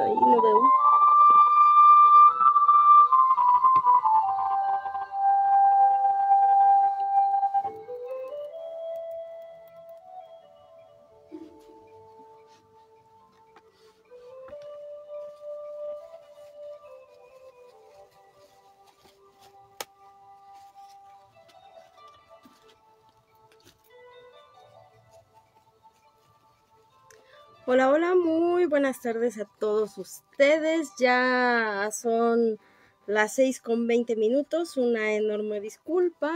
ahí no veo. Hola, hola, muy buenas tardes a todos ustedes. Ya son las 6 con 20 minutos. Una enorme disculpa.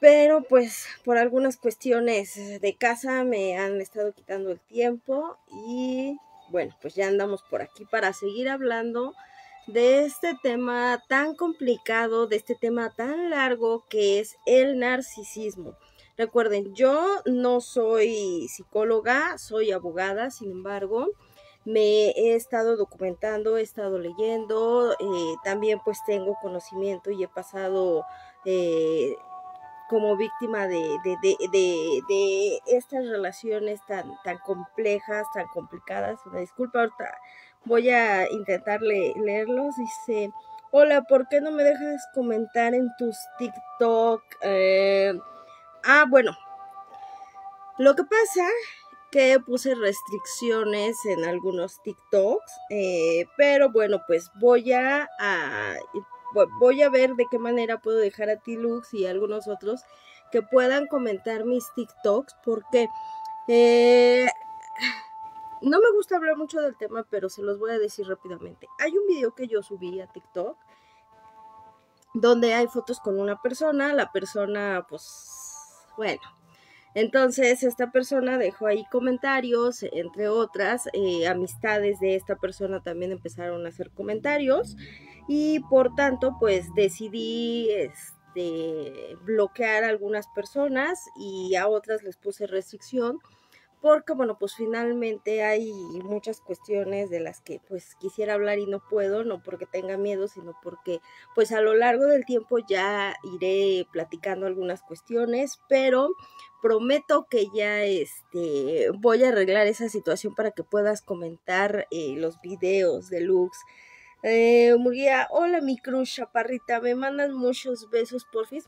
Pero pues por algunas cuestiones de casa me han estado quitando el tiempo. Y bueno, pues ya andamos por aquí para seguir hablando de este tema tan complicado, de este tema tan largo que es el narcisismo. Recuerden, yo no soy psicóloga, soy abogada, sin embargo, me he estado documentando, he estado leyendo, eh, también pues tengo conocimiento y he pasado eh, como víctima de, estas relaciones tan, tan complejas, tan complicadas. Una disculpa, ahorita voy a intentar leerlos. Dice, hola, ¿por qué no me dejas comentar en tus TikTok? Eh, Ah, bueno. Lo que pasa que puse restricciones en algunos TikToks, eh, pero bueno, pues voy a, voy a ver de qué manera puedo dejar a Tilux y a algunos otros que puedan comentar mis TikToks, porque eh, no me gusta hablar mucho del tema, pero se los voy a decir rápidamente. Hay un video que yo subí a TikTok donde hay fotos con una persona, la persona pues bueno, entonces esta persona dejó ahí comentarios, entre otras, eh, amistades de esta persona también empezaron a hacer comentarios y por tanto pues decidí este, bloquear a algunas personas y a otras les puse restricción porque bueno, pues finalmente hay muchas cuestiones de las que pues quisiera hablar y no puedo, no porque tenga miedo, sino porque pues a lo largo del tiempo ya iré platicando algunas cuestiones, pero prometo que ya este voy a arreglar esa situación para que puedas comentar eh, los videos de Lux. Eh, Murguía, hola mi cruz chaparrita, me mandan muchos besos, por fin.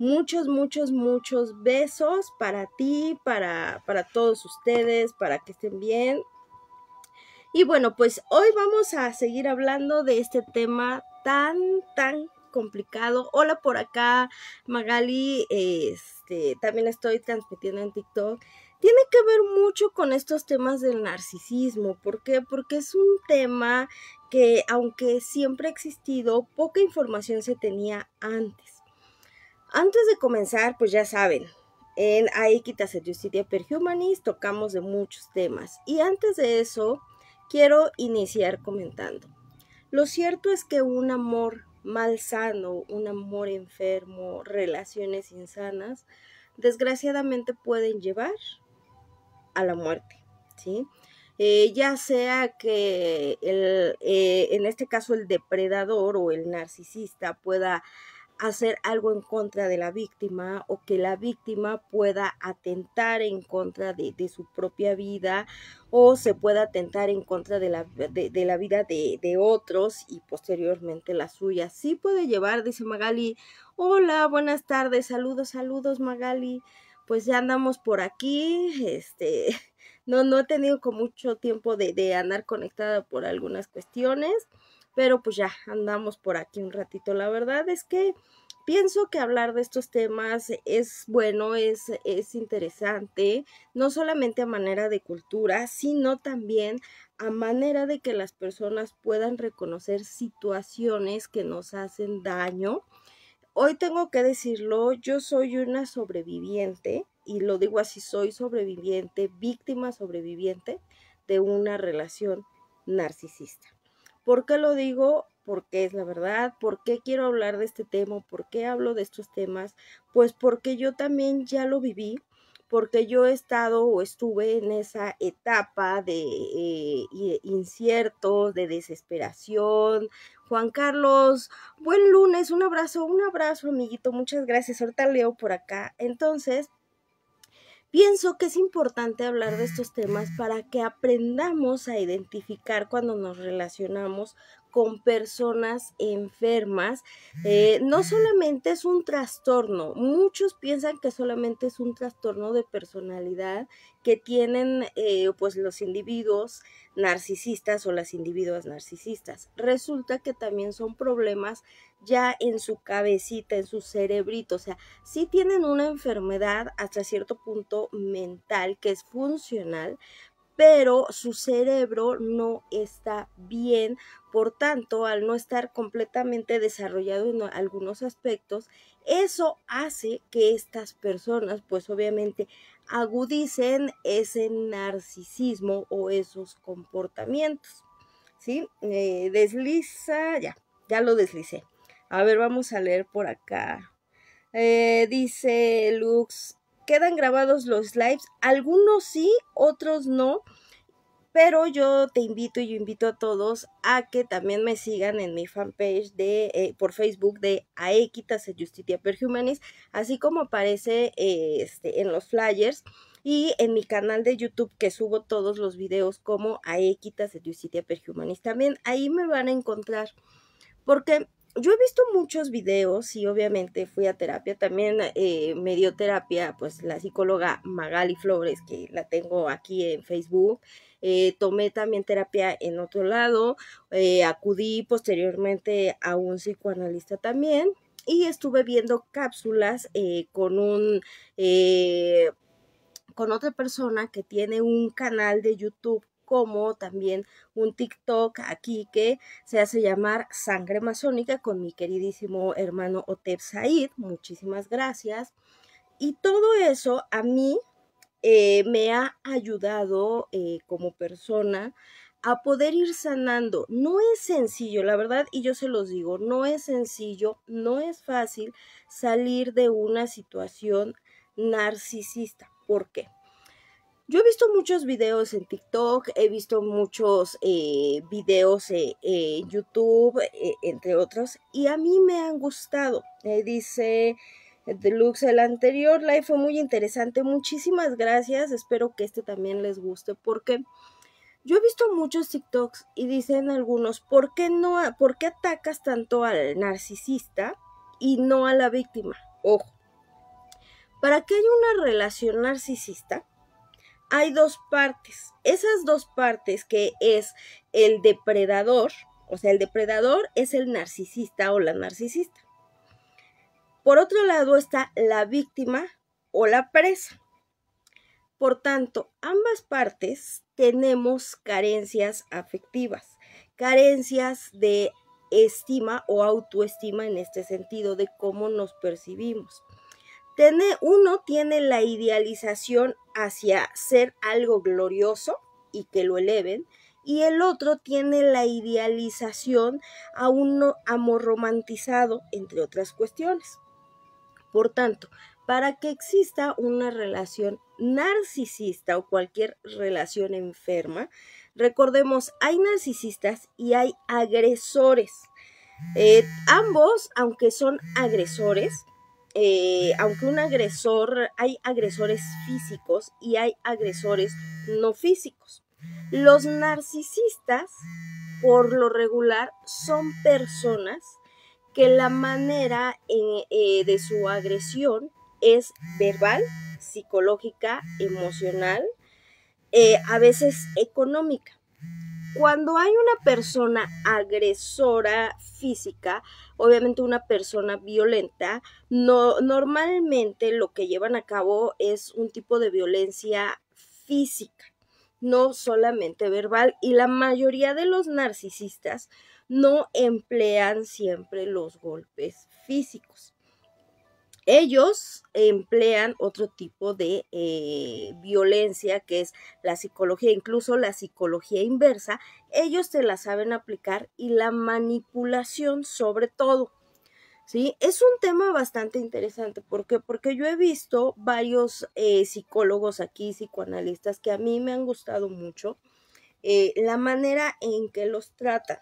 Muchos, muchos, muchos besos para ti, para, para todos ustedes, para que estén bien. Y bueno, pues hoy vamos a seguir hablando de este tema tan, tan complicado. Hola por acá, Magali. Este, también estoy transmitiendo en TikTok. Tiene que ver mucho con estos temas del narcisismo. ¿Por qué? Porque es un tema que, aunque siempre ha existido, poca información se tenía antes. Antes de comenzar, pues ya saben, en Aikitas Justitia per Humanis tocamos de muchos temas. Y antes de eso, quiero iniciar comentando. Lo cierto es que un amor mal sano, un amor enfermo, relaciones insanas, desgraciadamente pueden llevar a la muerte, ¿sí? Eh, ya sea que eh, en este caso el depredador o el narcisista pueda hacer algo en contra de la víctima o que la víctima pueda atentar en contra de, su propia vida o se pueda atentar en contra de la, de, la vida de, otros y posteriormente la suya. Sí puede llevar, dice Magali, hola, buenas tardes, saludos, saludos Magali, pues ya andamos por aquí, este, no, no he tenido con mucho tiempo de, de andar conectada por algunas cuestiones pero pues ya andamos por aquí un ratito. La verdad es que pienso que hablar de estos temas es bueno, es, es interesante, no solamente a manera de cultura, sino también a manera de que las personas puedan reconocer situaciones que nos hacen daño. Hoy tengo que decirlo, yo soy una sobreviviente, y lo digo así, soy sobreviviente, víctima sobreviviente de una relación narcisista. ¿Por qué lo digo? Porque es la verdad, por qué quiero hablar de este tema, por qué hablo de estos temas, pues porque yo también ya lo viví, porque yo he estado o estuve en esa etapa de incierto, eh, inciertos, de desesperación. Juan Carlos, buen lunes, un abrazo, un abrazo amiguito, muchas gracias, ahorita leo por acá. Entonces, Pienso que es importante hablar de estos temas para que aprendamos a identificar cuando nos relacionamos con personas enfermas, mm. eh, no solamente es un trastorno, muchos piensan que solamente es un trastorno de personalidad que tienen eh, pues los individuos narcisistas o las individuas narcisistas. Resulta que también son problemas ya en su cabecita, en su cerebrito, o sea, si tienen una enfermedad hasta cierto punto mental que es funcional, pero su cerebro no está bien, por tanto, al no estar completamente desarrollado en algunos aspectos, eso hace que estas personas, pues obviamente, agudicen ese narcisismo o esos comportamientos. ¿Sí? Eh, desliza, ya, ya lo deslicé. A ver, vamos a leer por acá. Eh, dice Lux quedan grabados los lives, algunos sí, otros no. Pero yo te invito y yo invito a todos a que también me sigan en mi fanpage de, eh, por Facebook de Aequitas Justitia Per Humanis, así como aparece eh, este, en los flyers y en mi canal de YouTube que subo todos los videos como Aequitas Justitia Per Humanis. También ahí me van a encontrar porque yo he visto muchos videos y obviamente fui a terapia. También eh, me dio terapia pues la psicóloga Magali Flores, que la tengo aquí en Facebook. Eh, tomé también terapia en otro lado. Eh, acudí posteriormente a un psicoanalista también. Y estuve viendo cápsulas con un con otra persona que tiene un canal de YouTube como también un TikTok aquí que se hace llamar Sangre Masónica con mi queridísimo hermano Otep Said. Muchísimas gracias. Y todo eso a mí eh, me ha ayudado eh, como persona a poder ir sanando. No es sencillo, la verdad, y yo se los digo, no es sencillo, no es fácil salir de una situación narcisista. ¿Por qué? Yo he visto muchos videos en TikTok, he visto muchos eh, videos eh, eh, en YouTube, entre otros, y a mí me han gustado. dice Deluxe, el anterior live fue muy interesante, muchísimas gracias, espero que este también les guste, porque yo he visto muchos TikToks y dicen algunos, ¿por qué, no, ¿por qué atacas tanto al narcisista y no a la víctima? Ojo, para que haya una relación narcisista, hay dos partes. Esas dos partes que es el depredador, o sea, el depredador es el narcisista o la narcisista. Por otro lado está la víctima o la presa. Por tanto, ambas partes tenemos carencias afectivas, carencias de estima o autoestima en este sentido de cómo nos percibimos uno tiene la idealización hacia ser algo glorioso y que lo eleven, y el otro tiene la idealización a un amor romantizado, entre otras cuestiones. Por tanto, para que exista una relación narcisista o cualquier relación enferma, recordemos, hay narcisistas y hay agresores. Eh, ambos, aunque son agresores, eh, aunque un agresor, hay agresores físicos y hay agresores no físicos. Los narcisistas, por lo regular, son personas que la manera eh, de su agresión es verbal, psicológica, emocional, eh, a veces económica cuando hay una persona agresora física, obviamente una persona violenta, normalmente lo que llevan a cabo es un tipo de violencia física, no solamente verbal. Y la mayoría de los narcisistas no emplean siempre los golpes físicos. Ellos emplean otro tipo de eh, violencia que es la psicología, incluso la psicología inversa. Ellos te la saben aplicar y la manipulación sobre todo. ¿Sí? Es un tema bastante interesante. ¿Por qué? Porque yo he visto varios eh, psicólogos aquí, psicoanalistas, que a mí me han gustado mucho eh, la manera en que los tratan.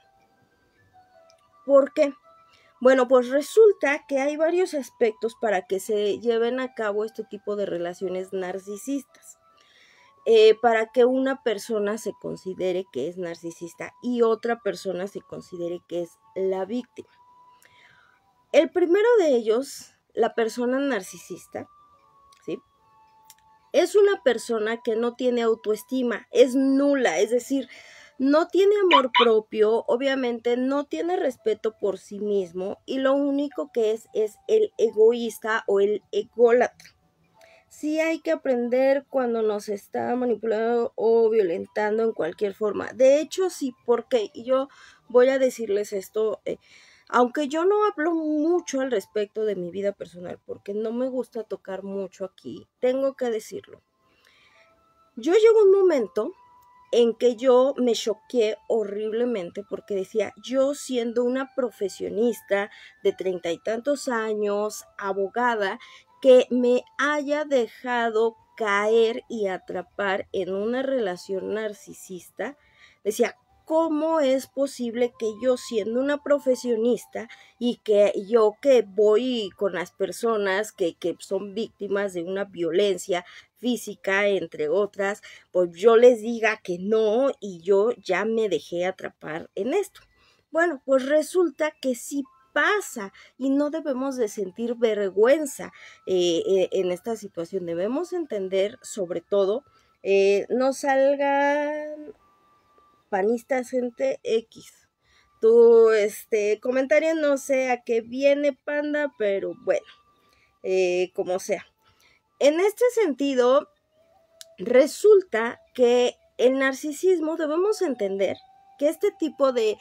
¿Por qué? Bueno, pues resulta que hay varios aspectos para que se lleven a cabo este tipo de relaciones narcisistas. Eh, para que una persona se considere que es narcisista y otra persona se considere que es la víctima. El primero de ellos, la persona narcisista, ¿sí? Es una persona que no tiene autoestima, es nula, es decir, no tiene amor propio, obviamente no tiene respeto por sí mismo y lo único que es es el egoísta o el ególatra. Sí hay que aprender cuando nos está manipulando o violentando en cualquier forma. De hecho, sí, porque yo voy a decirles esto, eh, aunque yo no hablo mucho al respecto de mi vida personal, porque no me gusta tocar mucho aquí, tengo que decirlo. Yo llego un momento en que yo me choqué horriblemente porque decía, yo siendo una profesionista de treinta y tantos años, abogada, que me haya dejado caer y atrapar en una relación narcisista, decía, ¿cómo es posible que yo siendo una profesionista y que yo que voy con las personas que, que son víctimas de una violencia, física, entre otras, pues yo les diga que no y yo ya me dejé atrapar en esto. Bueno, pues resulta que sí pasa y no debemos de sentir vergüenza eh, eh, en esta situación. Debemos entender sobre todo, eh, no salgan panistas gente X. Tu este, comentario no sé a qué viene panda, pero bueno, como sea. En este sentido, resulta que el narcisismo debemos entender que este tipo de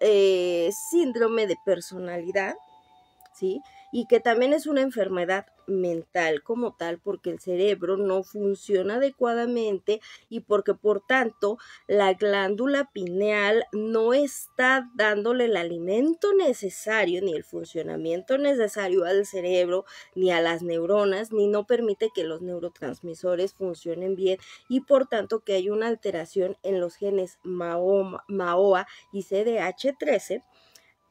eh, síndrome de personalidad, ¿sí? y que también es una enfermedad mental como tal porque el cerebro no funciona adecuadamente y porque por tanto la glándula pineal no está dándole el alimento necesario ni el funcionamiento necesario al cerebro ni a las neuronas ni no permite que los neurotransmisores funcionen bien y por tanto que hay una alteración en los genes MAOA y CDH13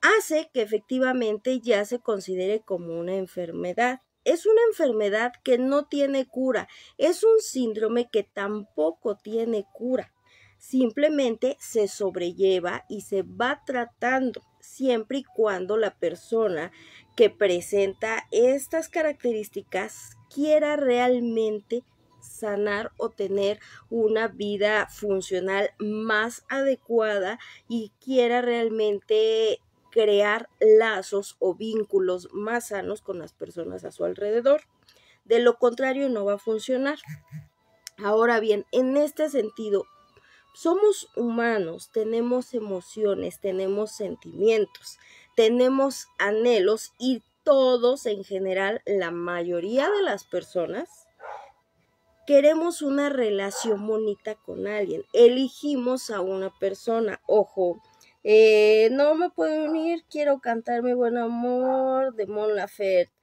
hace que efectivamente ya se considere como una enfermedad. Es una enfermedad que no tiene cura, es un síndrome que tampoco tiene cura. Simplemente se sobrelleva y se va tratando siempre y cuando la persona que presenta estas características quiera realmente sanar o tener una vida funcional más adecuada y quiera realmente crear lazos o vínculos más sanos con las personas a su alrededor. De lo contrario, no va a funcionar. Ahora bien, en este sentido, somos humanos, tenemos emociones, tenemos sentimientos, tenemos anhelos y todos en general, la mayoría de las personas, queremos una relación bonita con alguien, elegimos a una persona, ojo, eh, no me puedo unir, quiero cantar mi buen amor de Mon Laferte.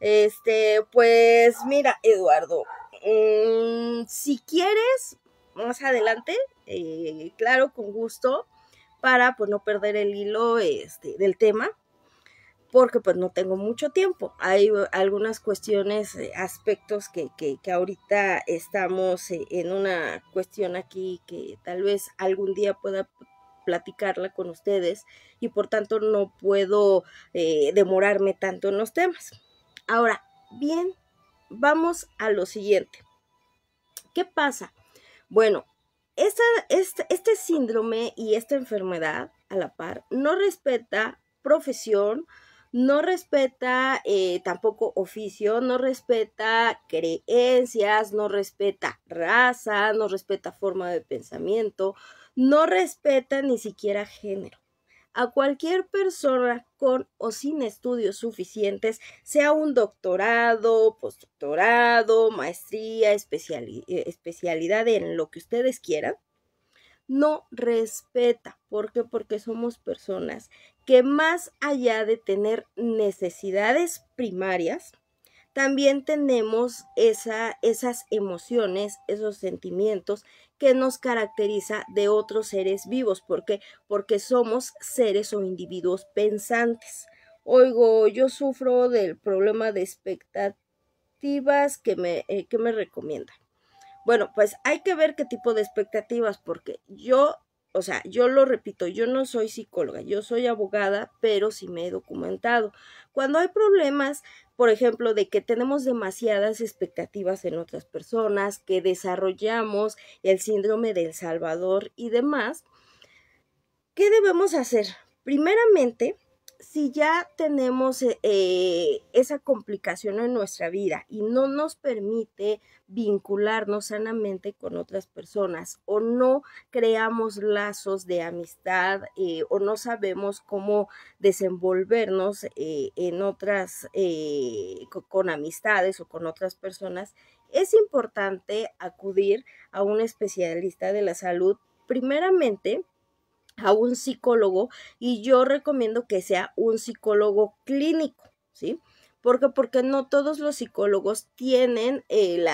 Este, pues mira, Eduardo, mm, si quieres, más adelante, eh, claro, con gusto, para pues no perder el hilo este, del tema, porque pues no tengo mucho tiempo. Hay algunas cuestiones, eh, aspectos que ahorita estamos en una cuestión aquí que tal vez algún día pueda platicarla con ustedes y por tanto no puedo eh, demorarme tanto en los temas. Ahora, bien, vamos a lo siguiente. ¿Qué pasa? Bueno, esta, este, este síndrome y esta enfermedad a la par no respeta profesión, no respeta eh, tampoco oficio, no respeta creencias, no respeta raza, no respeta forma de pensamiento, no respeta ni siquiera género. A cualquier persona con o sin estudios suficientes, sea un doctorado, postdoctorado, maestría, eh, especialidad en lo que ustedes quieran, no respeta. ¿Por qué? Porque somos personas que más allá de tener necesidades primarias, también tenemos esa, esas emociones, esos sentimientos que nos caracteriza de otros seres vivos. ¿Por qué? Porque somos seres o individuos pensantes. Oigo, yo sufro del problema de expectativas que me, eh, que me recomiendan. Bueno, pues hay que ver qué tipo de expectativas, porque yo, o sea, yo lo repito, yo no soy psicóloga, yo soy abogada, pero sí me he documentado. Cuando hay problemas por ejemplo, de que tenemos demasiadas expectativas en otras personas, que desarrollamos el síndrome del Salvador y demás, ¿qué debemos hacer? Primeramente, si ya tenemos eh, eh, esa complicación en nuestra vida y no nos permite vincularnos sanamente con otras personas o no creamos lazos de amistad eh, o no sabemos cómo desenvolvernos en con amistades o con otras personas, es importante acudir a un especialista de la salud primeramente a un psicólogo y yo recomiendo que sea un psicólogo clínico, ¿sí? Porque, porque no todos los psicólogos tienen eh,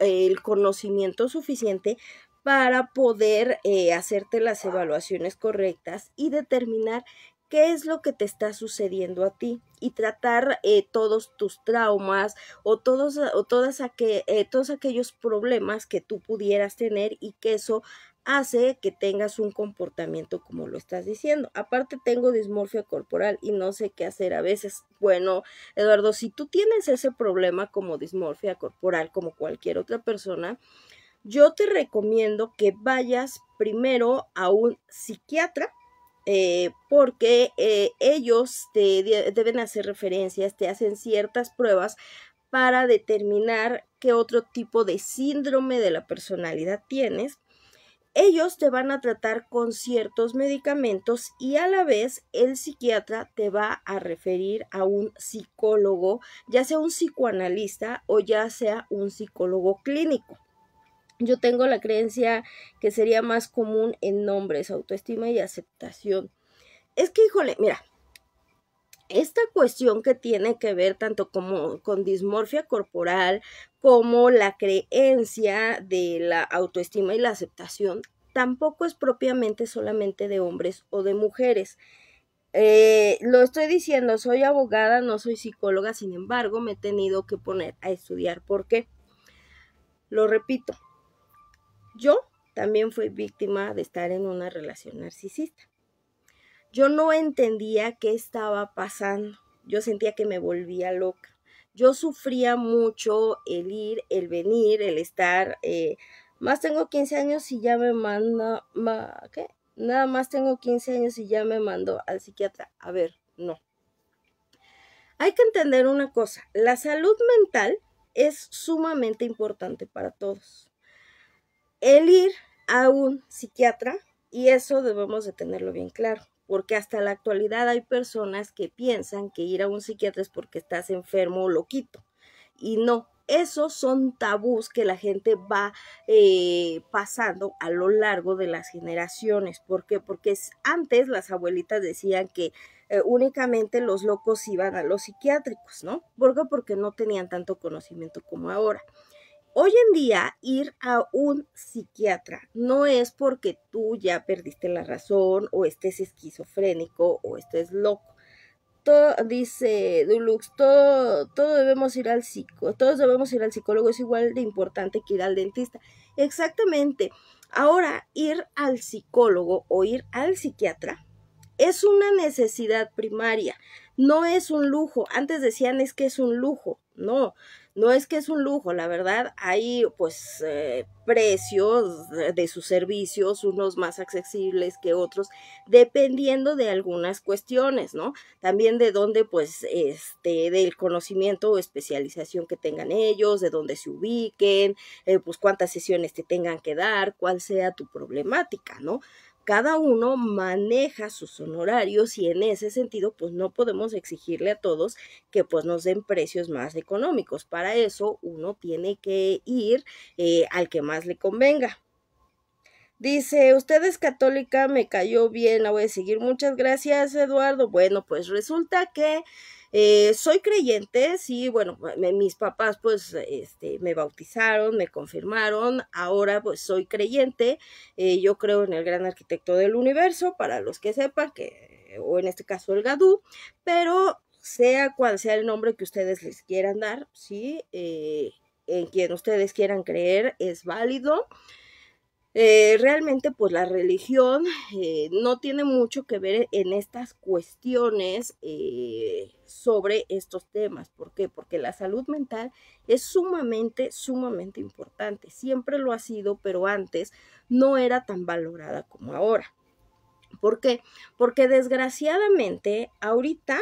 el conocimiento suficiente para poder eh, hacerte las evaluaciones correctas y determinar qué es lo que te está sucediendo a ti y tratar eh, todos tus traumas o todos o todas todos aquellos problemas que tú pudieras tener y que eso hace que tengas un comportamiento como lo estás diciendo. Aparte tengo dismorfia corporal y no sé qué hacer a veces. Bueno, Eduardo, si tú tienes ese problema como dismorfia corporal, como cualquier otra persona, yo te recomiendo que vayas primero a un psiquiatra eh, porque eh, ellos te deben hacer referencias, te hacen ciertas pruebas para determinar qué otro tipo de síndrome de la personalidad tienes ellos te van a tratar con ciertos medicamentos y a la vez el psiquiatra te va a referir a un psicólogo, ya sea un psicoanalista o ya sea un psicólogo clínico. Yo tengo la creencia que sería más común en nombres, autoestima y aceptación. Es que, híjole, mira, esta cuestión que tiene que ver tanto como con dismorfia corporal como la creencia de la autoestima y la aceptación tampoco es propiamente solamente de hombres o de mujeres. Eh, lo estoy diciendo, soy abogada, no soy psicóloga, sin embargo me he tenido que poner a estudiar porque, lo repito, yo también fui víctima de estar en una relación narcisista. Yo no entendía qué estaba pasando. Yo sentía que me volvía loca. Yo sufría mucho el ir, el venir, el estar. Eh, más tengo 15 años y ya me manda. ¿Qué? Nada más tengo 15 años y ya me mandó al psiquiatra. A ver, no. Hay que entender una cosa. La salud mental es sumamente importante para todos. El ir a un psiquiatra, y eso debemos de tenerlo bien claro, porque hasta la actualidad hay personas que piensan que ir a un psiquiatra es porque estás enfermo o loquito. Y no, esos son tabús que la gente va eh, pasando a lo largo de las generaciones. ¿Por qué? Porque antes las abuelitas decían que eh, únicamente los locos iban a los psiquiátricos, ¿no? ¿Por qué? Porque no tenían tanto conocimiento como ahora. Hoy en día ir a un psiquiatra no es porque tú ya perdiste la razón o estés esquizofrénico o estés loco. Todo, dice Dulux, todo, debemos ir al psico, todos debemos ir al psicólogo, es igual de importante que ir al dentista. Exactamente. Ahora, ir al psicólogo o ir al psiquiatra es una necesidad primaria, no es un lujo. Antes decían es que es un lujo, no. No es que es un lujo, la verdad, hay pues eh, precios de sus servicios, unos más accesibles que otros, dependiendo de algunas cuestiones, ¿no? También de dónde pues este, del conocimiento o especialización que tengan ellos, de dónde se ubiquen, eh, pues cuántas sesiones te tengan que dar, cuál sea tu problemática, ¿no? cada uno maneja sus honorarios y en ese sentido pues no podemos exigirle a todos que pues nos den precios más económicos. Para eso uno tiene que ir eh, al que más le convenga. Dice, usted es católica, me cayó bien, la voy a seguir. Muchas gracias, Eduardo. Bueno, pues resulta que eh, soy creyente, sí, bueno, mis papás pues este, me bautizaron, me confirmaron, ahora pues soy creyente, eh, yo creo en el gran arquitecto del universo, para los que sepan que, o en este caso el Gadú, pero sea cual sea el nombre que ustedes les quieran dar, sí, eh, en quien ustedes quieran creer es válido. Eh, realmente pues la religión eh, no tiene mucho que ver en estas cuestiones eh, sobre estos temas. ¿Por qué? Porque la salud mental es sumamente, sumamente importante. Siempre lo ha sido, pero antes no era tan valorada como ahora. ¿Por qué? Porque desgraciadamente ahorita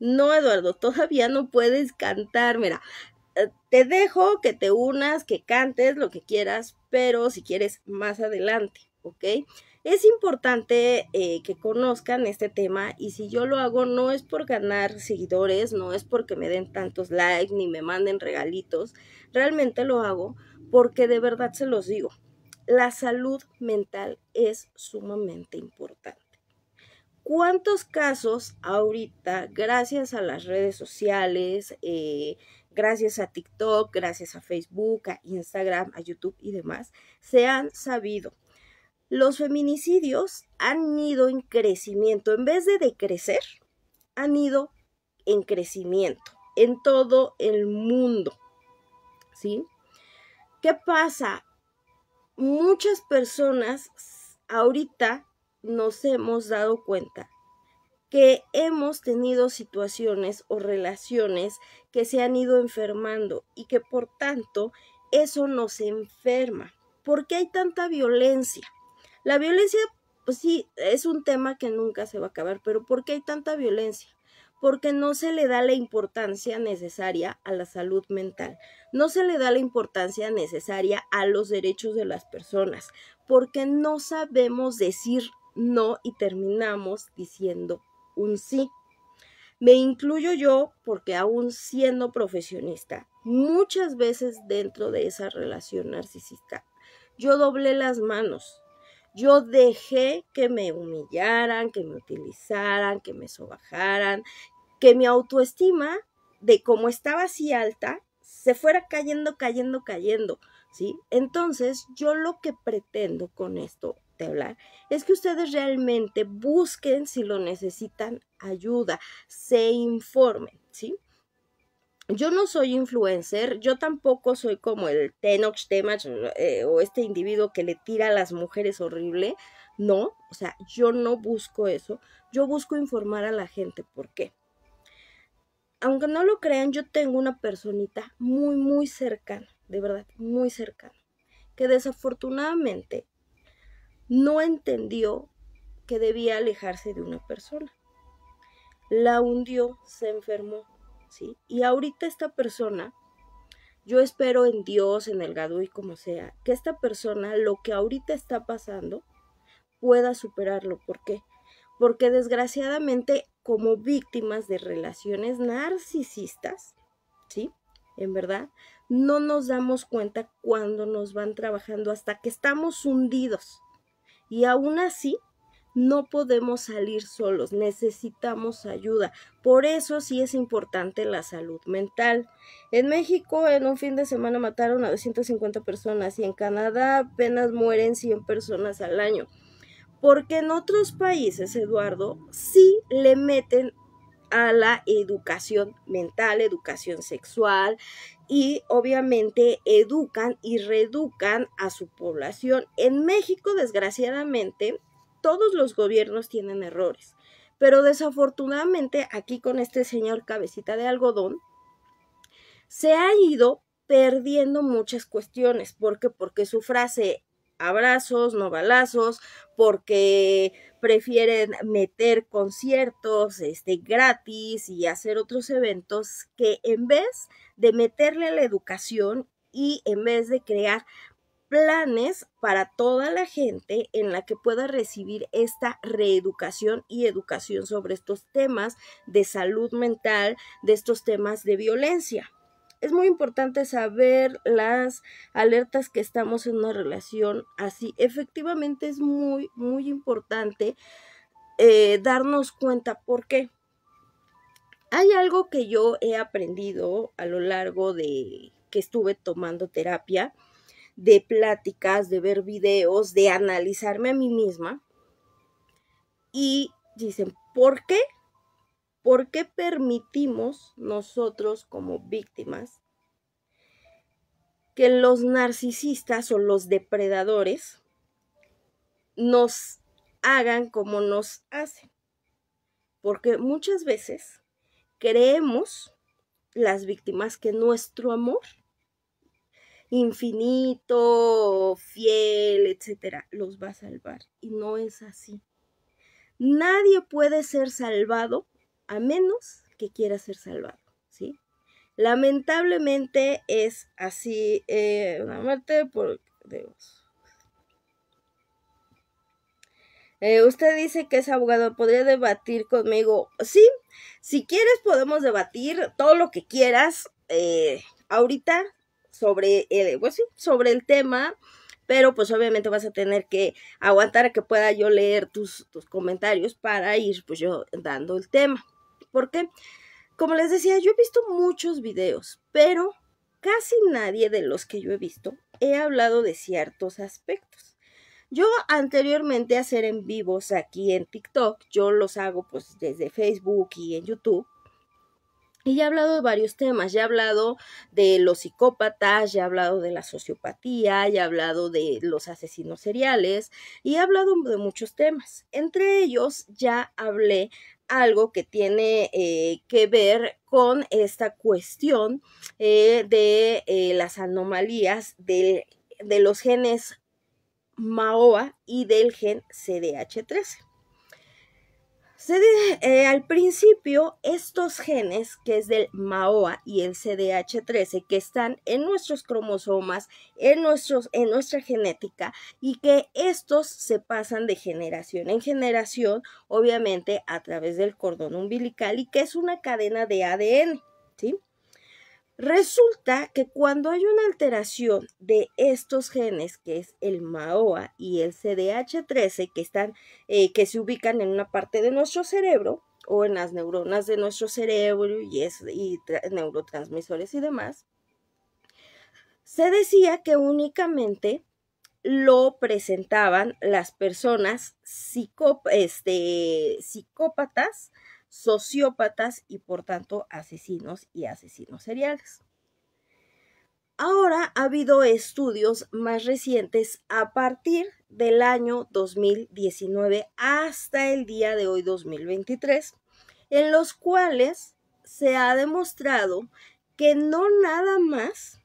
no, Eduardo, todavía no puedes cantar. Mira, te dejo que te unas, que cantes lo que quieras, pero si quieres más adelante, ¿ok? Es importante eh, que conozcan este tema y si yo lo hago no es por ganar seguidores, no es porque me den tantos likes ni me manden regalitos, realmente lo hago porque de verdad se los digo, la salud mental es sumamente importante. ¿Cuántos casos ahorita, gracias a las redes sociales, eh, gracias a TikTok, gracias a Facebook, a Instagram, a YouTube y demás, se han sabido. Los feminicidios han ido en crecimiento, en vez de decrecer, han ido en crecimiento en todo el mundo. ¿Sí? ¿Qué pasa? Muchas personas ahorita nos hemos dado cuenta que hemos tenido situaciones o relaciones que se han ido enfermando y que por tanto eso nos enferma. ¿Por qué hay tanta violencia? La violencia, pues sí, es un tema que nunca se va a acabar, pero ¿por qué hay tanta violencia? Porque no se le da la importancia necesaria a la salud mental, no se le da la importancia necesaria a los derechos de las personas, porque no sabemos decir no y terminamos diciendo un sí. Me incluyo yo porque aún siendo profesionista, muchas veces dentro de esa relación narcisista, yo doblé las manos. Yo dejé que me humillaran, que me utilizaran, que me sobajaran, que mi autoestima, de como estaba así alta, se fuera cayendo, cayendo, cayendo, ¿sí? Entonces, yo lo que pretendo con esto hablar, es que ustedes realmente busquen si lo necesitan ayuda, se informen, ¿sí? Yo no soy influencer, yo tampoco soy como el Tenoch Temach eh, o este individuo que le tira a las mujeres horrible. No, o sea, yo no busco eso, yo busco informar a la gente. ¿Por qué? Aunque no lo crean, yo tengo una personita muy, muy cercana, de verdad, muy cercana, que desafortunadamente no entendió que debía alejarse de una persona. La hundió, se enfermó, ¿sí? Y ahorita esta persona, yo espero en Dios, en el Gadú y como sea, que esta persona, lo que ahorita está pasando, pueda superarlo. ¿Por qué? Porque desgraciadamente, como víctimas de relaciones narcisistas, ¿sí? En verdad, no nos damos cuenta cuando nos van trabajando hasta que estamos hundidos y aún así, no podemos salir solos, necesitamos ayuda. Por eso sí es importante la salud mental. En México en un fin de semana mataron a 250 personas y en Canadá apenas mueren 100 personas al año. Porque en otros países, Eduardo, sí le meten a la educación mental, educación sexual, y obviamente educan y reeducan a su población. En México, desgraciadamente, todos los gobiernos tienen errores, pero desafortunadamente aquí con este señor cabecita de algodón, se ha ido perdiendo muchas cuestiones. ¿Por qué? Porque su frase abrazos, no balazos, porque prefieren meter conciertos este, gratis y hacer otros eventos que en vez de meterle a la educación y en vez de crear planes para toda la gente en la que pueda recibir esta reeducación y educación sobre estos temas de salud mental, de estos temas de violencia es muy importante saber las alertas que estamos en una relación así. Efectivamente es muy, muy importante eh, darnos cuenta por qué. Hay algo que yo he aprendido a lo largo de que estuve tomando terapia, de pláticas, de ver videos, de analizarme a mí misma. Y dicen, ¿por qué? ¿Por qué permitimos nosotros como víctimas que los narcisistas o los depredadores nos hagan como nos hacen? Porque muchas veces creemos las víctimas que nuestro amor infinito, fiel, etcétera, los va a salvar. Y no es así. Nadie puede ser salvado a menos que quiera ser salvado, ¿sí? Lamentablemente es así eh, una muerte por Dios. Eh, usted dice que es abogado, ¿podría debatir conmigo? Sí, si quieres podemos debatir todo lo que quieras eh, ahorita sobre el, pues sobre el tema, pero pues obviamente vas a tener que aguantar a que pueda yo leer tus, tus comentarios para ir pues yo dando el tema. Porque, como les decía, yo he visto muchos videos, pero casi nadie de los que yo he visto he hablado de ciertos aspectos. Yo anteriormente a hacer en vivos aquí en TikTok, yo los hago pues desde Facebook y en YouTube. Y he hablado de varios temas, ya he hablado de los psicópatas, ya he hablado de la sociopatía, ya he hablado de los asesinos seriales y he hablado de muchos temas. Entre ellos ya hablé algo que tiene eh, que ver con esta cuestión eh, de eh, las anomalías de los genes MAOA y del gen CDH13. Se eh, al principio, estos genes, que es del MAOA y el CDH13, que están en nuestros cromosomas, en, nuestros, en nuestra genética, y que estos se pasan de generación en generación, obviamente a través del cordón umbilical, y que es una cadena de ADN, ¿sí? Resulta que cuando hay una alteración de estos genes, que es el MAOA y el CDH13, que, están, eh, que se ubican en una parte de nuestro cerebro o en las neuronas de nuestro cerebro y, y neurotransmisores y demás, se decía que únicamente lo presentaban las personas este, psicópatas, sociópatas y por tanto asesinos y asesinos seriales. Ahora ha habido estudios más recientes a partir del año 2019 hasta el día de hoy 2023, en los cuales se ha demostrado que no nada más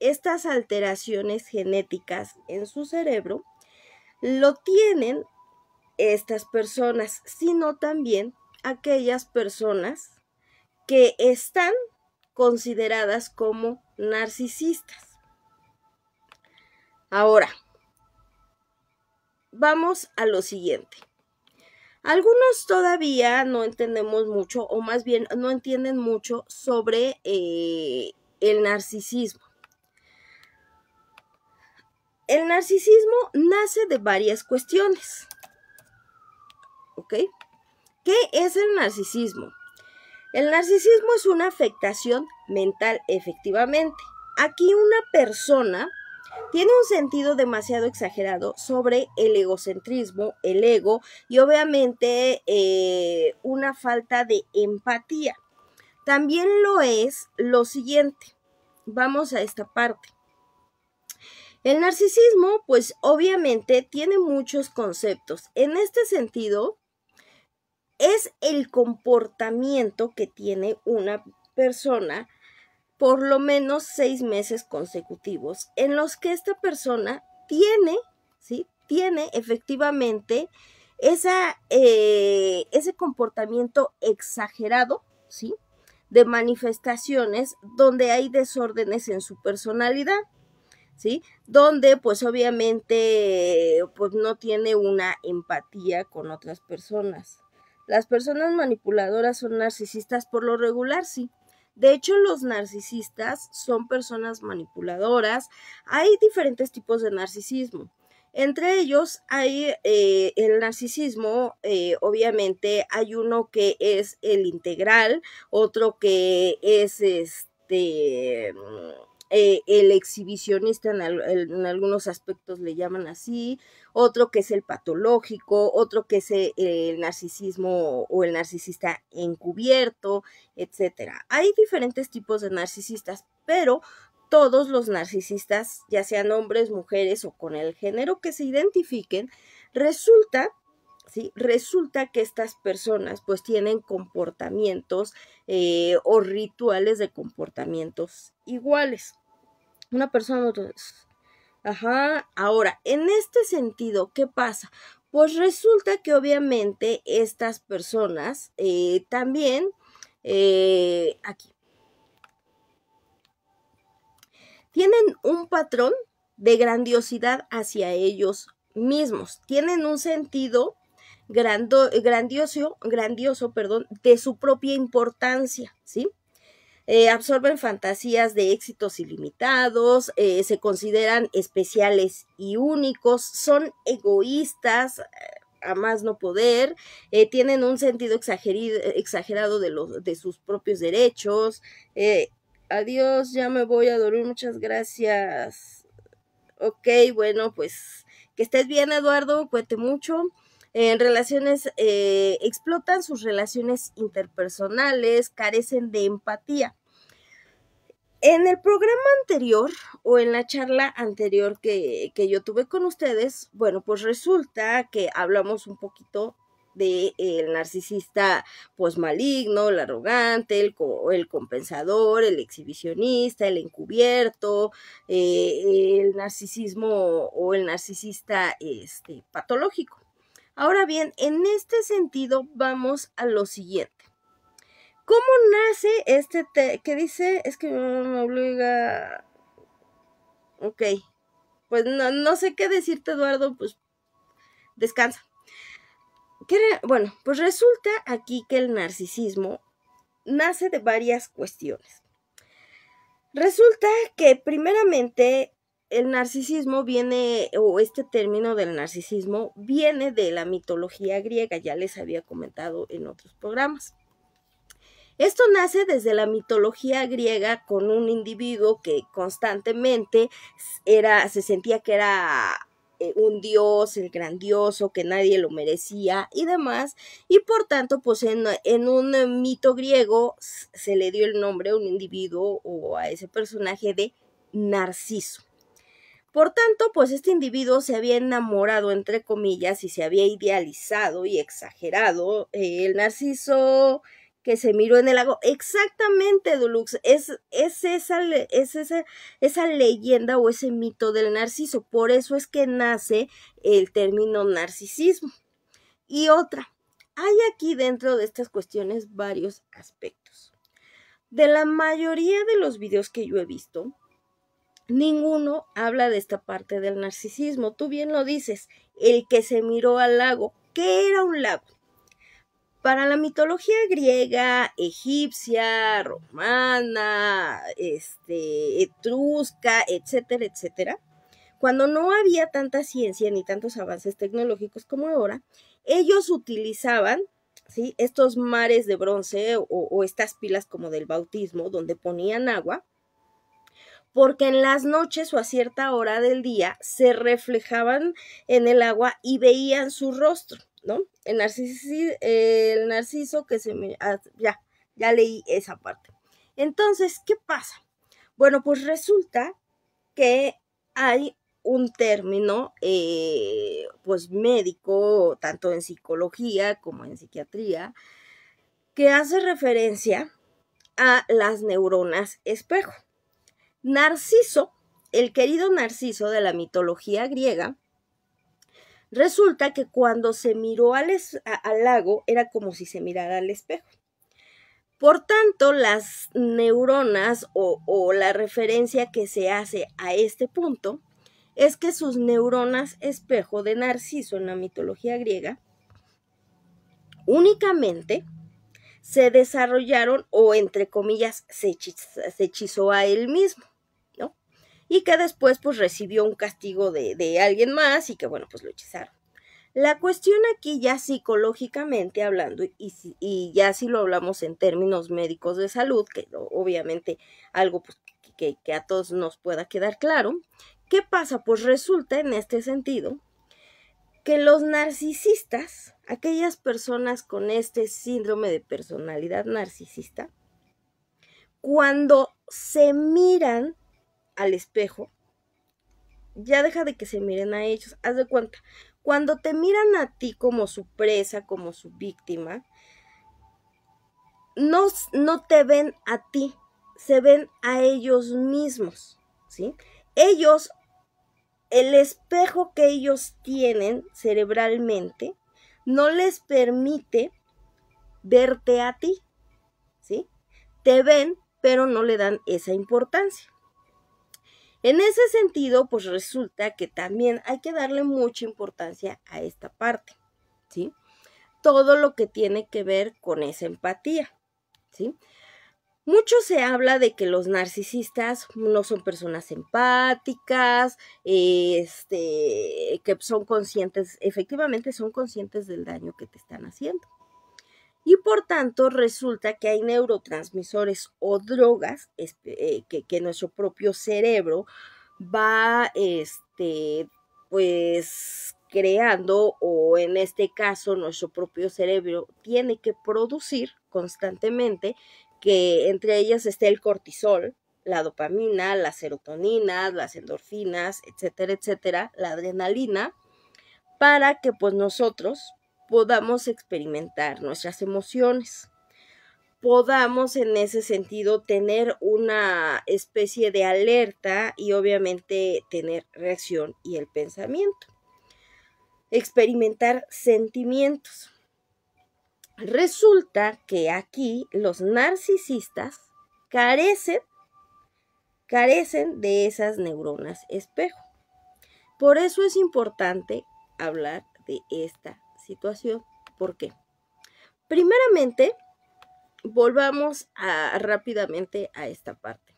estas alteraciones genéticas en su cerebro lo tienen estas personas, sino también aquellas personas que están consideradas como narcisistas. Ahora, vamos a lo siguiente. Algunos todavía no entendemos mucho, o más bien no entienden mucho sobre eh, el narcisismo. El narcisismo nace de varias cuestiones. ¿Ok? ¿Qué es el narcisismo? El narcisismo es una afectación mental, efectivamente. Aquí una persona tiene un sentido demasiado exagerado sobre el egocentrismo, el ego y obviamente eh, una falta de empatía. También lo es lo siguiente. Vamos a esta parte. El narcisismo, pues obviamente tiene muchos conceptos. En este sentido, es el comportamiento que tiene una persona por lo menos seis meses consecutivos en los que esta persona tiene, ¿sí? Tiene efectivamente esa, eh, ese comportamiento exagerado, ¿sí? De manifestaciones donde hay desórdenes en su personalidad, ¿sí? Donde pues obviamente pues no tiene una empatía con otras personas, las personas manipuladoras son narcisistas por lo regular, sí. De hecho, los narcisistas son personas manipuladoras. Hay diferentes tipos de narcisismo. Entre ellos hay eh, el narcisismo, eh, obviamente hay uno que es el integral, otro que es este eh, el exhibicionista en, algunos aspectos le llaman así, otro que es el patológico, otro que es eh, el, narcisismo o el narcisista encubierto, etc. Hay diferentes tipos de narcisistas, pero todos los narcisistas, ya sean hombres, mujeres o con el género que se identifiquen, resulta ¿Sí? Resulta que estas personas pues tienen comportamientos eh, o rituales de comportamientos iguales. Una persona Ajá. Ahora, en este sentido, ¿qué pasa? Pues resulta que obviamente estas personas eh, también, eh, aquí, tienen un patrón de grandiosidad hacia ellos mismos, tienen un sentido grandioso, grandioso, perdón, de su propia importancia, ¿sí? Eh, absorben fantasías de éxitos ilimitados, eh, se consideran especiales y únicos, son egoístas eh, a más no poder, tienen un sentido exagerado de, sus propios derechos. adiós, ya me voy a dormir, muchas gracias. Ok, bueno, pues que estés bien, Eduardo, cuente mucho en relaciones, explotan sus relaciones interpersonales, carecen de empatía. En el programa anterior o en la charla anterior que, yo tuve con ustedes, bueno, pues resulta que hablamos un poquito del el narcisista pues el arrogante, el, el compensador, el exhibicionista, el encubierto, eh, el narcisismo o el narcisista este, patológico. Ahora bien, en este sentido vamos a lo siguiente. ¿Cómo nace este que dice? Es que me obliga. Ok. Pues no, sé qué decirte, Eduardo. Pues descansa. bueno, pues resulta aquí que el narcisismo nace de varias cuestiones. Resulta que primeramente el narcisismo viene, o este término del narcisismo viene de la mitología griega, ya les había comentado en otros programas. Esto nace desde la mitología griega con un individuo que constantemente era, se sentía que era eh, un dios, el grandioso, que nadie lo merecía y demás. Y por tanto, pues en, un eh, mito griego se le dio el nombre a un individuo o a ese personaje de Narciso. Por tanto, pues este individuo se había enamorado, entre comillas, y se había idealizado y exagerado. Eh, el Narciso que se miró en el lago. Exactamente, Dulux, es, es, esa, es esa, esa leyenda o ese mito del narciso. Por eso es que nace el término narcisismo. Y otra, hay aquí dentro de estas cuestiones varios aspectos. De la mayoría de los videos que yo he visto, ninguno habla de esta parte del narcisismo. Tú bien lo dices, el que se miró al lago. que era un lago? Para la mitología griega, egipcia, romana, este, etrusca, etcétera, etcétera, cuando no había tanta ciencia ni tantos avances tecnológicos como ahora, ellos utilizaban ¿sí? estos mares de bronce o, o estas pilas como del bautismo donde ponían agua, porque en las noches o a cierta hora del día se reflejaban en el agua y veían su rostro. ¿no? El, narciso que se me... ya, ya leí esa parte. Entonces, ¿qué pasa? Bueno, pues resulta que hay un término, eh, pues médico, tanto en psicología como en psiquiatría, que hace referencia a las neuronas espejo. Narciso, el querido Narciso de la mitología griega, Resulta que cuando se miró al, lago era como si se mirara al espejo. Por tanto, las neuronas o, la referencia que se hace a este punto es que sus neuronas espejo de Narciso en la mitología griega únicamente se desarrollaron o entre comillas se hechizó a él mismo y que después pues recibió un castigo de, alguien más y que bueno pues lo hechizaron. La cuestión aquí ya psicológicamente hablando, y, ya si lo hablamos en términos médicos de salud, que obviamente algo pues, que, que, a todos nos pueda quedar claro, ¿qué pasa? Pues resulta en este sentido que los narcisistas, aquellas personas con este síndrome de personalidad narcisista, cuando se miran al espejo, ya deja de que se miren a ellos. Haz de cuenta, cuando te miran a ti como su presa, como su víctima, no, no te ven a ti, se ven a ellos mismos, ¿sí? Ellos, el espejo que ellos tienen cerebralmente, no les permite verte a ti, ¿sí? Te ven, pero no le dan esa importancia. En ese sentido, pues resulta que también hay que darle mucha importancia a esta parte, ¿sí? Todo lo que tiene que ver con esa empatía, ¿sí? Mucho se habla de que los narcisistas no son personas empáticas, este, que son conscientes, efectivamente son conscientes del daño que te están haciendo, y por tanto resulta que hay neurotransmisores o drogas este, eh, que, nuestro propio cerebro va este pues creando o en este caso nuestro propio cerebro tiene que producir constantemente que entre ellas esté el cortisol, la dopamina, las serotoninas, las endorfinas, etcétera, etcétera, la adrenalina, para que pues nosotros podamos experimentar nuestras emociones, podamos en ese sentido tener una especie de alerta y obviamente tener reacción y el pensamiento, experimentar sentimientos. Resulta que aquí los narcisistas carecen, carecen de esas neuronas espejo. Por eso es importante hablar de esta situación. ¿Por qué? Primeramente, volvamos rápidamente a esta parte.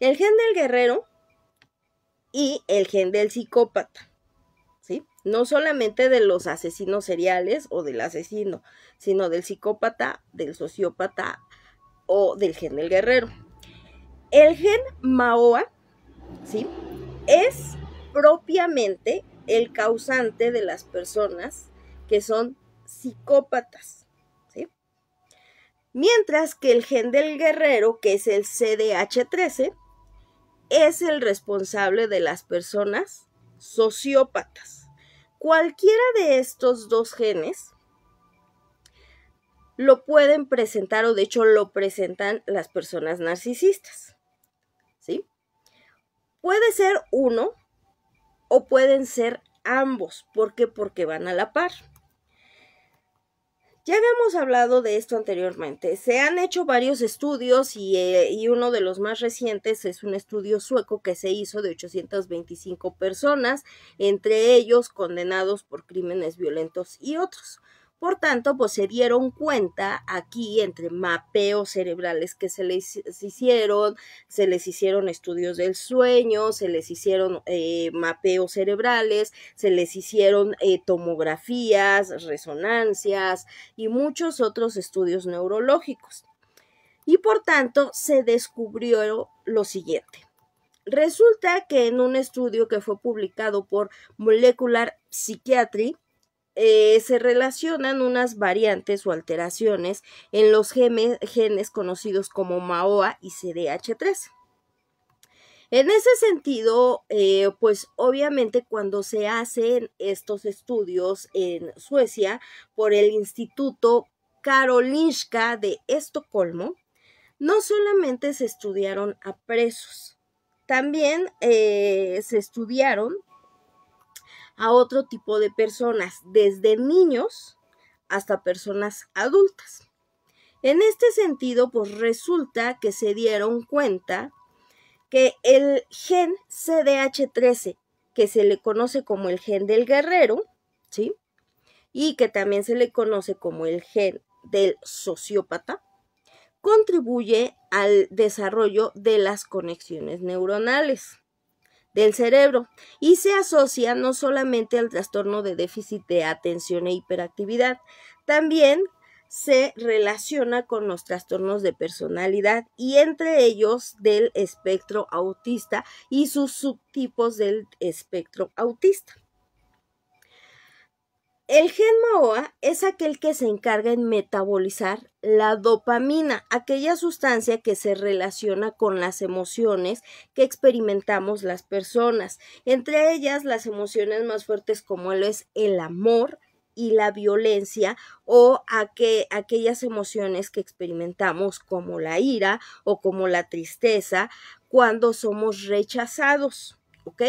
El gen del guerrero y el gen del psicópata. ¿Sí? No solamente de los asesinos seriales o del asesino, sino del psicópata, del sociópata o del gen del guerrero. El gen Maoa, ¿sí? Es propiamente el causante de las personas que son psicópatas. ¿sí? Mientras que el gen del guerrero, que es el CDH13, es el responsable de las personas sociópatas. Cualquiera de estos dos genes lo pueden presentar o de hecho lo presentan las personas narcisistas. ¿Sí? Puede ser uno o pueden ser ambos. ¿Por qué? Porque van a la par. Ya habíamos hablado de esto anteriormente. Se han hecho varios estudios eh, y, uno de los más recientes es un estudio sueco que se hizo de 825 personas, entre ellos condenados por crímenes violentos y otros. Por tanto, pues se dieron cuenta aquí entre mapeos cerebrales que se les hicieron, se les hicieron estudios del sueño, se les hicieron eh, mapeos cerebrales, se les hicieron eh, tomografías, resonancias y muchos otros estudios neurológicos. Y por tanto, se descubrió lo siguiente. Resulta que en un estudio que fue publicado por Molecular Psychiatry, eh, se relacionan unas variantes o alteraciones en los genes conocidos como MAOA y CDH3. En ese sentido, eh, pues obviamente cuando se hacen estos estudios en Suecia por el Instituto Karolinska de Estocolmo, no solamente se estudiaron a presos, también eh, se estudiaron a otro tipo de personas, desde niños hasta personas adultas. En este sentido, pues resulta que se dieron cuenta que el gen CDH13, que se le conoce como el gen del guerrero, ¿sí? Y que también se le conoce como el gen del sociópata, contribuye al desarrollo de las conexiones neuronales del cerebro y se asocia no solamente al trastorno de déficit de atención e hiperactividad, también se relaciona con los trastornos de personalidad y entre ellos del espectro autista y sus subtipos del espectro autista. El gen MAOA es aquel que se encarga en metabolizar la dopamina, aquella sustancia que se relaciona con las emociones que experimentamos las personas, entre ellas las emociones más fuertes como lo es el amor y la violencia o aquellas emociones que experimentamos como la ira o como la tristeza cuando somos rechazados, ¿ok?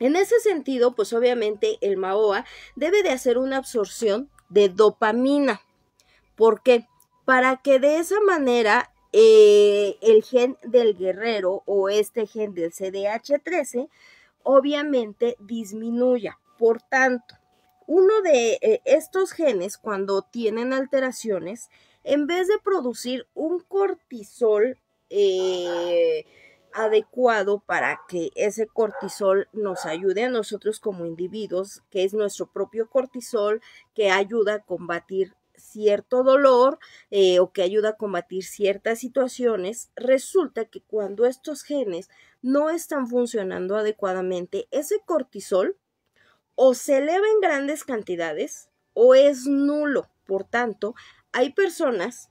En ese sentido, pues obviamente el MAOA debe de hacer una absorción de dopamina. ¿Por qué? Para que de esa manera eh, el gen del guerrero o este gen del CDH13 obviamente disminuya. Por tanto, uno de eh, estos genes cuando tienen alteraciones, en vez de producir un cortisol, eh, adecuado para que ese cortisol nos ayude a nosotros como individuos, que es nuestro propio cortisol que ayuda a combatir cierto dolor eh, o que ayuda a combatir ciertas situaciones, resulta que cuando estos genes no están funcionando adecuadamente, ese cortisol o se eleva en grandes cantidades o es nulo. Por tanto, hay personas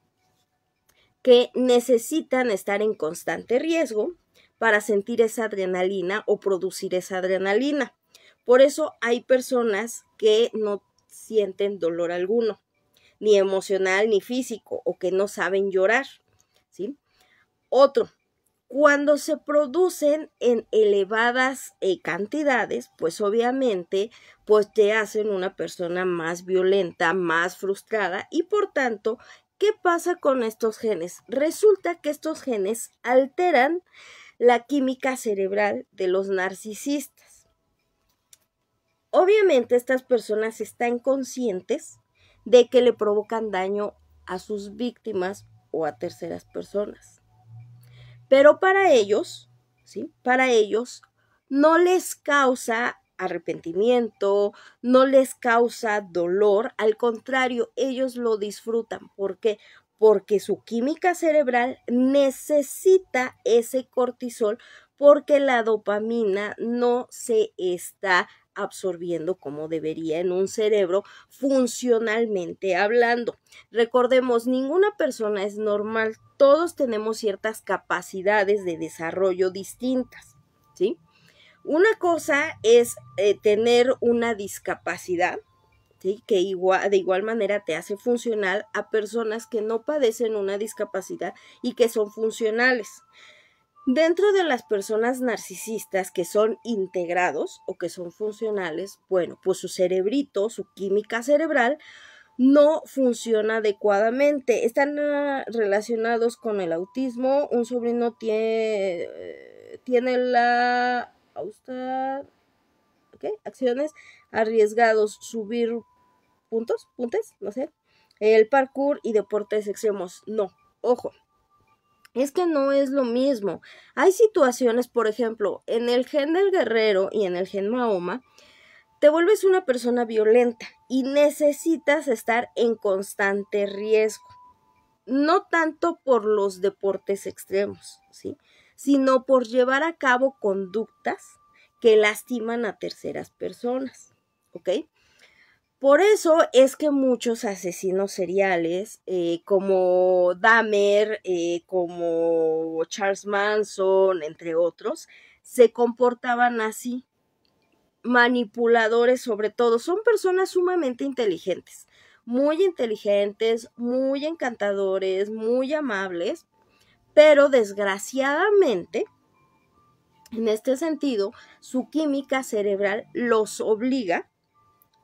que necesitan estar en constante riesgo para sentir esa adrenalina o producir esa adrenalina. Por eso hay personas que no sienten dolor alguno, ni emocional ni físico, o que no saben llorar. ¿sí? Otro, cuando se producen en elevadas eh, cantidades, pues obviamente, pues te hacen una persona más violenta, más frustrada y por tanto, ¿qué pasa con estos genes? Resulta que estos genes alteran la química cerebral de los narcisistas. Obviamente estas personas están conscientes de que le provocan daño a sus víctimas o a terceras personas. Pero para ellos, ¿sí? Para ellos no les causa arrepentimiento, no les causa dolor, al contrario, ellos lo disfrutan. ¿Por qué? porque su química cerebral necesita ese cortisol porque la dopamina no se está absorbiendo como debería en un cerebro funcionalmente hablando. Recordemos, ninguna persona es normal, todos tenemos ciertas capacidades de desarrollo distintas, ¿sí? Una cosa es eh, tener una discapacidad que igual, de igual manera te hace funcional a personas que no padecen una discapacidad y que son funcionales. Dentro de las personas narcisistas que son integrados o que son funcionales, bueno, pues su cerebrito, su química cerebral, no funciona adecuadamente. Están ah, relacionados con el autismo. Un sobrino tiene, eh, tiene la... ¿qué? Acciones arriesgados, subir puntos, puntes, no sé, el parkour y deportes extremos. No, ojo, es que no es lo mismo. Hay situaciones, por ejemplo, en el gen del guerrero y en el gen Mahoma, te vuelves una persona violenta y necesitas estar en constante riesgo. No tanto por los deportes extremos, ¿sí? sino por llevar a cabo conductas que lastiman a terceras personas. ¿Ok? Por eso es que muchos asesinos seriales, eh, como Dahmer, eh, como Charles Manson, entre otros, se comportaban así. Manipuladores sobre todo. Son personas sumamente inteligentes. Muy inteligentes, muy encantadores, muy amables. Pero desgraciadamente, en este sentido, su química cerebral los obliga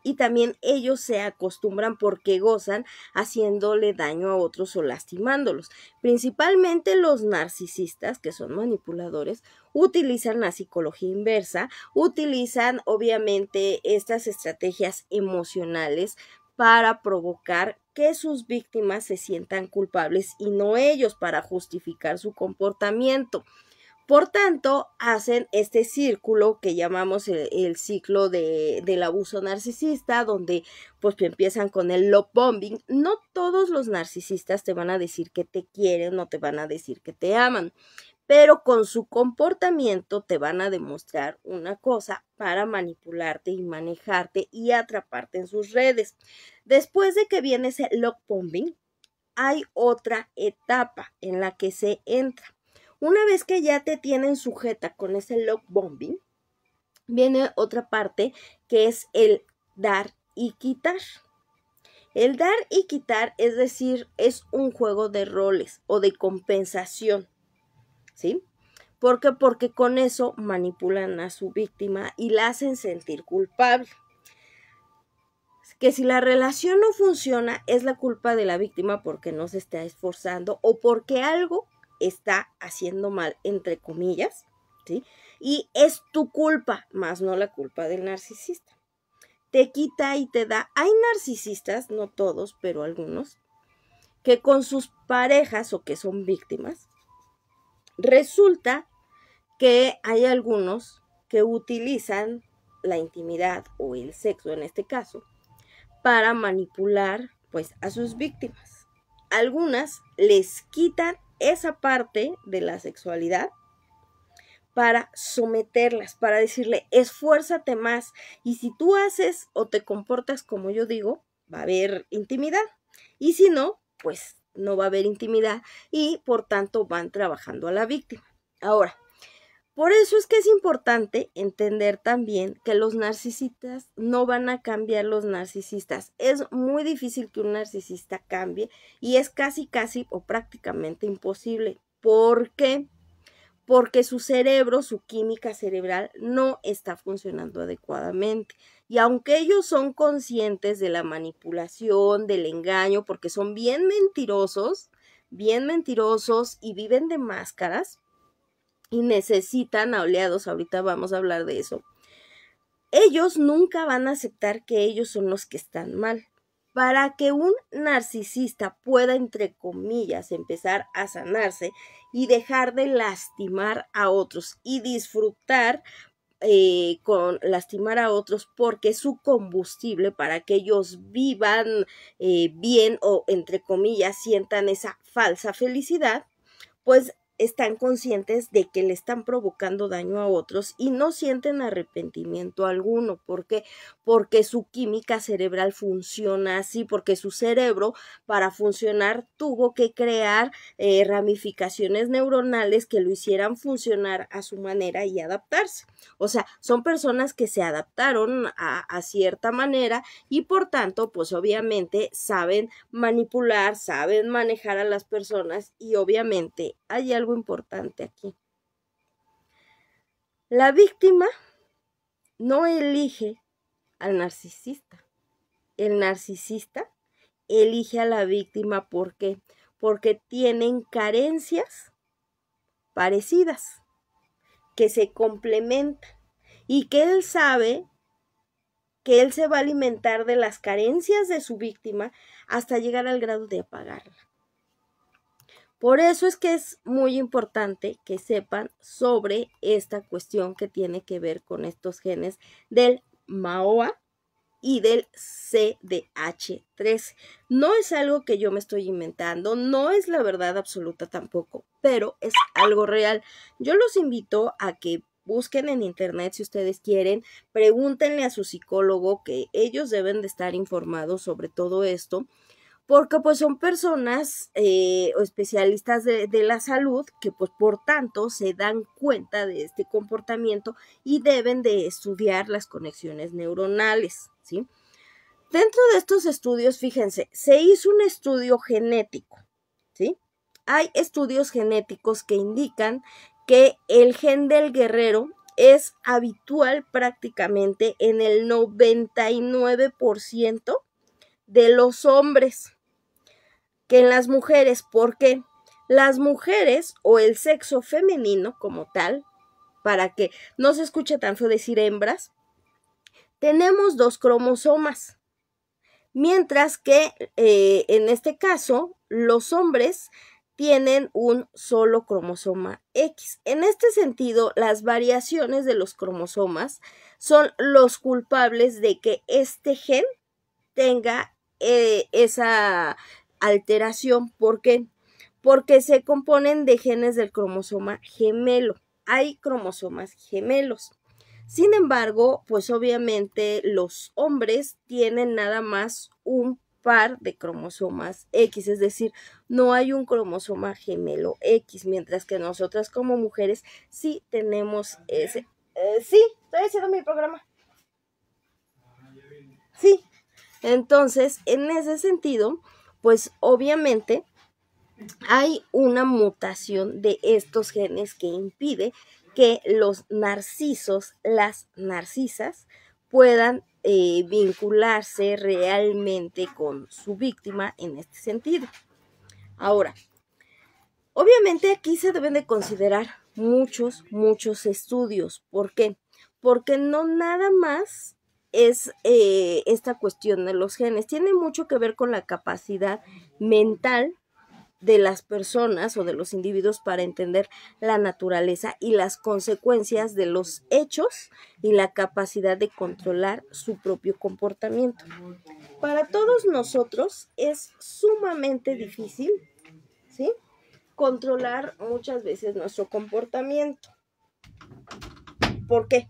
y también ellos se acostumbran porque gozan haciéndole daño a otros o lastimándolos. Principalmente los narcisistas, que son manipuladores, utilizan la psicología inversa, utilizan obviamente estas estrategias emocionales para provocar que sus víctimas se sientan culpables y no ellos para justificar su comportamiento. Por tanto, hacen este círculo que llamamos el, ciclo del abuso narcisista, donde pues empiezan con el love bombing. No todos los narcisistas te van a decir que te quieren, no te van a decir que te aman, pero con su comportamiento te van a demostrar una cosa para manipularte y manejarte y atraparte en sus redes. Después de que viene ese love bombing, hay otra etapa en la que se entra una vez que ya te tienen sujeta con ese lock bombing, viene otra parte que es el dar y quitar. El dar y quitar, es decir, es un juego de roles o de compensación. ¿Sí? ¿Por qué? Porque con eso manipulan a su víctima y la hacen sentir culpable. Que si la relación no funciona, es la culpa de la víctima porque no se está esforzando o porque algo está haciendo mal, entre comillas, ¿sí? Y es tu culpa, más no la culpa del narcisista. Te quita y te da. Hay narcisistas, no todos, pero algunos, que con sus parejas o que son víctimas, resulta que hay algunos que utilizan la intimidad o el sexo en este caso para manipular pues a sus víctimas. Algunas les quitan esa parte de la sexualidad para someterlas, para decirle, esfuérzate más. Y si tú haces o te comportas como yo digo, va a haber intimidad. Y si no, pues no va a haber intimidad y por tanto van trabajando a la víctima. Ahora, por eso es que es importante entender también que los narcisistas no van a cambiar los narcisistas. Es muy difícil que un narcisista cambie y es casi, casi o prácticamente imposible. ¿Por qué? Porque su cerebro, su química cerebral no está funcionando adecuadamente. Y aunque ellos son conscientes de la manipulación, del engaño, porque son bien mentirosos, bien mentirosos y viven de máscaras, y necesitan oleados, ahorita vamos a hablar de eso, ellos nunca van a aceptar que ellos son los que están mal. Para que un narcisista pueda, entre comillas, empezar a sanarse y dejar de lastimar a otros y disfrutar eh, con lastimar a otros porque es su combustible para que ellos vivan eh, bien o, entre comillas, sientan esa falsa felicidad, pues están conscientes de que le están provocando daño a otros y no sienten arrepentimiento alguno. ¿Por Porque su química cerebral funciona así, porque su cerebro para funcionar tuvo que crear eh, ramificaciones neuronales que lo hicieran funcionar a su manera y adaptarse. O sea, son personas que se adaptaron a, a cierta manera y por tanto, pues obviamente saben manipular, saben manejar a las personas y obviamente hay algo importante aquí. La víctima no elige al narcisista. El narcisista elige a la víctima. porque Porque tienen carencias parecidas que se complementan y que él sabe que él se va a alimentar de las carencias de su víctima hasta llegar al grado de apagarla. Por eso es que es muy importante que sepan sobre esta cuestión que tiene que ver con estos genes del MAOA y del CDH3. No es algo que yo me estoy inventando, no es la verdad absoluta tampoco, pero es algo real. Yo los invito a que busquen en internet si ustedes quieren, pregúntenle a su psicólogo que ellos deben de estar informados sobre todo esto porque pues son personas eh, o especialistas de, la salud que pues por tanto se dan cuenta de este comportamiento y deben de estudiar las conexiones neuronales, ¿sí? Dentro de estos estudios, fíjense, se hizo un estudio genético, ¿sí? Hay estudios genéticos que indican que el gen del guerrero es habitual prácticamente en el 99% de los hombres que en las mujeres. porque Las mujeres o el sexo femenino como tal, para que no se escuche tanto decir hembras, tenemos dos cromosomas. Mientras que eh, en este caso los hombres tienen un solo cromosoma X. En este sentido, las variaciones de los cromosomas son los culpables de que este gen tenga eh, esa alteración. ¿Por qué? Porque se componen de genes del cromosoma gemelo. Hay cromosomas gemelos. Sin embargo, pues obviamente los hombres tienen nada más un par de cromosomas X, es decir, no hay un cromosoma gemelo X, mientras que nosotras como mujeres sí tenemos ese. Eh, sí, estoy haciendo mi programa. Sí, entonces, en ese sentido, pues obviamente hay una mutación de estos genes que impide que los narcisos, las narcisas, puedan eh, vincularse realmente con su víctima en este sentido. Ahora, obviamente aquí se deben de considerar muchos, muchos estudios. ¿Por qué? Porque no nada más es eh, esta cuestión de los genes. Tiene mucho que ver con la capacidad mental de las personas o de los individuos para entender la naturaleza y las consecuencias de los hechos y la capacidad de controlar su propio comportamiento. Para todos nosotros es sumamente difícil, ¿sí? Controlar muchas veces nuestro comportamiento. ¿Por qué?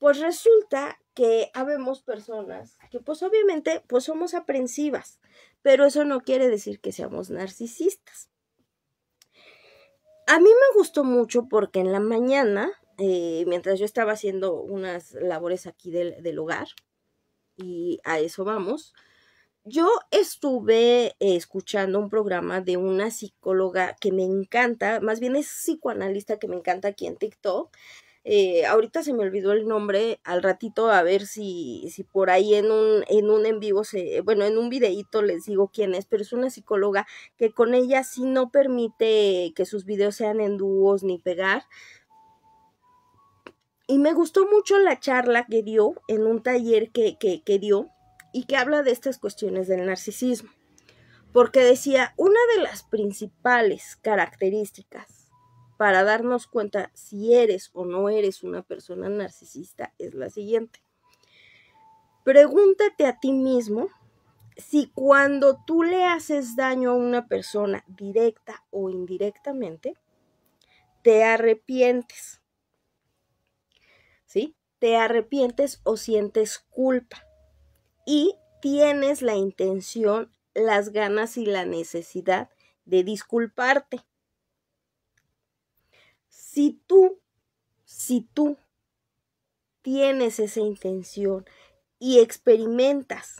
Pues resulta que habemos personas que pues obviamente pues somos aprensivas, pero eso no quiere decir que seamos narcisistas. A mí me gustó mucho porque en la mañana, eh, mientras yo estaba haciendo unas labores aquí del, hogar, y a eso vamos, yo estuve eh, escuchando un programa de una psicóloga que me encanta, más bien es psicoanalista que me encanta aquí en TikTok, eh, ahorita se me olvidó el nombre, al ratito a ver si, si por ahí en un, en un en vivo, se, bueno, en un videíto les digo quién es, pero es una psicóloga que con ella sí no permite que sus videos sean en dúos ni pegar. Y me gustó mucho la charla que dio en un taller que, que, que dio y que habla de estas cuestiones del narcisismo. Porque decía, una de las principales características para darnos cuenta si eres o no eres una persona narcisista es la siguiente. Pregúntate a ti mismo si cuando tú le haces daño a una persona directa o indirectamente, te arrepientes. ¿Sí? Te arrepientes o sientes culpa. Y tienes la intención, las ganas y la necesidad de disculparte. Si tú, si tú tienes esa intención y experimentas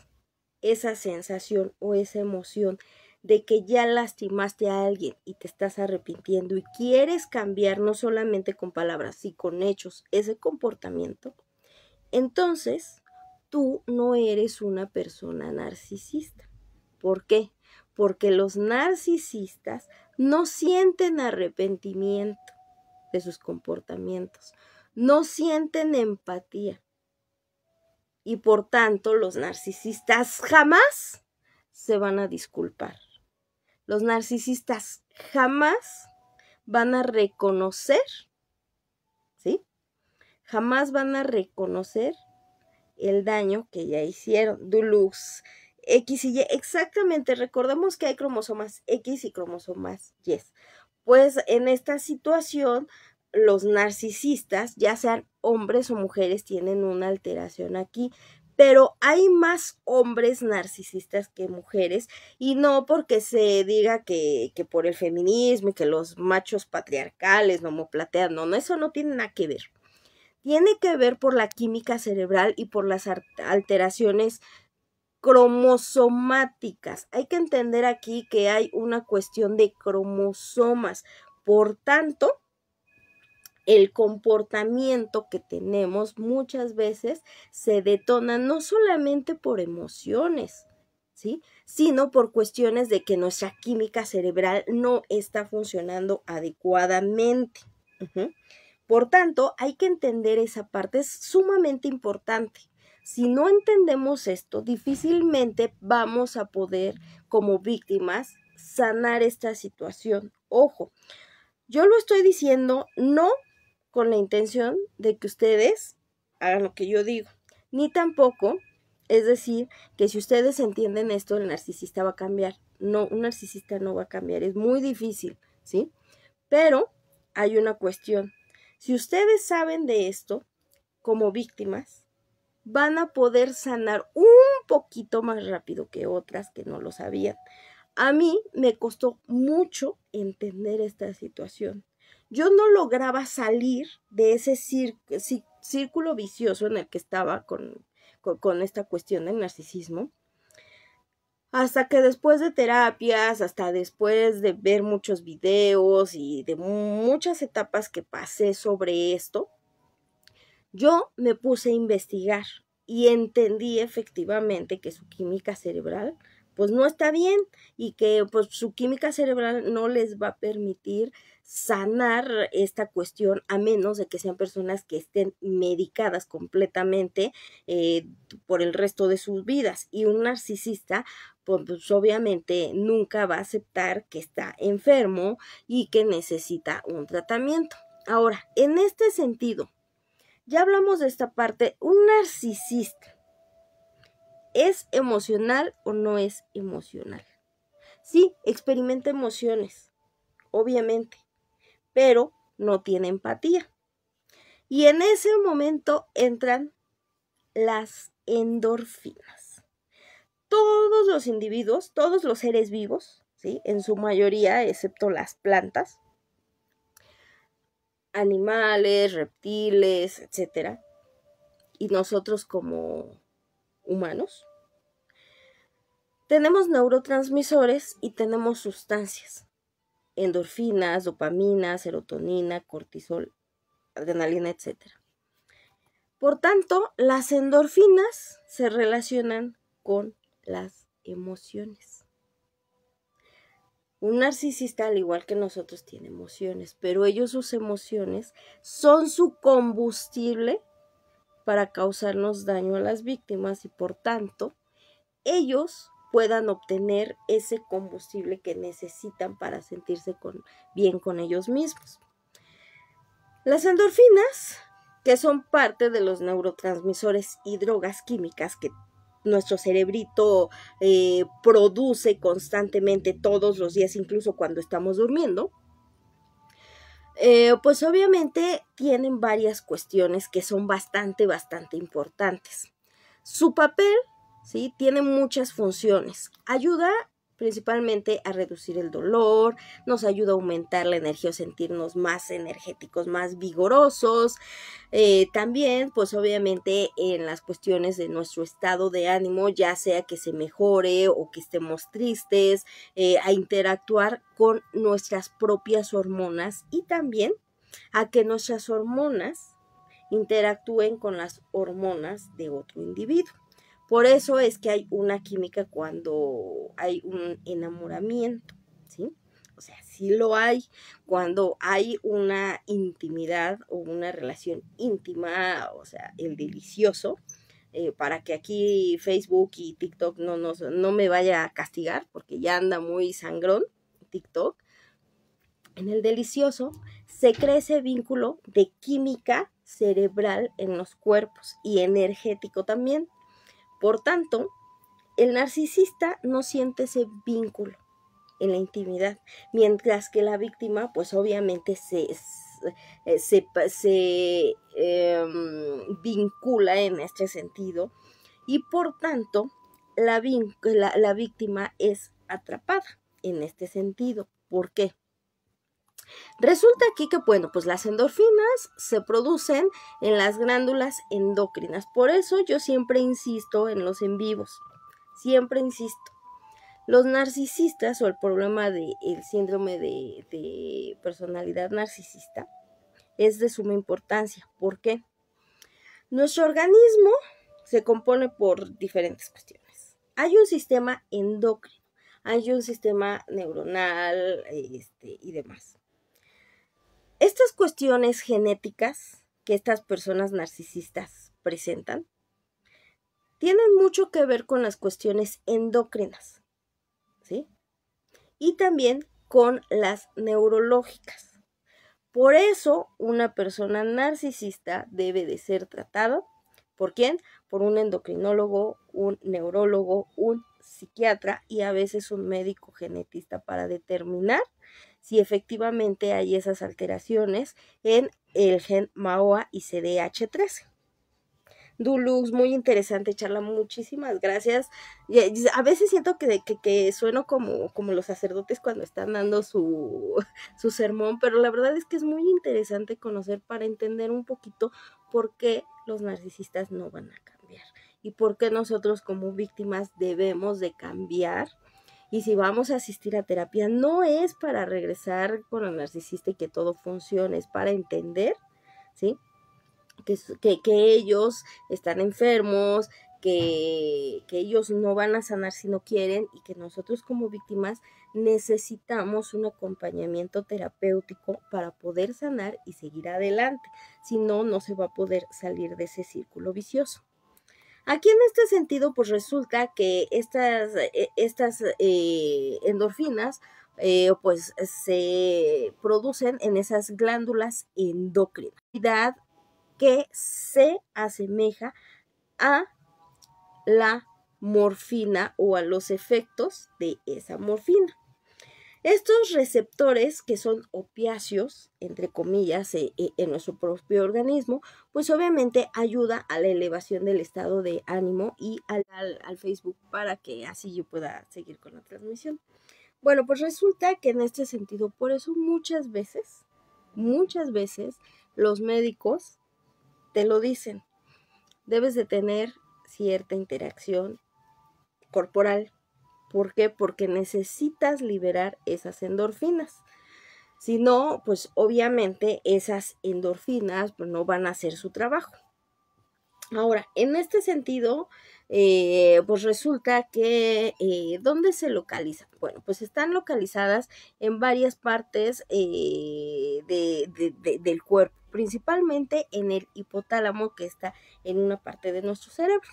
esa sensación o esa emoción de que ya lastimaste a alguien y te estás arrepintiendo y quieres cambiar no solamente con palabras, sino con hechos ese comportamiento, entonces tú no eres una persona narcisista. ¿Por qué? Porque los narcisistas no sienten arrepentimiento sus comportamientos. No sienten empatía. Y por tanto, los narcisistas jamás se van a disculpar. Los narcisistas jamás van a reconocer, ¿sí? Jamás van a reconocer el daño que ya hicieron. Dulux, X y Y, exactamente, recordemos que hay cromosomas X y cromosomas Y pues en esta situación los narcisistas, ya sean hombres o mujeres, tienen una alteración aquí. Pero hay más hombres narcisistas que mujeres y no porque se diga que, por el feminismo y que los machos patriarcales no homoplatean, no, no, eso no tiene nada que ver. Tiene que ver por la química cerebral y por las alteraciones cromosomáticas. Hay que entender aquí que hay una cuestión de cromosomas. Por tanto, el comportamiento que tenemos muchas veces se detona no solamente por emociones, ¿sí? sino por cuestiones de que nuestra química cerebral no está funcionando adecuadamente. Por tanto, hay que entender esa parte, es sumamente importante. Si no entendemos esto, difícilmente vamos a poder, como víctimas, sanar esta situación. Ojo, yo lo estoy diciendo no con la intención de que ustedes hagan lo que yo digo, ni tampoco, es decir, que si ustedes entienden esto, el narcisista va a cambiar. No, un narcisista no va a cambiar, es muy difícil, ¿sí? Pero hay una cuestión. Si ustedes saben de esto como víctimas, van a poder sanar un poquito más rápido que otras que no lo sabían. A mí me costó mucho entender esta situación. Yo no lograba salir de ese círculo vicioso en el que estaba con, esta cuestión del narcisismo hasta que después de terapias, hasta después de ver muchos videos y de muchas etapas que pasé sobre esto, yo me puse a investigar y entendí efectivamente que su química cerebral pues no está bien y que pues su química cerebral no les va a permitir sanar esta cuestión a menos de que sean personas que estén medicadas completamente eh, por el resto de sus vidas y un narcisista pues, pues obviamente nunca va a aceptar que está enfermo y que necesita un tratamiento. Ahora, en este sentido, ya hablamos de esta parte. Un narcisista. ¿Es emocional o no es emocional? Sí, experimenta emociones, obviamente, pero no tiene empatía. Y en ese momento entran las endorfinas. Todos los individuos, todos los seres vivos, ¿sí? en su mayoría, excepto las plantas, animales, reptiles, etcétera, Y nosotros como humanos tenemos neurotransmisores y tenemos sustancias, endorfinas, dopamina, serotonina, cortisol, adrenalina, etcétera. Por tanto, las endorfinas se relacionan con las emociones. Un narcisista, al igual que nosotros, tiene emociones, pero ellos sus emociones son su combustible para causarnos daño a las víctimas y por tanto ellos puedan obtener ese combustible que necesitan para sentirse con, bien con ellos mismos. Las endorfinas, que son parte de los neurotransmisores y drogas químicas que nuestro cerebrito eh, produce constantemente todos los días, incluso cuando estamos durmiendo, eh, pues obviamente tienen varias cuestiones que son bastante, bastante importantes. Su papel, ¿sí? Tiene muchas funciones. Ayuda principalmente a reducir el dolor, nos ayuda a aumentar la energía o sentirnos más energéticos, más vigorosos. Eh, también, pues obviamente en las cuestiones de nuestro estado de ánimo, ya sea que se mejore o que estemos tristes, eh, a interactuar con nuestras propias hormonas y también a que nuestras hormonas interactúen con las hormonas de otro individuo. Por eso es que hay una química cuando hay un enamoramiento, ¿sí? O sea, sí lo hay cuando hay una intimidad o una relación íntima, o sea, el delicioso, eh, para que aquí Facebook y TikTok no, no me vaya a castigar, porque ya anda muy sangrón TikTok. En el delicioso se cree ese vínculo de química cerebral en los cuerpos y energético también. Por tanto, el narcisista no siente ese vínculo en la intimidad, mientras que la víctima pues obviamente se, eh, em, vincula en este sentido y por tanto la, la víctima es atrapada en este sentido. ¿Por qué? Resulta aquí que, bueno, pues las endorfinas se producen en las glándulas endócrinas. Por eso yo siempre insisto en los en vivos. Siempre insisto. Los narcisistas o el problema del síndrome de, personalidad narcisista es de suma importancia. ¿Por qué? Nuestro organismo se compone por diferentes cuestiones. Hay un sistema endocrino, hay un sistema neuronal este, y demás. Estas cuestiones genéticas que estas personas narcisistas presentan tienen mucho que ver con las cuestiones endocrinas, ¿sí? Y también con las neurológicas. Por eso una persona narcisista debe de ser tratada. ¿Por quién? Por un endocrinólogo, un neurólogo, un psiquiatra y a veces un médico genetista para determinar si efectivamente hay esas alteraciones en el gen MAOA y CDH13. Dulux, muy interesante, charla, muchísimas gracias. A veces siento que, sueno como, como, los sacerdotes cuando están dando su, su, sermón, pero la verdad es que es muy interesante conocer para entender un poquito por qué los narcisistas no van a cambiar y por qué nosotros como víctimas debemos de cambiar y si vamos a asistir a terapia, no es para regresar con el narcisista y que todo funcione, es para entender, ¿sí? Que, que ellos están enfermos, que, ellos no van a sanar si no quieren y que nosotros como víctimas necesitamos un acompañamiento terapéutico para poder sanar y seguir adelante. Si no, no se va a poder salir de ese círculo vicioso. Aquí en este sentido, pues resulta que estas, e, estas e, endorfinas eh, pues se producen en esas glándulas endocrinas que se asemeja a la morfina o a los efectos de esa morfina. Estos receptores, que son opiáceos, entre comillas, eh, eh, en nuestro propio organismo, pues obviamente ayuda a la elevación del estado de ánimo y al Facebook para que así yo pueda seguir con la transmisión. Bueno, pues resulta que en este sentido, por eso muchas veces, muchas veces los médicos te lo dicen, debes de tener cierta interacción corporal ¿Por qué? Porque necesitas liberar esas endorfinas. Si no, pues obviamente esas endorfinas pues, no van a hacer su trabajo. Ahora, en este sentido, eh, pues resulta que eh, ¿dónde se localizan? Bueno, pues están localizadas en varias partes eh, del cuerpo, principalmente en el hipotálamo que está en una parte de nuestro cerebro.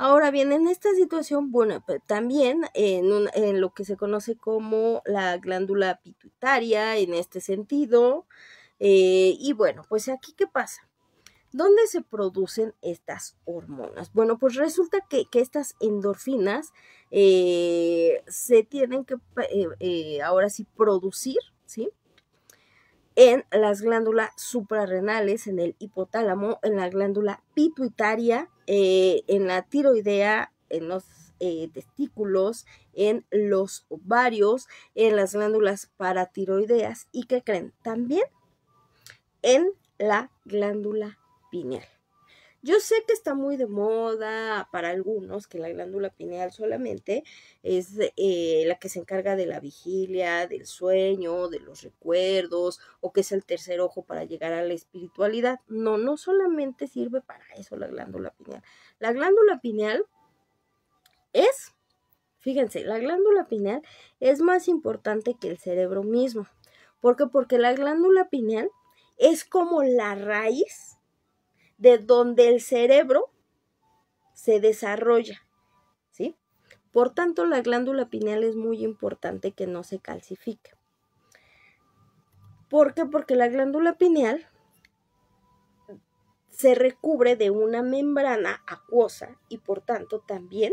Ahora bien, en esta situación, bueno, pues, también en, lo que se conoce como la glándula pituitaria, en este sentido, eh, y bueno, pues aquí qué pasa. ¿Dónde se producen estas hormonas? Bueno, pues resulta que, estas endorfinas eh, se tienen que eh, ahora sí producir, ¿sí? en las glándulas suprarrenales, en el hipotálamo, en la glándula pituitaria, eh, en la tiroidea, en los eh, testículos, en los ovarios, en las glándulas paratiroideas y que creen también en la glándula pineal. Yo sé que está muy de moda para algunos que la glándula pineal solamente es eh, la que se encarga de la vigilia, del sueño, de los recuerdos o que es el tercer ojo para llegar a la espiritualidad. No, no solamente sirve para eso la glándula pineal. La glándula pineal es, fíjense, la glándula pineal es más importante que el cerebro mismo. ¿Por qué? Porque la glándula pineal es como la raíz de donde el cerebro se desarrolla, ¿sí? Por tanto, la glándula pineal es muy importante que no se calcifique. ¿Por qué? Porque la glándula pineal se recubre de una membrana acuosa y por tanto también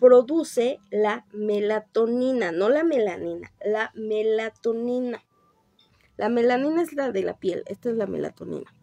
produce la melatonina, no la melanina, la melatonina. La melanina es la de la piel, esta es la melatonina.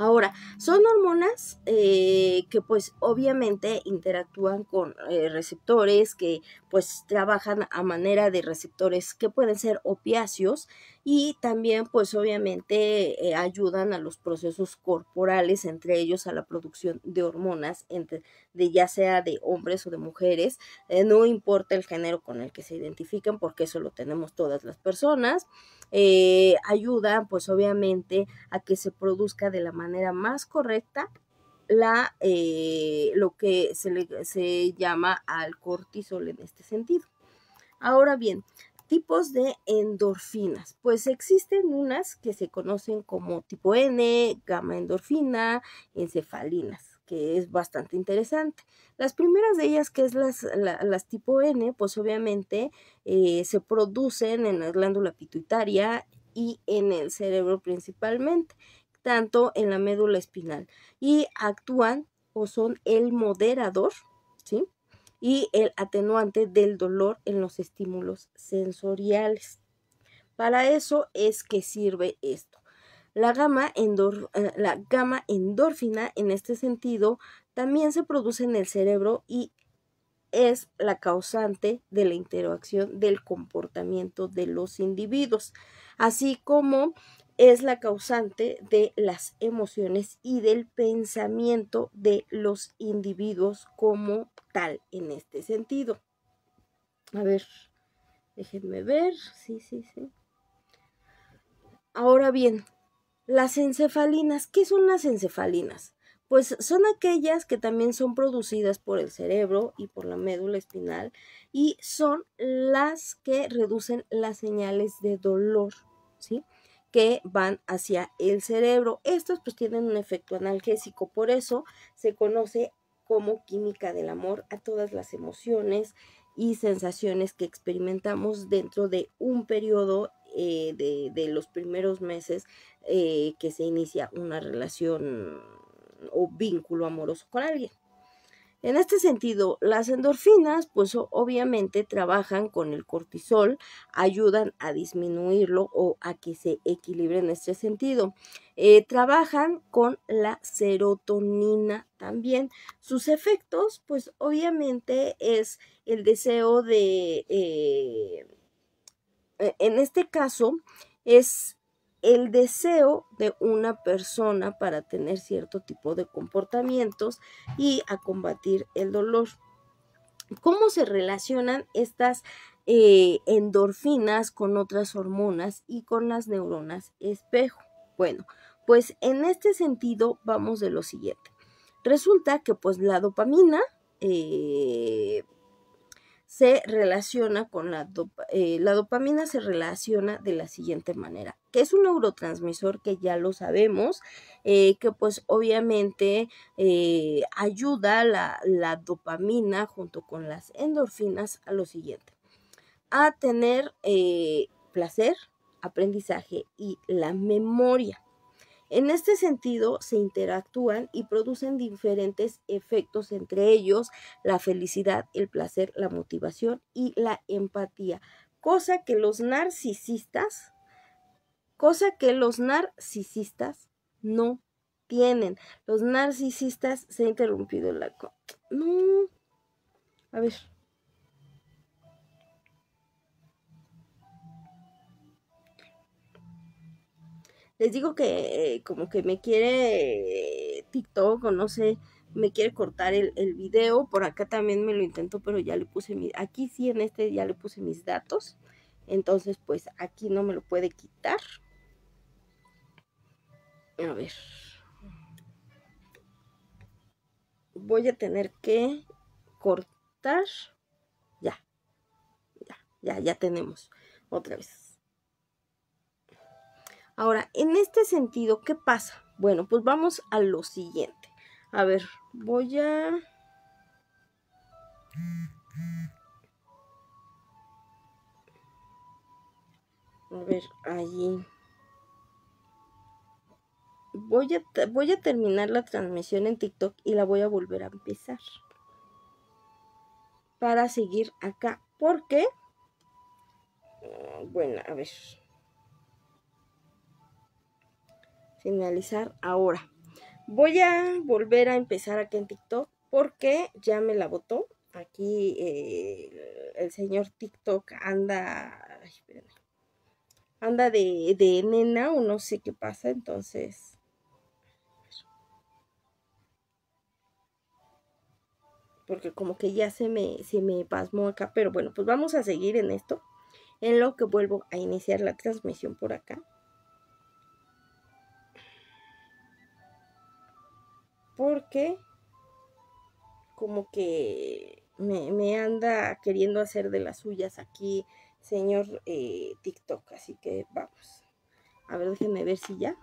Ahora, son hormonas eh, que pues obviamente interactúan con eh, receptores que pues trabajan a manera de receptores que pueden ser opiáceos y también pues obviamente eh, ayudan a los procesos corporales, entre ellos a la producción de hormonas, entre, de ya sea de hombres o de mujeres, eh, no importa el género con el que se identifiquen porque eso lo tenemos todas las personas, eh, ayudan pues obviamente a que se produzca de la manera más correcta la, lo que se, le, se llama al cortisol en este sentido. Ahora bien, tipos de endorfinas. Pues existen unas que se conocen como tipo N, gamma endorfina, encefalinas, que es bastante interesante. Las primeras de ellas, que es las, tipo N, pues obviamente eh, se producen en la glándula pituitaria y en el cerebro principalmente, tanto en la médula espinal, y actúan o son el moderador, ¿sí? y el atenuante del dolor en los estímulos sensoriales. Para eso es que sirve esto. La gama, endor eh, la gama endorfina en este sentido también se produce en el cerebro y es la causante de la interacción del comportamiento de los individuos, así como es la causante de las emociones y del pensamiento de los individuos como en este sentido. A ver, déjenme ver. Sí, sí, sí. Ahora bien, las encefalinas. ¿Qué son las encefalinas? Pues son aquellas que también son producidas por el cerebro y por la médula espinal y son las que reducen las señales de dolor, ¿sí? Que van hacia el cerebro. Estos pues tienen un efecto analgésico, por eso se conoce como química del amor a todas las emociones y sensaciones que experimentamos dentro de un periodo eh, de, los primeros meses eh, que se inicia una relación o vínculo amoroso con alguien. En este sentido, las endorfinas, pues obviamente trabajan con el cortisol, ayudan a disminuirlo o a que se equilibre en este sentido. Eh, trabajan con la serotonina también. Sus efectos, pues obviamente es el deseo de, eh, e, en este caso, es el deseo de una persona para tener cierto tipo de comportamientos y a combatir el dolor. ¿Cómo se relacionan estas eh, endorfinas con otras hormonas y con las neuronas espejo? Bueno, pues en este sentido vamos de lo siguiente. Resulta que pues la dopamina eh, se relaciona con la, eh, la dopamina, se relaciona de la siguiente manera, que es un neurotransmisor que ya lo sabemos, eh, que pues obviamente eh, ayuda la, la dopamina junto con las endorfinas a lo siguiente, a tener placer, aprendizaje y la memoria. En este sentido, se interactúan y producen diferentes efectos, entre ellos la felicidad, el placer, la motivación y la empatía, cosa que los narcisistas, cosa que los narcisistas no tienen. Los narcisistas se ha interrumpido la... No. A ver. Les digo que eh, como que me quiere eh, TikTok o no sé, me quiere cortar el, video. Por acá también me lo intento, pero ya le puse mis... Aquí sí, en este ya le puse mis datos. Entonces, pues aquí no me lo puede quitar. A ver. Voy a tener que cortar. Ya. Ya, ya, ya tenemos. Otra vez. Ahora, en este sentido, ¿qué pasa? Bueno, pues vamos a lo siguiente. A ver, voy a... A ver, allí. Voy a, voy a terminar la transmisión en TikTok y la voy a volver a empezar. Para seguir acá. ¿Por qué? Ah, bueno, a ver. finalizar ahora. Voy a volver a empezar aquí en TikTok porque ya me la Votó Aquí eh, el señor TikTok anda, anda de, de nena o no sé qué pasa, entonces... Porque como que ya se me, se me pasmó acá, pero bueno, pues vamos a seguir en esto, en lo que vuelvo a iniciar la transmisión por acá. porque como que me, anda queriendo hacer de las suyas aquí, señor eh, TikTok. Así que vamos. A ver, déjenme ver si ya.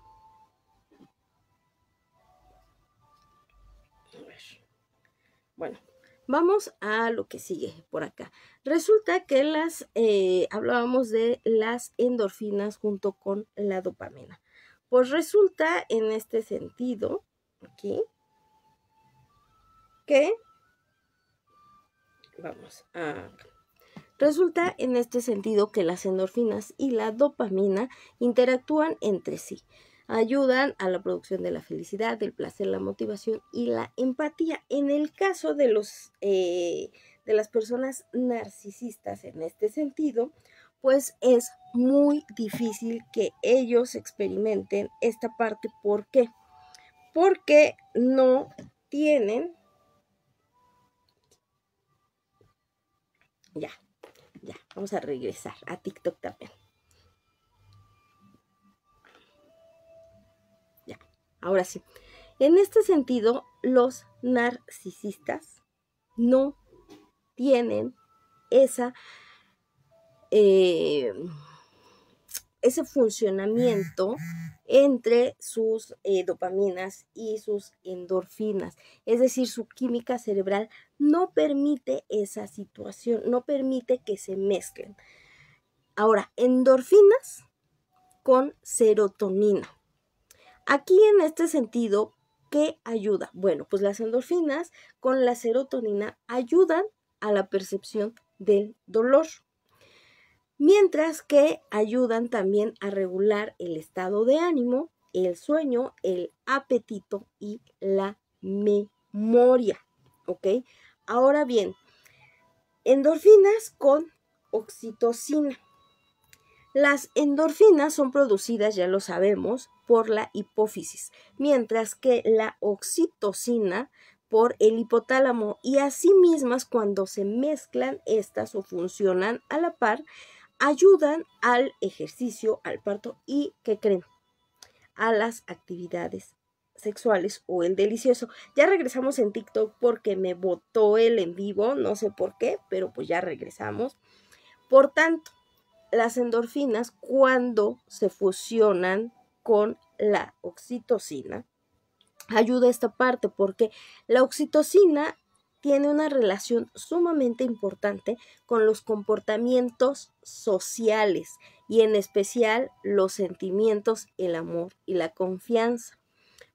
Bueno, Vamos a lo que sigue por acá. Resulta que las eh, hablábamos de las endorfinas junto con la dopamina. Pues resulta en este sentido, aquí, que vamos a Resulta en este sentido que las endorfinas y la dopamina interactúan entre sí. Ayudan a la producción de la felicidad, del placer, la motivación y la empatía. En el caso de, los, eh, de las personas narcisistas en este sentido, pues es muy difícil que ellos experimenten esta parte. ¿Por qué? Porque no tienen Ya, ya. Vamos a regresar a TikTok también. Ya, ahora sí. En este sentido, los narcisistas no tienen esa... Eh, ese funcionamiento entre sus eh, dopaminas y sus endorfinas. Es decir, su química cerebral no permite esa situación, no permite que se mezclen. Ahora, endorfinas con serotonina. Aquí en este sentido, ¿qué ayuda? Bueno, pues las endorfinas con la serotonina ayudan a la percepción del dolor mientras que ayudan también a regular el estado de ánimo, el sueño, el apetito y la memoria. ¿Ok? Ahora bien, endorfinas con oxitocina. Las endorfinas son producidas, ya lo sabemos, por la hipófisis, mientras que la oxitocina por el hipotálamo y así mismas cuando se mezclan estas o funcionan a la par, ayudan al ejercicio, al parto y, ¿qué creen? A las actividades sexuales o el delicioso. Ya regresamos en TikTok porque me botó el en vivo, no sé por qué, pero pues ya regresamos. Por tanto, las endorfinas cuando se fusionan con la oxitocina, ayuda a esta parte porque la oxitocina tiene una relación sumamente importante con los comportamientos sociales y en especial los sentimientos, el amor y la confianza.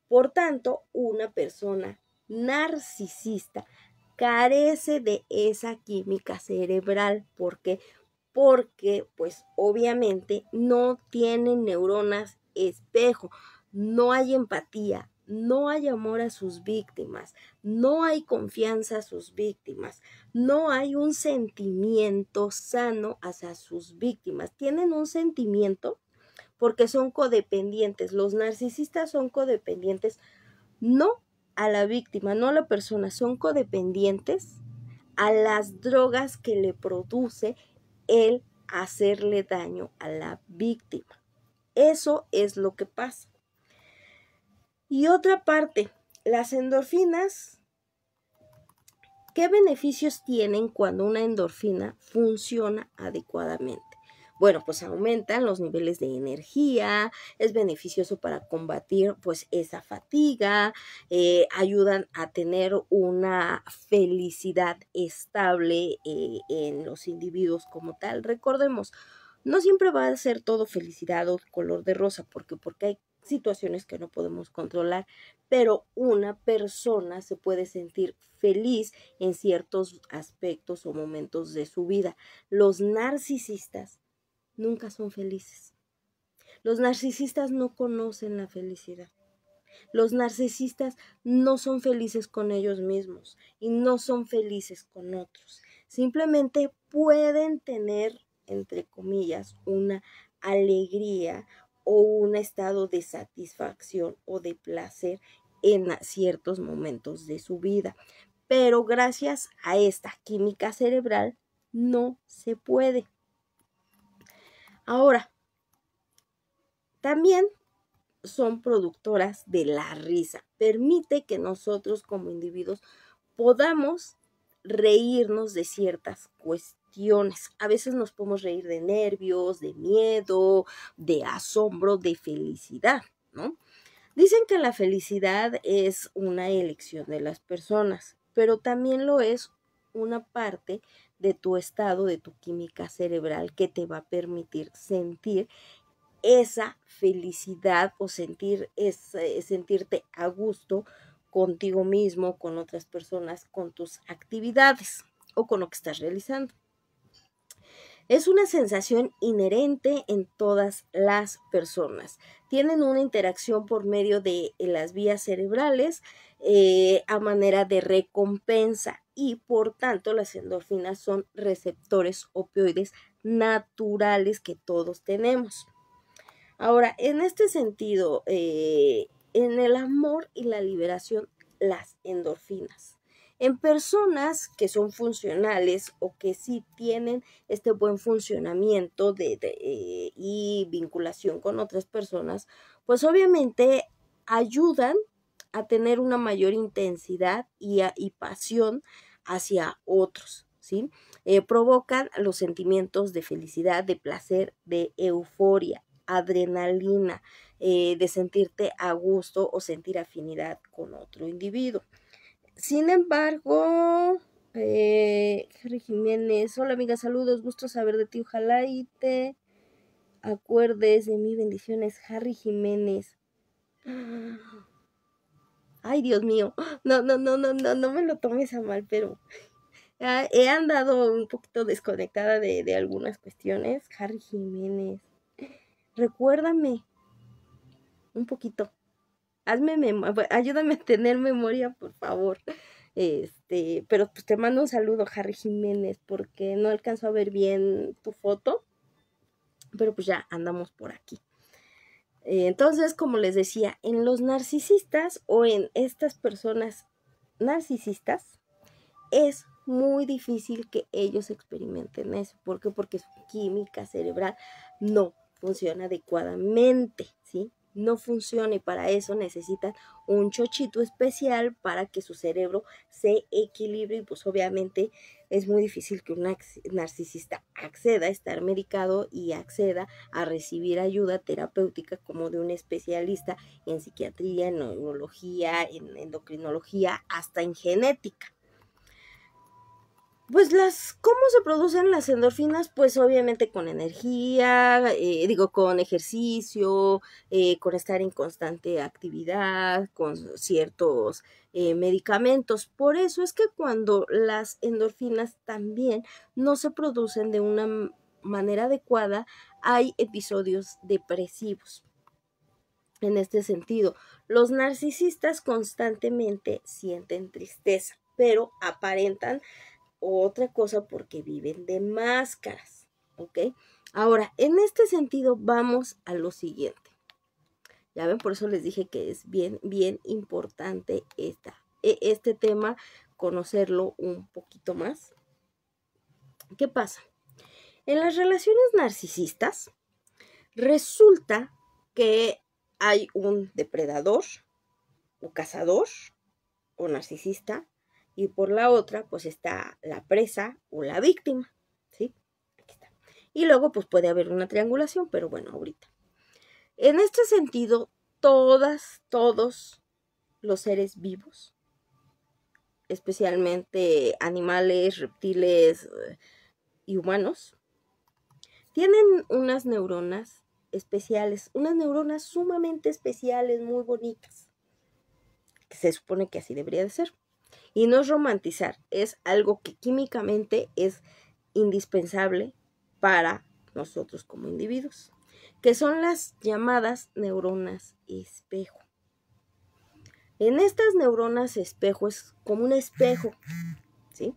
Por tanto, una persona narcisista carece de esa química cerebral. ¿Por qué? Porque, pues obviamente, no tiene neuronas espejo, no hay empatía, no hay amor a sus víctimas, no hay confianza a sus víctimas, no hay un sentimiento sano hacia sus víctimas. Tienen un sentimiento porque son codependientes. Los narcisistas son codependientes no a la víctima, no a la persona, son codependientes a las drogas que le produce el hacerle daño a la víctima. Eso es lo que pasa. Y otra parte, las endorfinas, ¿qué beneficios tienen cuando una endorfina funciona adecuadamente? Bueno, pues aumentan los niveles de energía, es beneficioso para combatir pues esa fatiga, eh, ayudan a tener una felicidad estable eh, en los individuos como tal. Recordemos, no siempre va a ser todo felicidad o color de rosa, porque porque hay situaciones que no podemos controlar, pero una persona se puede sentir feliz en ciertos aspectos o momentos de su vida. Los narcisistas nunca son felices. Los narcisistas no conocen la felicidad. Los narcisistas no son felices con ellos mismos y no son felices con otros. Simplemente pueden tener, entre comillas, una alegría o un estado de satisfacción o de placer en ciertos momentos de su vida. Pero gracias a esta química cerebral no se puede. Ahora, también son productoras de la risa. Permite que nosotros como individuos podamos reírnos de ciertas cuestiones a veces nos podemos reír de nervios, de miedo, de asombro, de felicidad, ¿no? Dicen que la felicidad es una elección de las personas, pero también lo es una parte de tu estado, de tu química cerebral que te va a permitir sentir esa felicidad o sentir sentirte a gusto contigo mismo, con otras personas, con tus actividades o con lo que estás realizando. Es una sensación inherente en todas las personas. Tienen una interacción por medio de eh, las vías cerebrales eh, a manera de recompensa y por tanto las endorfinas son receptores opioides naturales que todos tenemos. Ahora, en este sentido, eh, en el amor y la liberación, las endorfinas en personas que son funcionales o que sí tienen este buen funcionamiento eh, y vinculación con otras personas, pues obviamente ayudan a tener una mayor intensidad y, pasión hacia otros, ¿sí? Eh, provocan los sentimientos de felicidad, de placer, de euforia, adrenalina, eh, de sentirte a gusto o sentir afinidad con otro individuo. Sin embargo, Harry eh, Jiménez, hola amiga, saludos, gusto saber de ti, ojalá y te acuerdes de mí, bendiciones, Harry Jiménez. Ay, Dios mío, no, no, no, no, no, no me lo tomes a mal, pero he andado un poquito desconectada de, de algunas cuestiones. Harry Jiménez, recuérdame un poquito hazme memoria, ayúdame a tener memoria, por favor. Este, pero pues te mando un saludo, Harry Jiménez, porque no alcanzo a ver bien tu foto, pero pues ya andamos por aquí. Entonces, como les decía, en los narcisistas o en estas personas narcisistas es muy difícil que ellos experimenten eso. ¿Por qué? Porque su química cerebral no funciona adecuadamente, ¿sí? no funciona y para eso necesitan un chochito especial para que su cerebro se equilibre y pues obviamente es muy difícil que un narcisista acceda a estar medicado y acceda a recibir ayuda terapéutica como de un especialista en psiquiatría, en neurología, en endocrinología, hasta en genética. Pues las, ¿cómo se producen las endorfinas? Pues obviamente con energía, eh, digo, con ejercicio, eh, con estar en constante actividad, con ciertos eh, medicamentos. Por eso es que cuando las endorfinas también no se producen de una manera adecuada, hay episodios depresivos. En este sentido, los narcisistas constantemente sienten tristeza, pero aparentan otra cosa porque viven de máscaras, ¿ok? Ahora, en este sentido vamos a lo siguiente. Ya ven, por eso les dije que es bien, bien importante e, este tema, conocerlo un poquito más. ¿Qué pasa? En las relaciones narcisistas, resulta que hay un depredador o cazador o narcisista y por la otra pues está la presa o la víctima, ¿sí? Aquí está. Y luego pues puede haber una triangulación, pero bueno, ahorita. En este sentido, todas, todos los seres vivos, especialmente animales, reptiles eh, y humanos, tienen unas neuronas especiales, unas neuronas sumamente especiales, muy bonitas, que se supone que así debería de ser. Y no es romantizar, es algo que químicamente es indispensable para nosotros como individuos, que son las llamadas neuronas espejo. En estas neuronas espejo es como un espejo, ¿sí?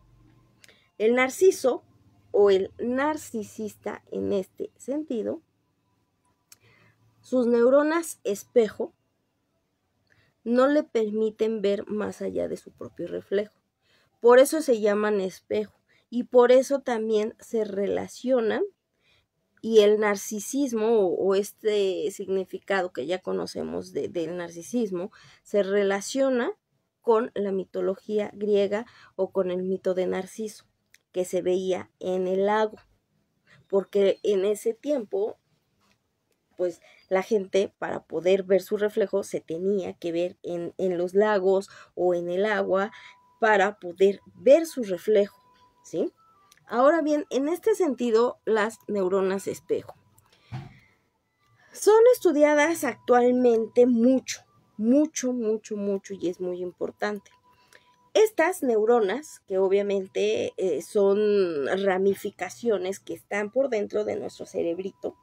El narciso o el narcisista en este sentido, sus neuronas espejo no le permiten ver más allá de su propio reflejo. Por eso se llaman espejo y por eso también se relaciona y el narcisismo o, este significado que ya conocemos del narcisismo se relaciona con la mitología griega o con el mito de Narciso que se veía en el lago porque en ese tiempo pues la gente para poder ver su reflejo se tenía que ver en, los lagos o en el agua para poder ver su reflejo, ¿sí? Ahora bien, en este sentido, las neuronas espejo son estudiadas actualmente mucho, mucho, mucho, mucho y es muy importante. Estas neuronas, que obviamente eh, son ramificaciones que están por dentro de nuestro cerebrito,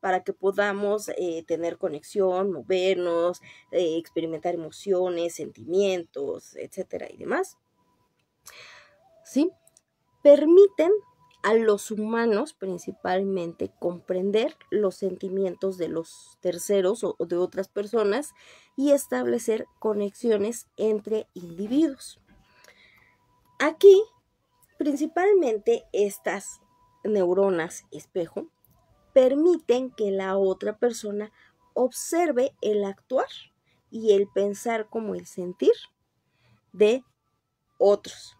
para que podamos eh, tener conexión, movernos, eh, experimentar emociones, sentimientos, etcétera y demás. ¿Sí? Permiten a los humanos principalmente comprender los sentimientos de los terceros o de otras personas y establecer conexiones entre individuos. Aquí, principalmente estas neuronas espejo permiten que la otra persona observe el actuar y el pensar como el sentir de otros.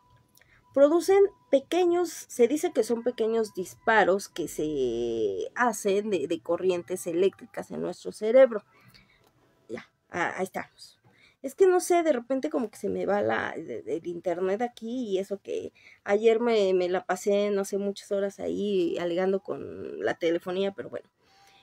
Producen pequeños, se dice que son pequeños disparos que se hacen de, corrientes eléctricas en nuestro cerebro. Ya, ahí estamos es que no sé, de repente como que se me va la, el internet aquí y eso que ayer me, me la pasé, no sé, muchas horas ahí alegando con la telefonía, pero bueno.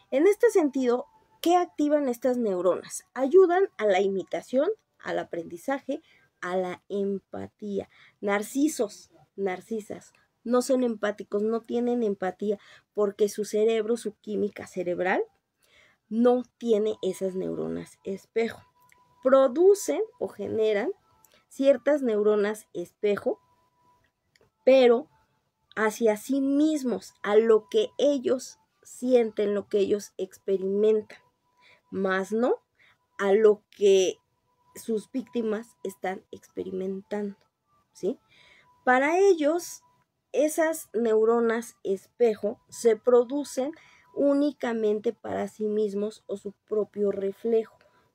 En este sentido, ¿qué activan estas neuronas? Ayudan a la imitación, al aprendizaje, a la empatía. Narcisos, narcisas, no son empáticos, no tienen empatía porque su cerebro, su química cerebral, no tiene esas neuronas espejo producen o generan ciertas neuronas espejo, pero hacia sí mismos, a lo que ellos sienten, lo que ellos experimentan, más no a lo que sus víctimas están experimentando, ¿sí? Para ellos, esas neuronas espejo se producen únicamente para sí mismos o su propio reflejo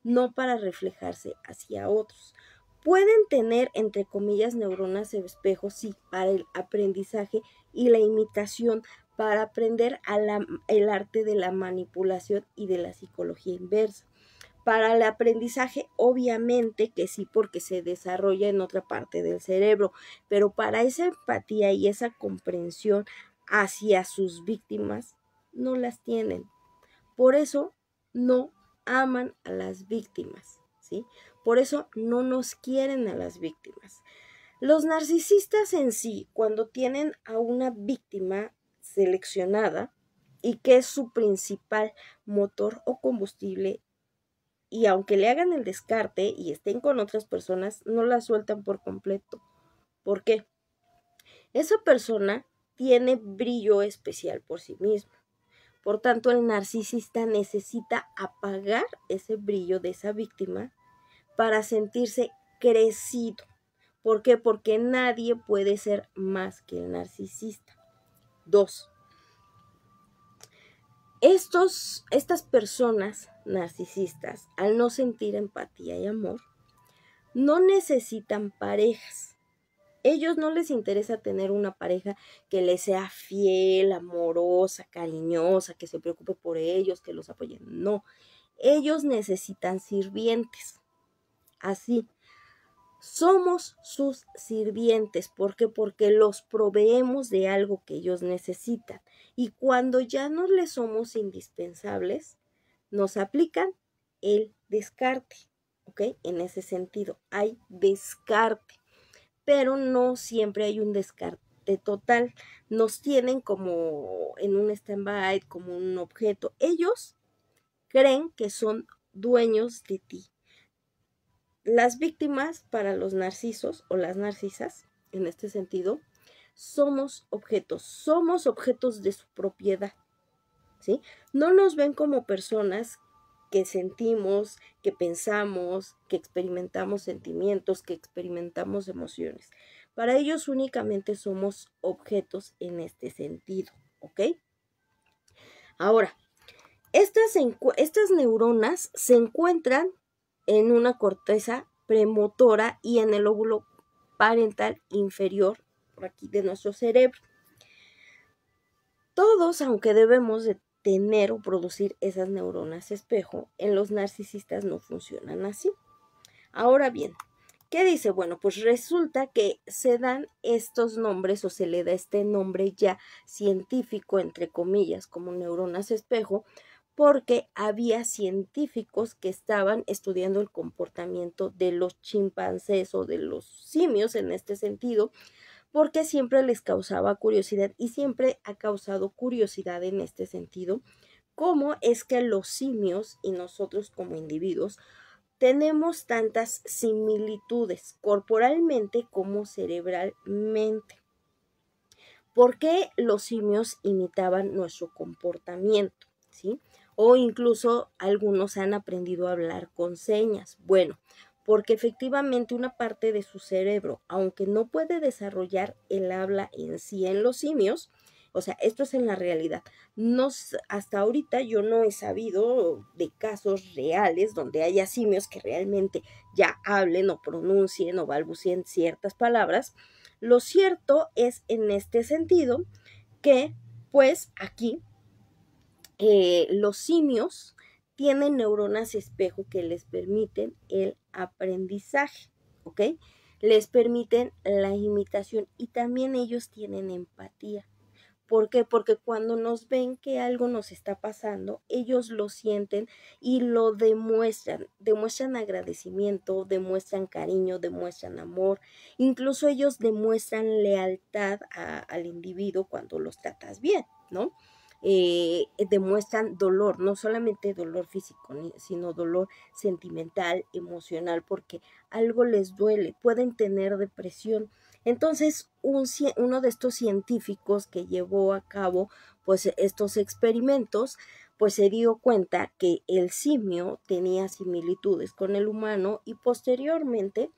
no para reflejarse hacia otros. Pueden tener, entre comillas, neuronas de espejo, sí, para el aprendizaje y la imitación, para aprender el arte de la manipulación y de la psicología inversa. Para el aprendizaje, obviamente que sí, porque se desarrolla en otra parte del cerebro, pero para esa empatía y esa comprensión hacia sus víctimas, no las tienen. Por eso no aman a las víctimas, ¿sí? Por eso no nos quieren a las víctimas. Los narcisistas en sí, cuando tienen a una víctima seleccionada y que es su principal motor o combustible, y aunque le hagan el descarte y estén con otras personas, no la sueltan por completo. ¿Por qué? Esa persona tiene brillo especial por sí misma. Por tanto, el narcisista necesita apagar ese brillo de esa víctima para sentirse crecido. ¿Por qué? Porque nadie puede ser más que el narcisista. Dos. Estos, estas personas narcisistas, al no sentir empatía y amor, no necesitan parejas, ellos no les interesa tener una pareja que les sea fiel, amorosa, cariñosa, que se preocupe por ellos, que los apoye. No, ellos necesitan sirvientes. Así, somos sus sirvientes. ¿Por qué? Porque los proveemos de algo que ellos necesitan. Y cuando ya no les somos indispensables, nos aplican el descarte. ¿Ok? En ese sentido, hay descarte pero no siempre hay un descarte total. Nos tienen como en un stand-by, como un objeto. Ellos creen que son dueños de ti. Las víctimas para los narcisos o las narcisas, en este sentido, somos objetos, somos objetos de su propiedad. ¿sí? No nos ven como personas que sentimos, que pensamos, que experimentamos sentimientos, que experimentamos emociones. Para ellos únicamente somos objetos en este sentido, ¿ok? Ahora, estas, estas neuronas se encuentran en una corteza premotora y en el óvulo parental inferior, por aquí, de nuestro cerebro. Todos, aunque debemos de tener producir esas neuronas espejo, en los narcisistas no funcionan así. Ahora bien, ¿qué dice? Bueno, pues resulta que se dan estos nombres o se le da este nombre ya científico, entre comillas, como neuronas espejo, porque había científicos que estaban estudiando el comportamiento de los chimpancés o de los simios en este sentido, porque siempre les causaba curiosidad y siempre ha causado curiosidad en este sentido, cómo es que los simios y nosotros como individuos tenemos tantas similitudes corporalmente como cerebralmente. ¿Por qué los simios imitaban nuestro comportamiento? ¿Sí? O incluso algunos han aprendido a hablar con señas. Bueno, porque efectivamente una parte de su cerebro, aunque no puede desarrollar el habla en sí en los simios, o sea, esto es en la realidad. No, hasta ahorita yo no he sabido de casos reales donde haya simios que realmente ya hablen o pronuncien o balbucien ciertas palabras. Lo cierto es en este sentido que, pues aquí, eh, los simios tienen neuronas espejo que les permiten el aprendizaje, ¿ok? Les permiten la imitación y también ellos tienen empatía. ¿Por qué? Porque cuando nos ven que algo nos está pasando, ellos lo sienten y lo demuestran. Demuestran agradecimiento, demuestran cariño, demuestran amor. Incluso ellos demuestran lealtad al individuo cuando los tratas bien, ¿no? Eh, eh, demuestran dolor, no solamente dolor físico, sino dolor sentimental, emocional, porque algo les duele, pueden tener depresión. Entonces, un, uno de estos científicos que llevó a cabo pues, estos experimentos, pues se dio cuenta que el simio tenía similitudes con el humano y posteriormente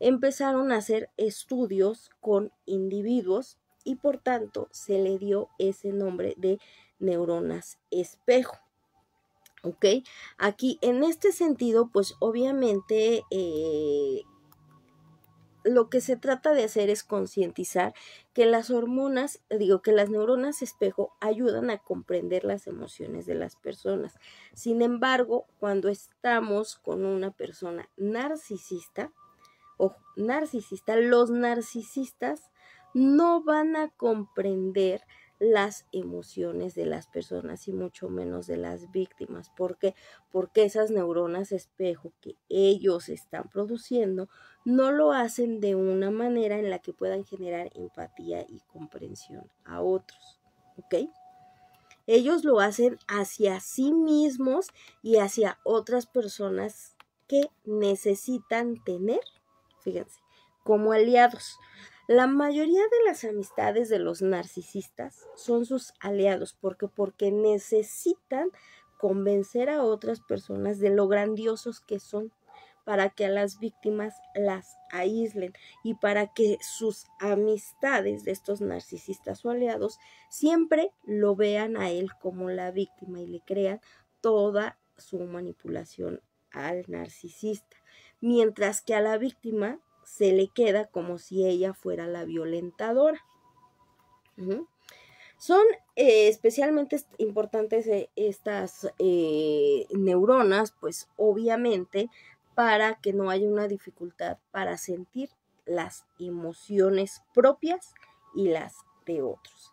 empezaron a hacer estudios con individuos y por tanto se le dio ese nombre de neuronas espejo. ¿Ok? Aquí, en este sentido, pues obviamente eh, lo que se trata de hacer es concientizar que las hormonas, digo, que las neuronas espejo ayudan a comprender las emociones de las personas. Sin embargo, cuando estamos con una persona narcisista, o narcisista, los narcisistas no van a comprender las emociones de las personas y mucho menos de las víctimas. ¿Por qué? Porque esas neuronas espejo que ellos están produciendo no lo hacen de una manera en la que puedan generar empatía y comprensión a otros. ¿Ok? Ellos lo hacen hacia sí mismos y hacia otras personas que necesitan tener, fíjense, como aliados. La mayoría de las amistades de los narcisistas son sus aliados porque, porque necesitan convencer a otras personas de lo grandiosos que son para que a las víctimas las aíslen y para que sus amistades de estos narcisistas o aliados siempre lo vean a él como la víctima y le crean toda su manipulación al narcisista, mientras que a la víctima se le queda como si ella fuera la violentadora. Son eh, especialmente importantes eh, estas eh, neuronas, pues obviamente, para que no haya una dificultad para sentir las emociones propias y las de otros.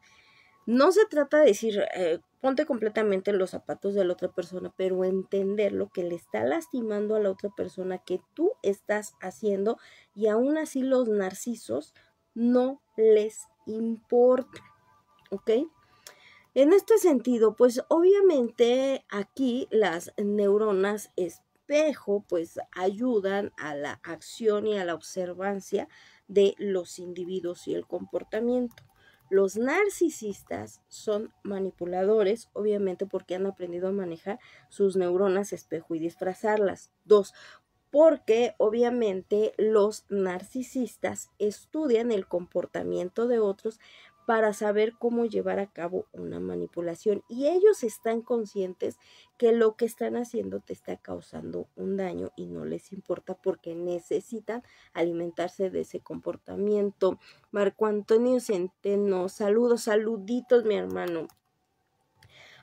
No se trata de decir, Ponte completamente los zapatos de la otra persona, pero entender lo que le está lastimando a la otra persona que tú estás haciendo y aún así los narcisos no les importa. ¿Ok? En este sentido, pues obviamente aquí las neuronas espejo pues ayudan a la acción y a la observancia de los individuos y el comportamiento. Los narcisistas son manipuladores, obviamente porque han aprendido a manejar sus neuronas espejo y disfrazarlas. Dos, porque obviamente los narcisistas estudian el comportamiento de otros para saber cómo llevar a cabo una manipulación. Y ellos están conscientes que lo que están haciendo te está causando un daño y no les importa porque necesitan alimentarse de ese comportamiento. Marco Antonio Centeno, saludos, saluditos mi hermano.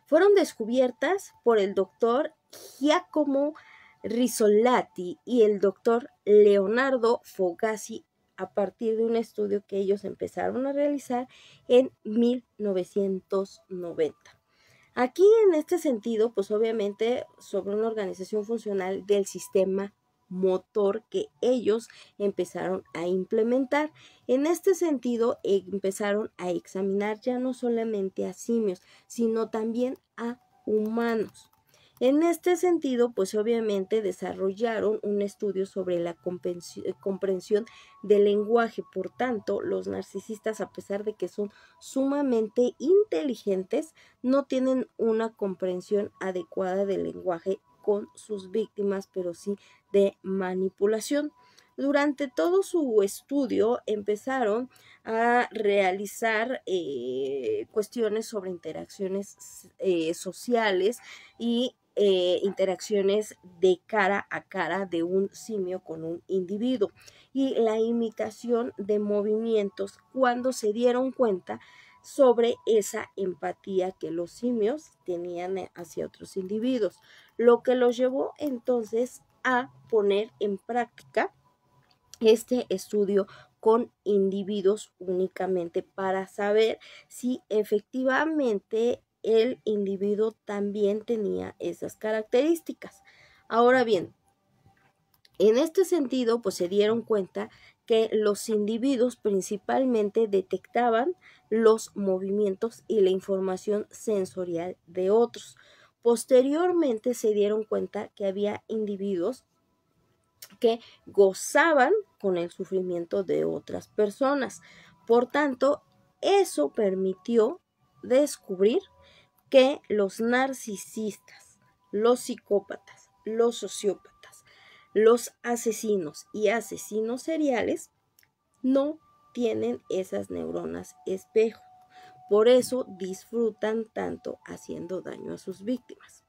Fueron descubiertas por el doctor Giacomo Risolati y el doctor Leonardo Fogassi, a partir de un estudio que ellos empezaron a realizar en 1990. Aquí en este sentido, pues obviamente sobre una organización funcional del sistema motor que ellos empezaron a implementar. En este sentido, empezaron a examinar ya no solamente a simios, sino también a humanos. En este sentido, pues obviamente desarrollaron un estudio sobre la eh, comprensión del lenguaje. Por tanto, los narcisistas, a pesar de que son sumamente inteligentes, no tienen una comprensión adecuada del lenguaje con sus víctimas, pero sí de manipulación. Durante todo su estudio empezaron a realizar eh, cuestiones sobre interacciones eh, sociales y eh, interacciones de cara a cara de un simio con un individuo y la imitación de movimientos cuando se dieron cuenta sobre esa empatía que los simios tenían hacia otros individuos, lo que los llevó entonces a poner en práctica este estudio con individuos únicamente para saber si efectivamente el individuo también tenía esas características. Ahora bien, en este sentido, pues se dieron cuenta que los individuos principalmente detectaban los movimientos y la información sensorial de otros. Posteriormente se dieron cuenta que había individuos que gozaban con el sufrimiento de otras personas. Por tanto, eso permitió descubrir que los narcisistas, los psicópatas, los sociópatas, los asesinos y asesinos seriales no tienen esas neuronas espejo. Por eso disfrutan tanto haciendo daño a sus víctimas.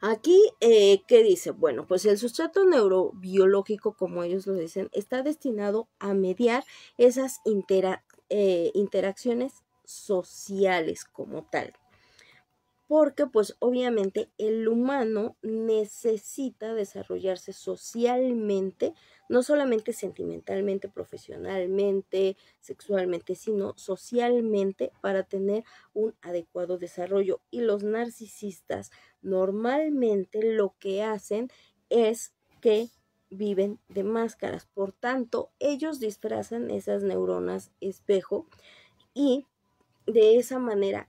Aquí, eh, ¿qué dice? Bueno, pues el sustrato neurobiológico, como ellos lo dicen, está destinado a mediar esas eh, interacciones sociales como tal. Porque pues obviamente el humano necesita desarrollarse socialmente, no solamente sentimentalmente, profesionalmente, sexualmente, sino socialmente para tener un adecuado desarrollo. Y los narcisistas normalmente lo que hacen es que viven de máscaras. Por tanto, ellos disfrazan esas neuronas espejo y de esa manera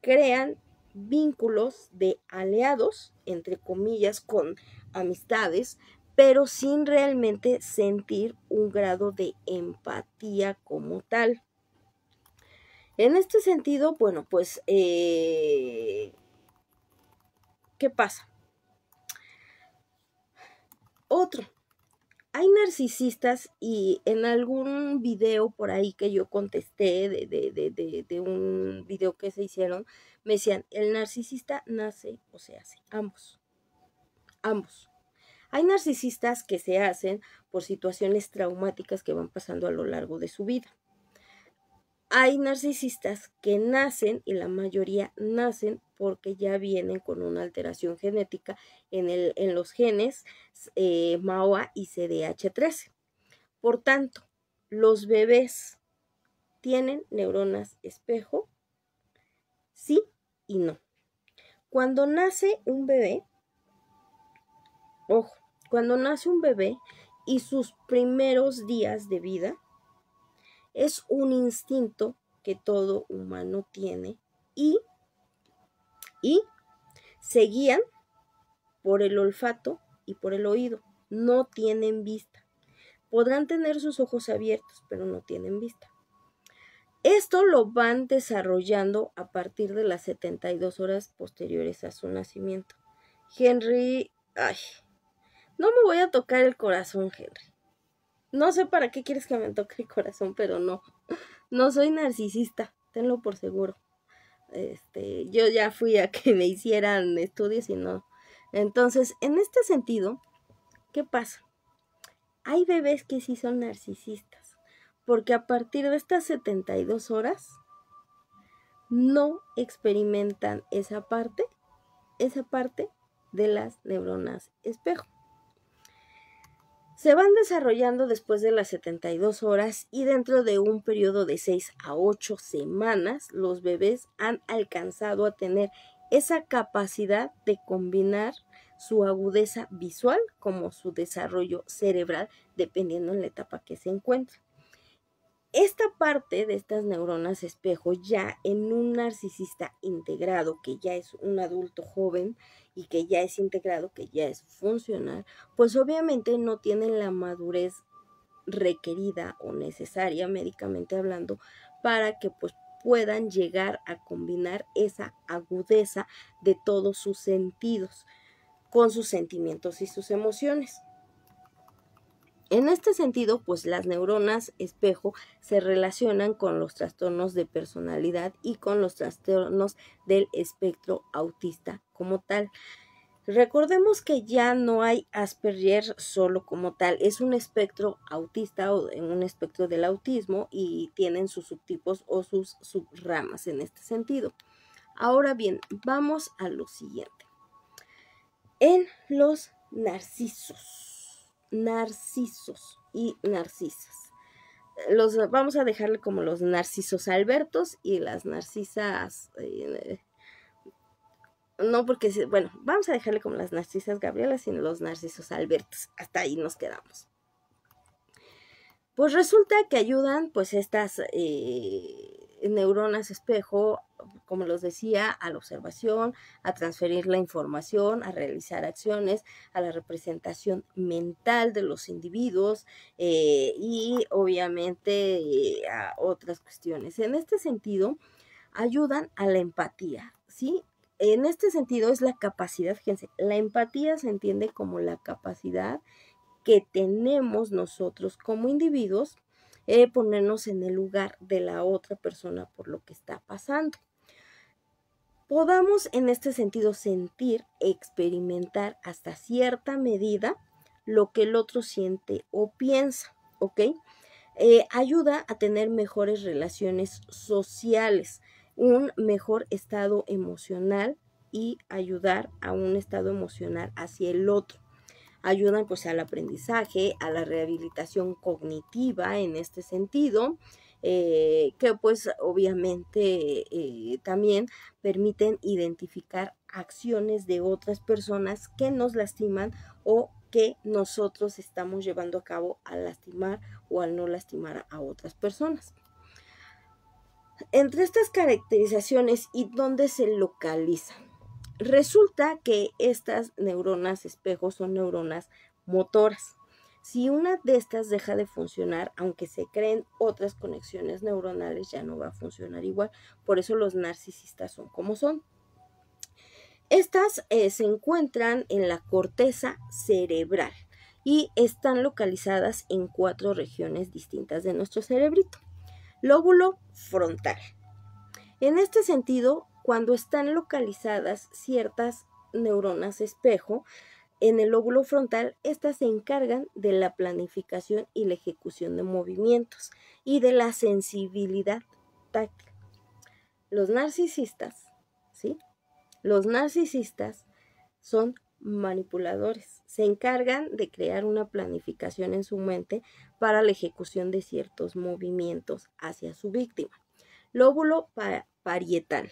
crean vínculos de aliados, entre comillas, con amistades, pero sin realmente sentir un grado de empatía como tal. En este sentido, bueno, pues, eh, ¿qué pasa? Otro, hay narcisistas y en algún video por ahí que yo contesté de, un video que se hicieron, me decían, el narcisista nace o se hace, ambos, ambos. Hay narcisistas que se hacen por situaciones traumáticas que van pasando a lo largo de su vida. Hay narcisistas que nacen, y la mayoría nacen porque ya vienen con una alteración genética en, el, en los genes eh, MAOA y CDH13. Por tanto, los bebés tienen neuronas espejo, sí y no. Cuando nace un bebé, ojo, cuando nace un bebé y sus primeros días de vida, es un instinto que todo humano tiene y, y se guían por el olfato y por el oído. No tienen vista. Podrán tener sus ojos abiertos, pero no tienen vista. Esto lo van desarrollando a partir de las 72 horas posteriores a su nacimiento. Henry, ay, no me voy a tocar el corazón, Henry. No sé para qué quieres que me toque el corazón, pero no. No soy narcisista, tenlo por seguro. Este, yo ya fui a que me hicieran estudios y no. Entonces, en este sentido, ¿qué pasa? Hay bebés que sí son narcisistas, porque a partir de estas 72 horas no experimentan esa parte, esa parte de las neuronas espejo se van desarrollando después de las 72 horas y dentro de un periodo de 6 a 8 semanas los bebés han alcanzado a tener esa capacidad de combinar su agudeza visual como su desarrollo cerebral dependiendo en la etapa que se encuentra. Esta parte de estas neuronas espejo ya en un narcisista integrado que ya es un adulto joven y que ya es integrado, que ya es funcional, pues obviamente no tienen la madurez requerida o necesaria médicamente hablando para que pues puedan llegar a combinar esa agudeza de todos sus sentidos con sus sentimientos y sus emociones. En este sentido, pues las neuronas espejo se relacionan con los trastornos de personalidad y con los trastornos del espectro autista como tal. Recordemos que ya no hay Asperger solo como tal, es un espectro autista o en un espectro del autismo y tienen sus subtipos o sus subramas en este sentido. Ahora bien, vamos a lo siguiente. En los narcisos narcisos y narcisas. Los vamos a dejarle como los narcisos albertos y las narcisas. Eh, no, porque, bueno, vamos a dejarle como las narcisas Gabrielas y los narcisos albertos. Hasta ahí nos quedamos. Pues resulta que ayudan, pues, estas. Eh, neuronas espejo, como los decía, a la observación, a transferir la información, a realizar acciones, a la representación mental de los individuos eh, y obviamente eh, a otras cuestiones. En este sentido, ayudan a la empatía, ¿sí? En este sentido es la capacidad, fíjense, la empatía se entiende como la capacidad que tenemos nosotros como individuos eh, ponernos en el lugar de la otra persona por lo que está pasando. Podamos en este sentido sentir, experimentar hasta cierta medida lo que el otro siente o piensa, ¿ok? Eh, ayuda a tener mejores relaciones sociales, un mejor estado emocional y ayudar a un estado emocional hacia el otro ayudan pues al aprendizaje, a la rehabilitación cognitiva en este sentido, eh, que pues obviamente eh, también permiten identificar acciones de otras personas que nos lastiman o que nosotros estamos llevando a cabo al lastimar o al no lastimar a otras personas. Entre estas caracterizaciones y dónde se localizan. Resulta que estas neuronas espejos son neuronas motoras. Si una de estas deja de funcionar, aunque se creen otras conexiones neuronales, ya no va a funcionar igual. Por eso los narcisistas son como son. Estas eh, se encuentran en la corteza cerebral y están localizadas en cuatro regiones distintas de nuestro cerebrito. Lóbulo frontal. En este sentido, cuando están localizadas ciertas neuronas espejo en el lóbulo frontal, estas se encargan de la planificación y la ejecución de movimientos y de la sensibilidad táctil. Los narcisistas, ¿sí? Los narcisistas son manipuladores. Se encargan de crear una planificación en su mente para la ejecución de ciertos movimientos hacia su víctima. Lóbulo parietal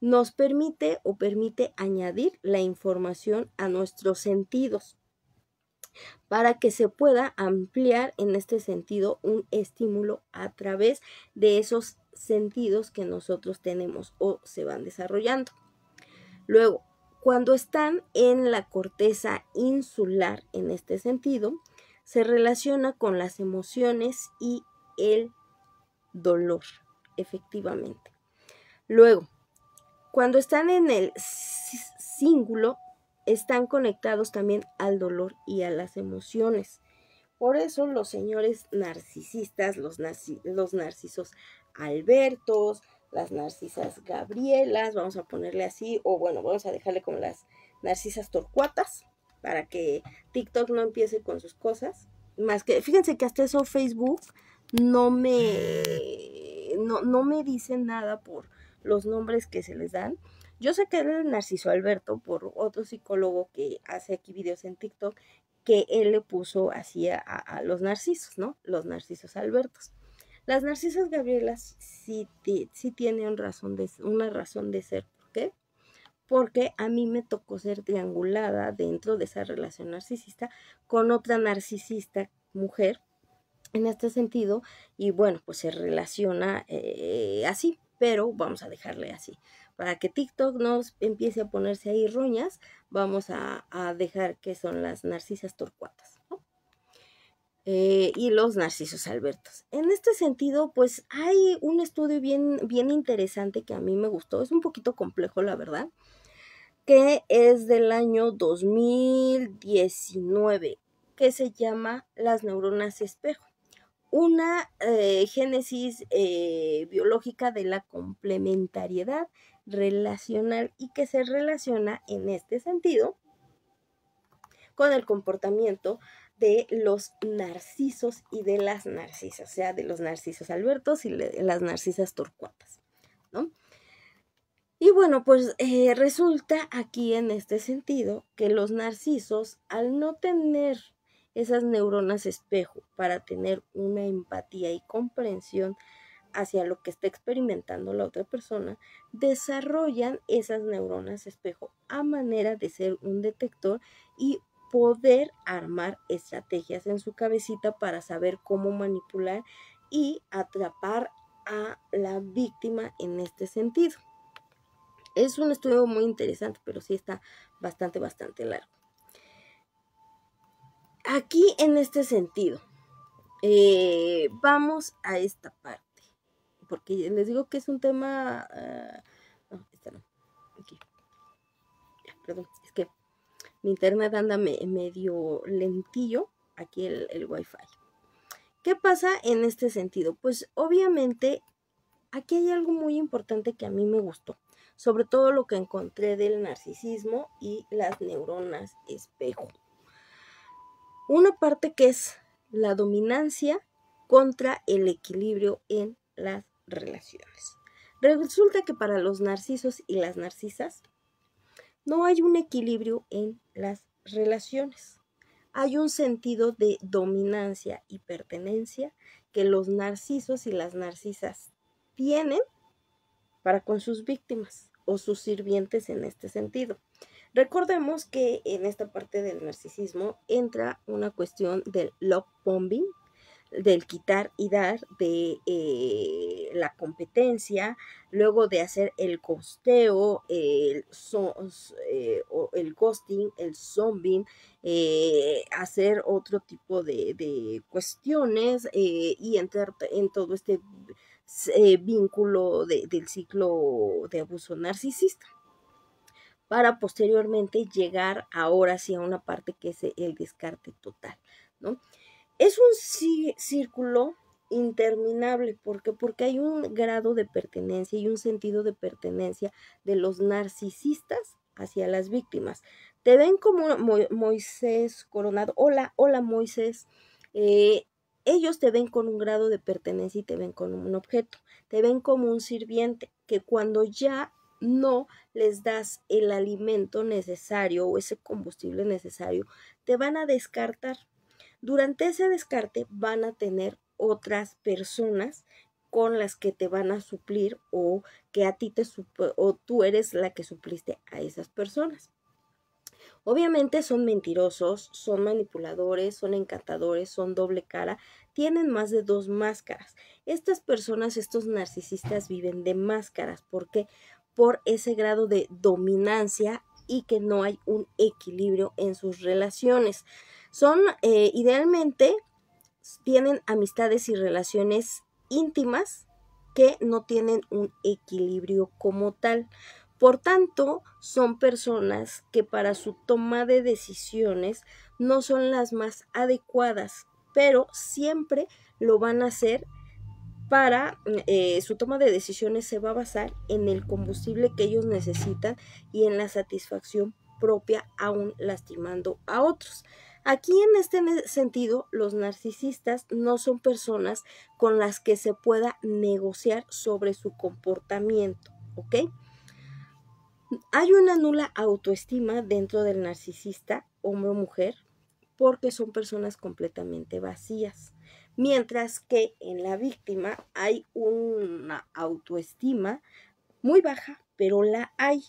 nos permite o permite añadir la información a nuestros sentidos para que se pueda ampliar en este sentido un estímulo a través de esos sentidos que nosotros tenemos o se van desarrollando. Luego, cuando están en la corteza insular en este sentido, se relaciona con las emociones y el dolor, efectivamente. Luego, cuando están en el cíngulo, están conectados también al dolor y a las emociones. Por eso los señores narcisistas, los, los narcisos Albertos, las narcisas Gabrielas, vamos a ponerle así, o bueno, vamos a dejarle como las narcisas torcuatas, para que TikTok no empiece con sus cosas. Más que, fíjense que hasta eso Facebook no me, no, no me dice nada por, los nombres que se les dan. Yo sé saqué el Narciso Alberto por otro psicólogo que hace aquí videos en TikTok que él le puso así a, los narcisos, ¿no? Los narcisos albertos. Las narcisas Gabrielas sí, tienen razón de, una razón de ser. ¿Por qué? Porque a mí me tocó ser triangulada dentro de esa relación narcisista con otra narcisista mujer en este sentido y bueno, pues se relaciona eh, así pero vamos a dejarle así. Para que TikTok no empiece a ponerse ahí roñas, vamos a, dejar que son las narcisas torcuatas eh, y los narcisos albertos. En este sentido, pues hay un estudio bien, bien interesante que a mí me gustó, es un poquito complejo la verdad, que es del año 2019, que se llama Las neuronas espejo una eh, génesis eh, biológica de la complementariedad relacional y que se relaciona en este sentido con el comportamiento de los narcisos y de las narcisas, o sea, de los narcisos albertos y de las narcisas torcuatas, ¿no? Y bueno, pues eh, resulta aquí en este sentido que los narcisos, al no tener esas neuronas espejo para tener una empatía y comprensión hacia lo que está experimentando la otra persona, desarrollan esas neuronas espejo a manera de ser un detector y poder armar estrategias en su cabecita para saber cómo manipular y atrapar a la víctima en este sentido. Es un estudio muy interesante, pero sí está bastante, bastante largo aquí en este sentido, eh, vamos a esta parte, porque les digo que es un tema... Ah, no, esta no. Aquí. perdón, es que mi internet anda medio lentillo, aquí el, el wifi. ¿Qué pasa en este sentido? Pues obviamente aquí hay algo muy importante que a mí me gustó, sobre todo lo que encontré del narcisismo y las neuronas espejo. Una parte que es la dominancia contra el equilibrio en las relaciones. Resulta que para los narcisos y las narcisas no hay un equilibrio en las relaciones. Hay un sentido de dominancia y pertenencia que los narcisos y las narcisas tienen para con sus víctimas o sus sirvientes en este sentido. Recordemos que en esta parte del narcisismo entra una cuestión del love bombing, del quitar y dar, de eh, la competencia, luego de hacer el costeo, el, eh, el ghosting, el zombing, eh, hacer otro tipo de, cuestiones y entrar en todo este vínculo del ciclo de abuso narcisista para posteriormente llegar ahora hacia una parte que es el descarte total, ¿no? Es un círculo interminable, ¿por qué? Porque hay un grado de pertenencia y un sentido de pertenencia de los narcisistas hacia las víctimas. Te ven como Moisés coronado, hola, hola Moisés, eh, ellos te ven con un grado de pertenencia y te ven con un objeto, te ven como un sirviente, que cuando ya no les das el alimento necesario o ese combustible necesario, te van a descartar. Durante ese descarte van a tener otras personas con las que te van a suplir o que a ti te o tú eres la que supliste a esas personas. Obviamente son mentirosos, son manipuladores, son encantadores, son doble cara, tienen más de dos máscaras. Estas personas, estos narcisistas viven de máscaras. porque por ese grado de dominancia y que no hay un equilibrio en sus relaciones. Son eh, idealmente tienen amistades y relaciones íntimas que no tienen un equilibrio como tal. Por tanto, son personas que para su toma de decisiones no son las más adecuadas, pero siempre lo van a hacer para eh, su toma de decisiones se va a basar en el combustible que ellos necesitan y en la satisfacción propia aún lastimando a otros. Aquí en este sentido, los narcisistas no son personas con las que se pueda negociar sobre su comportamiento, ¿ok? Hay una nula autoestima dentro del narcisista, hombre o mujer, porque son personas completamente vacías mientras que en la víctima hay una autoestima muy baja, pero la hay,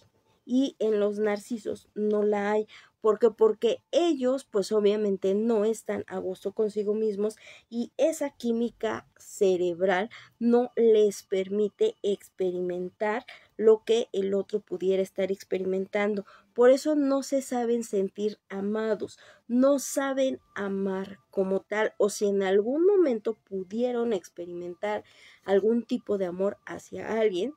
y en los narcisos no la hay porque porque ellos pues obviamente no están a gusto consigo mismos y esa química cerebral no les permite experimentar lo que el otro pudiera estar experimentando. Por eso no se saben sentir amados, no saben amar como tal o si en algún momento pudieron experimentar algún tipo de amor hacia alguien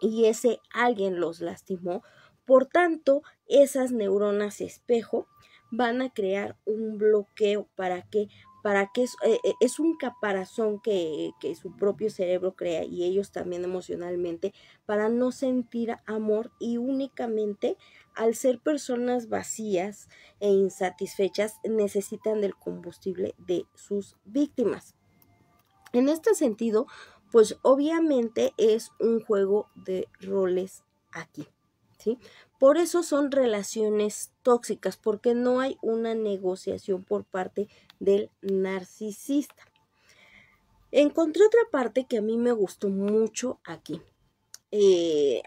y ese alguien los lastimó, por tanto, esas neuronas espejo van a crear un bloqueo para que para eh, eh, es, un caparazón que, su propio cerebro crea y ellos también emocionalmente para no sentir amor y únicamente al ser personas vacías e insatisfechas necesitan del combustible de sus víctimas. En este sentido, pues obviamente es un juego de roles aquí. Por eso son relaciones tóxicas, porque no hay una negociación por parte del narcisista. Encontré otra parte que a mí me gustó mucho aquí. Eh,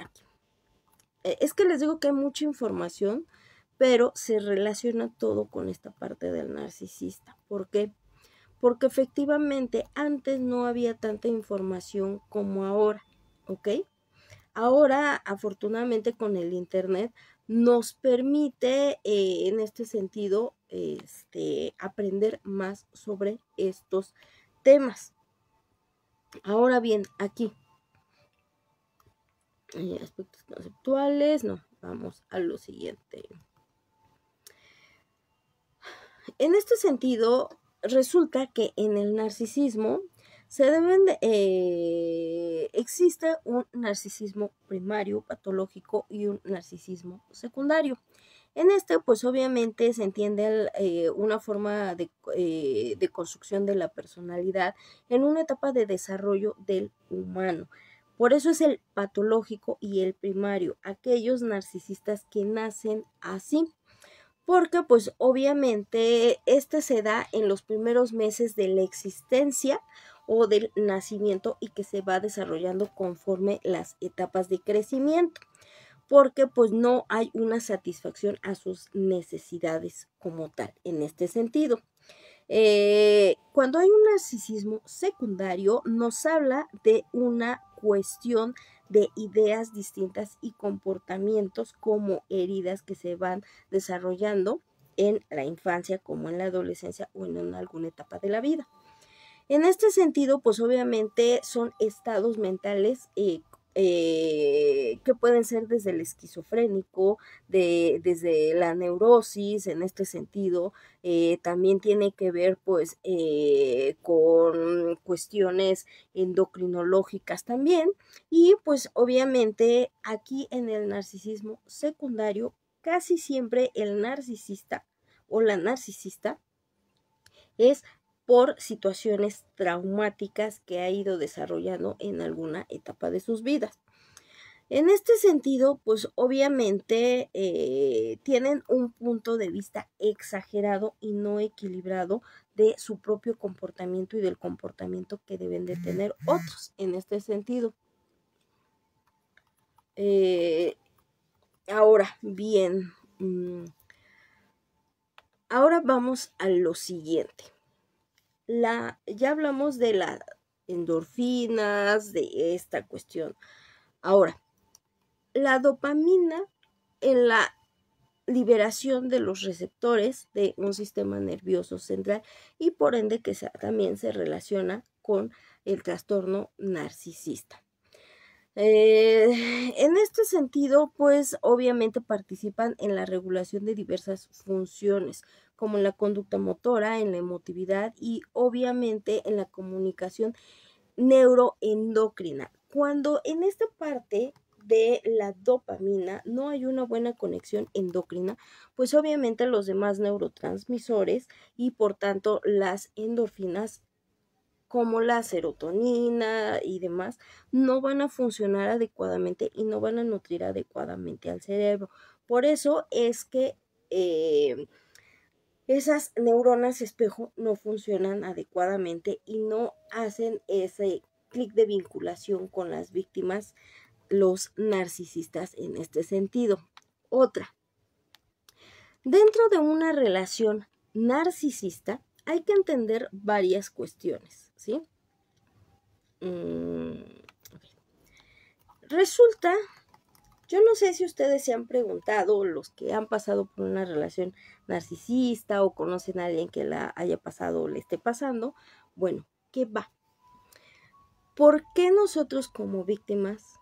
eh, es que les digo que hay mucha información, pero se relaciona todo con esta parte del narcisista. ¿Por qué? Porque efectivamente antes no había tanta información como ahora, ¿ok? Ahora, afortunadamente con el Internet, nos permite eh, en este sentido este, aprender más sobre estos temas. Ahora bien, aquí, eh, aspectos conceptuales, no, vamos a lo siguiente. En este sentido, resulta que en el narcisismo se deben eh, existe un narcisismo primario patológico y un narcisismo secundario. En este, pues obviamente se entiende eh, una forma de, eh, de, construcción de la personalidad en una etapa de desarrollo del humano. Por eso es el patológico y el primario, aquellos narcisistas que nacen así. Porque pues obviamente este se da en los primeros meses de la existencia o del nacimiento y que se va desarrollando conforme las etapas de crecimiento porque pues no hay una satisfacción a sus necesidades como tal en este sentido. Eh, cuando hay un narcisismo secundario nos habla de una cuestión de ideas distintas y comportamientos como heridas que se van desarrollando en la infancia como en la adolescencia o en alguna etapa de la vida. En este sentido, pues obviamente son estados mentales eh, eh, que pueden ser desde el esquizofrénico, de, desde la neurosis, en este sentido, eh, también tiene que ver pues con cuestiones endocrinológicas también y pues obviamente aquí en el narcisismo secundario casi siempre el narcisista o la narcisista es por situaciones traumáticas que ha ido desarrollando en alguna etapa de sus vidas. En este sentido, pues obviamente eh, tienen un punto de vista exagerado y no equilibrado de su propio comportamiento y del comportamiento que deben de tener otros en este sentido. Eh, ahora, bien, mm, ahora vamos a lo siguiente ya hablamos de las endorfinas, de esta cuestión. Ahora, la dopamina en la liberación de los receptores de un sistema nervioso central y por ende que también se relaciona con el trastorno narcisista. Eh, en este sentido, pues obviamente participan en la regulación de diversas funciones, como en la conducta motora, en la emotividad y obviamente en la comunicación neuroendocrina. Cuando en esta parte de la dopamina no hay una buena conexión endocrina, pues obviamente los demás neurotransmisores y por tanto las endorfinas como la serotonina y demás no van a funcionar adecuadamente y no van a nutrir adecuadamente al cerebro. Por eso es que eh, esas neuronas espejo no funcionan adecuadamente y no hacen ese clic de vinculación con las víctimas, los narcisistas en este sentido. Otra. Dentro de una relación narcisista hay que entender varias cuestiones, ¿sí? Mm, Resulta yo no sé si ustedes se han preguntado, los que han pasado por una relación narcisista o conocen a alguien que la haya pasado o le esté pasando, bueno, ¿qué va? ¿Por qué nosotros como víctimas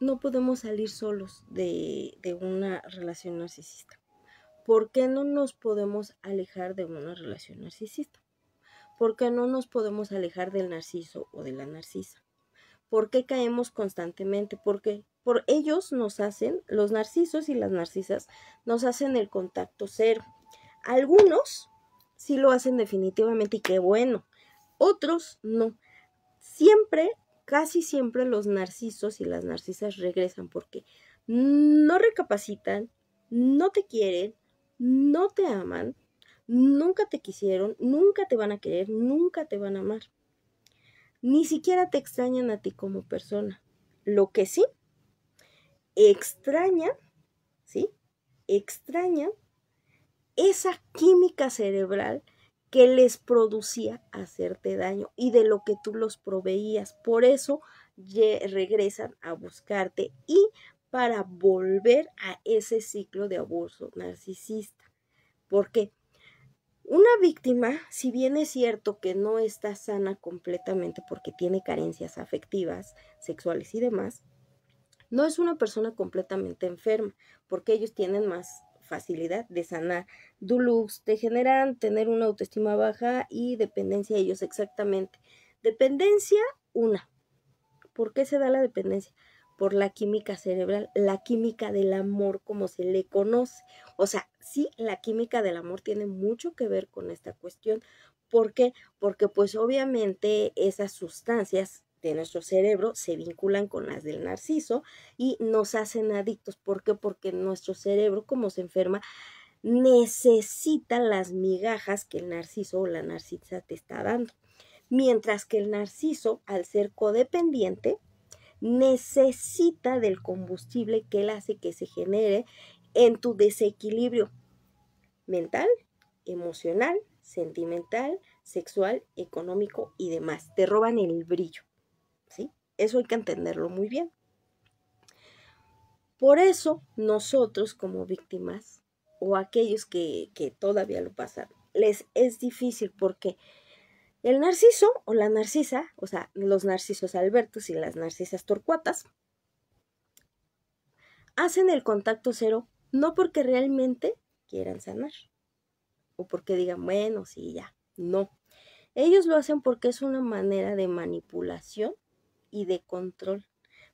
no podemos salir solos de, una relación narcisista? ¿Por qué no nos podemos alejar de una relación narcisista? ¿Por qué no nos podemos alejar del narciso o de la narcisa? ¿Por qué caemos constantemente? ¿Por qué? Por ellos nos hacen, los narcisos y las narcisas, nos hacen el contacto cero. Algunos sí lo hacen definitivamente y qué bueno. Otros no. Siempre, casi siempre los narcisos y las narcisas regresan porque no recapacitan, no te quieren, no te aman, nunca te quisieron, nunca te van a querer, nunca te van a amar. Ni siquiera te extrañan a ti como persona. Lo que sí extraña, ¿sí? Extraña esa química cerebral que les producía hacerte daño y de lo que tú los proveías. Por eso regresan a buscarte y para volver a ese ciclo de abuso narcisista. Porque una víctima, si bien es cierto que no está sana completamente porque tiene carencias afectivas, sexuales y demás, no es una persona completamente enferma, porque ellos tienen más facilidad de sanar. Dulux te generan tener una autoestima baja y dependencia de ellos exactamente. Dependencia, una. ¿Por qué se da la dependencia? Por la química cerebral, la química del amor como se le conoce. O sea, sí, la química del amor tiene mucho que ver con esta cuestión. ¿Por qué? Porque pues obviamente esas sustancias de nuestro cerebro se vinculan con las del narciso y nos hacen adictos. ¿Por qué? Porque nuestro cerebro, como se enferma, necesita las migajas que el narciso o la narcisa te está dando. Mientras que el narciso, al ser codependiente, necesita del combustible que él hace que se genere en tu desequilibrio mental, emocional, sentimental, sexual, económico y demás. Te roban el brillo. Eso hay que entenderlo muy bien. Por eso nosotros como víctimas o aquellos que, que todavía lo pasan, les es difícil porque el narciso o la narcisa, o sea, los narcisos albertos y las narcisas torcuatas, hacen el contacto cero no porque realmente quieran sanar o porque digan, bueno, sí, ya, no. Ellos lo hacen porque es una manera de manipulación y de control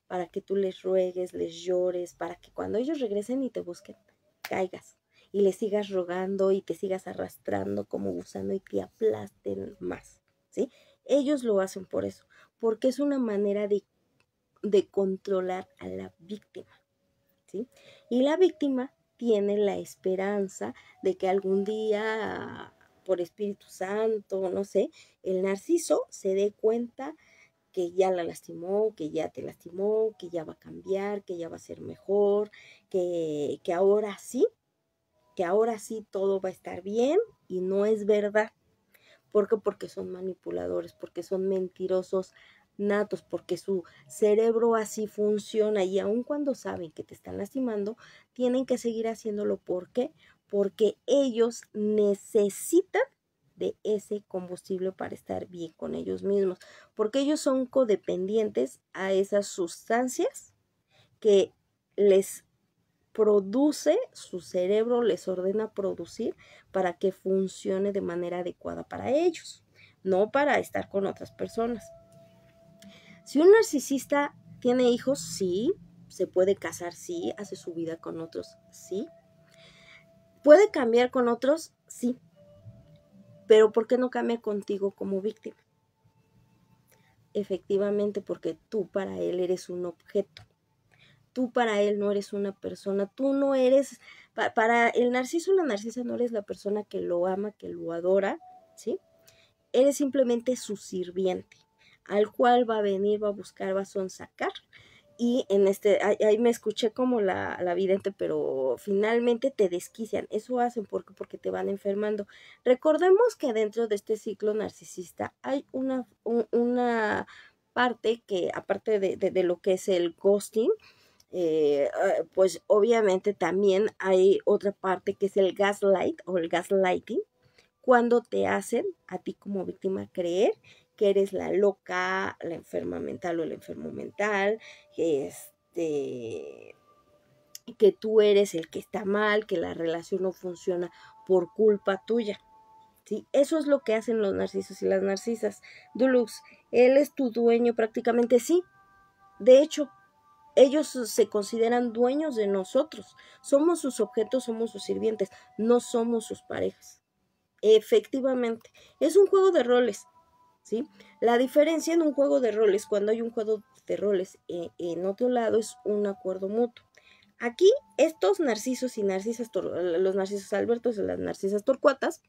para que tú les ruegues, les llores, para que cuando ellos regresen y te busquen, caigas y les sigas rogando y te sigas arrastrando como gusano y te aplasten más, ¿sí? Ellos lo hacen por eso, porque es una manera de, de controlar a la víctima, ¿sí? Y la víctima tiene la esperanza de que algún día, por Espíritu Santo, no sé, el narciso se dé cuenta que ya la lastimó, que ya te lastimó, que ya va a cambiar, que ya va a ser mejor, que, ahora sí, que ahora sí todo va a estar bien y no es verdad. ¿Por qué? Porque son manipuladores, porque son mentirosos natos, porque su cerebro así funciona y aun cuando saben que te están lastimando, tienen que seguir haciéndolo. ¿Por qué? Porque ellos necesitan de ese combustible para estar bien con ellos mismos, porque ellos son codependientes a esas sustancias que les produce, su cerebro les ordena producir para que funcione de manera adecuada para ellos, no para estar con otras personas. Si un narcisista tiene hijos, sí, se puede casar, sí, hace su vida con otros, sí. ¿Puede cambiar con otros? Sí, pero ¿por qué no cambia contigo como víctima? Efectivamente, porque tú para él eres un objeto. Tú para él no eres una persona. Tú no eres, para el narciso la narcisa no eres la persona que lo ama, que lo adora, ¿sí? Eres simplemente su sirviente, al cual va a venir, va a buscar, va a sonsacar y en este, ahí, me escuché como la, la, vidente, pero finalmente te desquician, eso hacen porque, porque te van enfermando. Recordemos que dentro de este ciclo narcisista hay una, una parte que, aparte de, de, lo que es el ghosting, eh, ah, pues obviamente también hay otra parte que es el gaslight o el gaslighting, cuando te hacen a ti como víctima creer que eres la loca, la enferma mental o el enfermo mental, que este que tú eres el que está mal, que la relación no funciona por culpa tuya. ¿sí? Eso es lo que hacen los narcisos y las narcisas. Dulux, él es tu dueño prácticamente, sí. De hecho, ellos se consideran dueños de nosotros. Somos sus objetos, somos sus sirvientes, no somos sus parejas. Efectivamente, es un juego de roles. ¿sí? La diferencia en un juego de roles, cuando hay un juego de roles eh, en otro lado, es un acuerdo mutuo. Aquí, estos narcisos y narcisas, los narcisos albertos y las narcisas torcuatas,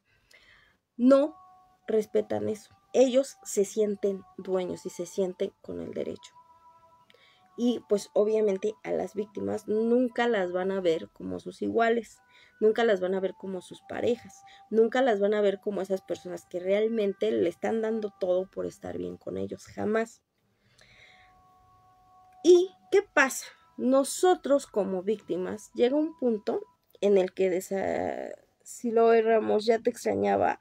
no respetan eso. Ellos se sienten dueños y se sienten con el derecho y pues obviamente a las víctimas nunca las van a ver como sus iguales, nunca las van a ver como sus parejas, nunca las van a ver como esas personas que realmente le están dando todo por estar bien con ellos, jamás. ¿Y qué pasa? Nosotros como víctimas llega un punto en el que si lo erramos ya te extrañaba,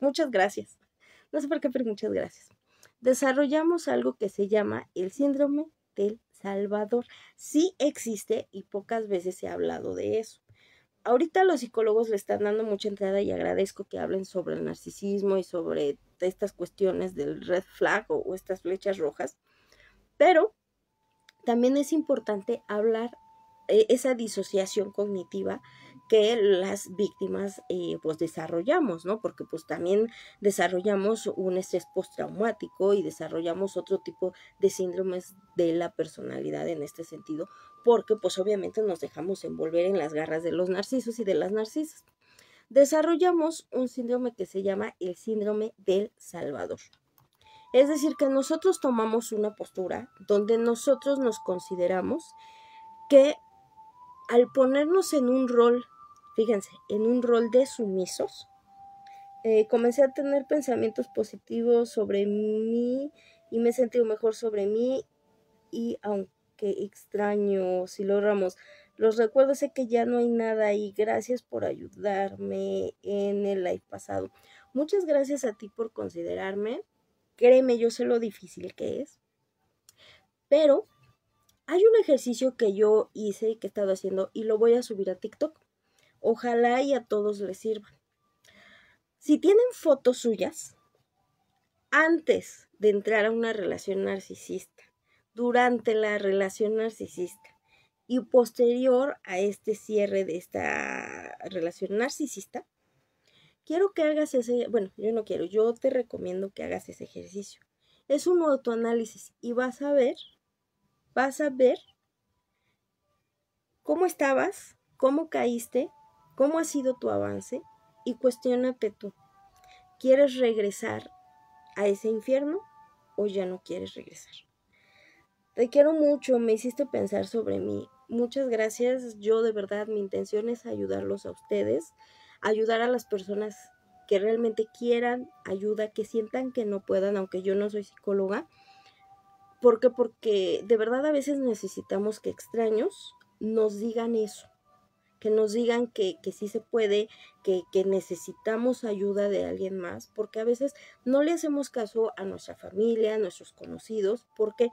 muchas gracias. No sé por qué, pero muchas gracias. Desarrollamos algo que se llama el síndrome del Salvador. Sí existe y pocas veces se ha hablado de eso. Ahorita los psicólogos le están dando mucha entrada y agradezco que hablen sobre el narcisismo y sobre estas cuestiones del red flag o, estas flechas rojas, pero también es importante hablar eh, esa disociación cognitiva que las víctimas eh, pues desarrollamos, ¿no? Porque pues también desarrollamos un estrés postraumático y desarrollamos otro tipo de síndromes de la personalidad en este sentido, porque pues obviamente nos dejamos envolver en las garras de los narcisos y de las narcisas. Desarrollamos un síndrome que se llama el síndrome del salvador. Es decir, que nosotros tomamos una postura donde nosotros nos consideramos que al ponernos en un rol fíjense, en un rol de sumisos, eh, comencé a tener pensamientos positivos sobre mí y me he sentido mejor sobre mí y aunque extraño si Ramos, los recuerdo, sé que ya no hay nada ahí. Gracias por ayudarme en el live pasado. Muchas gracias a ti por considerarme. Créeme, yo sé lo difícil que es. Pero hay un ejercicio que yo hice y que he estado haciendo y lo voy a subir a TikTok. Ojalá y a todos les sirvan. Si tienen fotos suyas, antes de entrar a una relación narcisista, durante la relación narcisista y posterior a este cierre de esta relación narcisista, quiero que hagas ese, bueno, yo no quiero, yo te recomiendo que hagas ese ejercicio. Es un autoanálisis y vas a ver, vas a ver cómo estabas, cómo caíste cómo ha sido tu avance y cuestionate tú, ¿quieres regresar a ese infierno o ya no quieres regresar? Te quiero mucho, me hiciste pensar sobre mí. Muchas gracias, yo de verdad mi intención es ayudarlos a ustedes, ayudar a las personas que realmente quieran ayuda, que sientan que no puedan, aunque yo no soy psicóloga. ¿Por Porque de verdad a veces necesitamos que extraños nos digan eso, que nos digan que, que sí se puede, que, necesitamos ayuda de alguien más, porque a veces no le hacemos caso a nuestra familia, a nuestros conocidos, porque,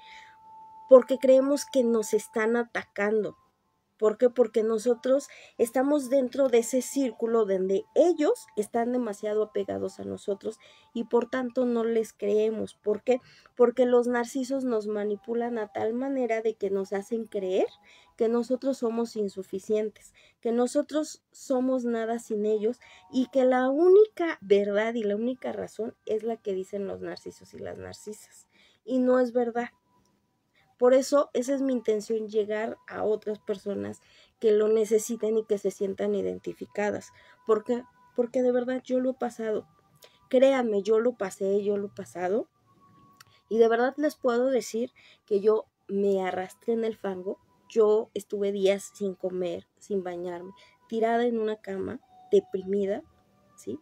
porque creemos que nos están atacando. ¿Por qué? Porque nosotros estamos dentro de ese círculo donde ellos están demasiado apegados a nosotros y por tanto no les creemos. ¿Por Porque los narcisos nos manipulan a tal manera de que nos hacen creer que nosotros somos insuficientes, que nosotros somos nada sin ellos y que la única verdad y la única razón es la que dicen los narcisos y las narcisas. Y no es verdad. Por eso esa es mi intención, llegar a otras personas que lo necesiten y que se sientan identificadas. ¿Por Porque de verdad yo lo he pasado. Créanme, yo lo pasé, yo lo he pasado. Y de verdad les puedo decir que yo me arrastré en el fango yo estuve días sin comer, sin bañarme, tirada en una cama, deprimida, ¿sí?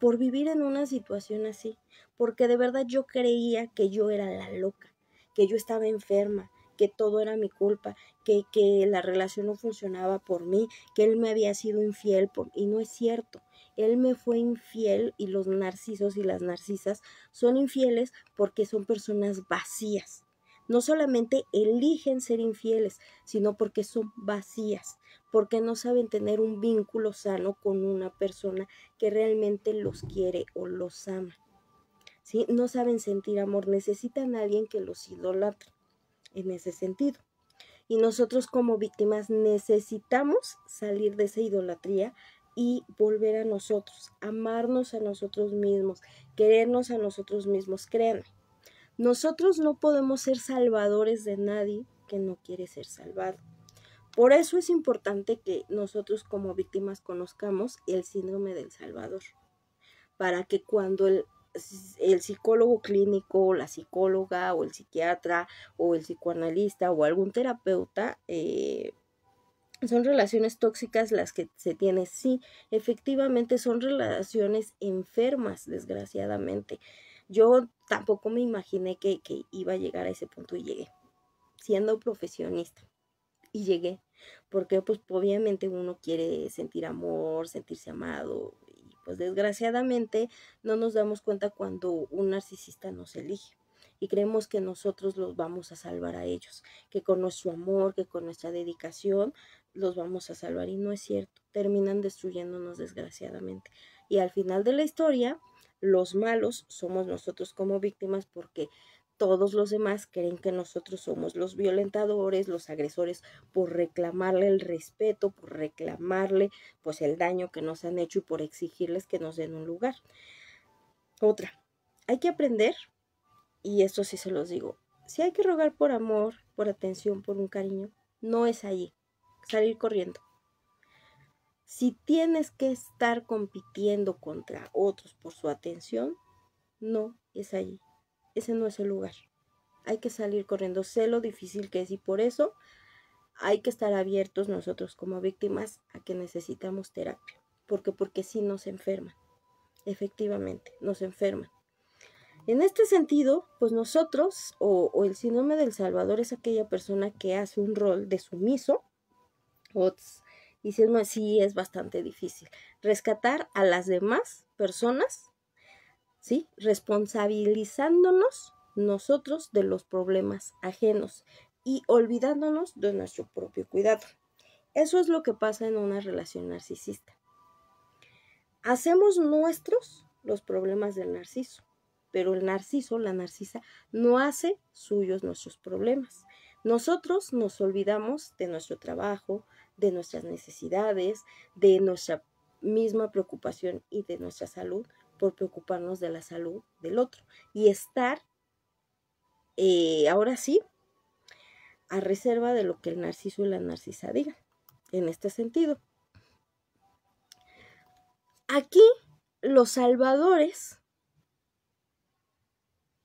Por vivir en una situación así, porque de verdad yo creía que yo era la loca, que yo estaba enferma, que todo era mi culpa, que, que, la relación no funcionaba por mí, que él me había sido infiel y no es cierto. Él me fue infiel y los narcisos y las narcisas son infieles porque son personas vacías, no solamente eligen ser infieles, sino porque son vacías, porque no saben tener un vínculo sano con una persona que realmente los quiere o los ama. No saben sentir amor, necesitan a alguien que los idolatre en ese sentido. Y nosotros como víctimas necesitamos salir de esa idolatría y volver a nosotros, amarnos a nosotros mismos, querernos a nosotros mismos, créanme nosotros no podemos ser salvadores de nadie que no quiere ser salvado. Por eso es importante que nosotros como víctimas conozcamos el síndrome del Salvador, para que cuando el, psicólogo clínico, la psicóloga o el psiquiatra o el psicoanalista o algún terapeuta, eh, son relaciones tóxicas las que se tienen. sí, efectivamente son relaciones enfermas, desgraciadamente. Yo tampoco me imaginé que, iba a llegar a ese punto y llegué, siendo profesionista. Y llegué, porque pues obviamente uno quiere sentir amor, sentirse amado, y pues desgraciadamente no nos damos cuenta cuando un narcisista nos elige y creemos que nosotros los vamos a salvar a ellos, que con nuestro amor, que con nuestra dedicación los vamos a salvar y no es cierto, terminan destruyéndonos desgraciadamente. Y al final de la historia, los malos somos nosotros como víctimas porque todos los demás creen que nosotros somos los violentadores, los agresores, por reclamarle el respeto, por reclamarle pues el daño que nos han hecho y por exigirles que nos den un lugar. Otra, hay que aprender, y esto sí se los digo, si hay que rogar por amor, por atención, por un cariño, no es allí, salir corriendo. Si tienes que estar compitiendo contra otros por su atención, no es allí. Ese no es el lugar. Hay que salir corriendo. Sé lo difícil que es y por eso hay que estar abiertos nosotros como víctimas a que necesitamos terapia. Porque porque sí nos enferman. Efectivamente, nos enferman. En este sentido, pues nosotros o, el síndrome del Salvador es aquella persona que hace un rol de sumiso y si sí es bastante difícil. Rescatar a las demás personas, ¿sí? Responsabilizándonos nosotros de los problemas ajenos y olvidándonos de nuestro propio cuidado. Eso es lo que pasa en una relación narcisista. Hacemos nuestros los problemas del narciso, pero el narciso, la narcisa, no hace suyos nuestros problemas. Nosotros nos olvidamos de nuestro trabajo, de nuestras necesidades, de nuestra misma preocupación y de nuestra salud por preocuparnos de la salud del otro y estar, eh, ahora sí, a reserva de lo que el narciso y la narcisa digan en este sentido. Aquí los salvadores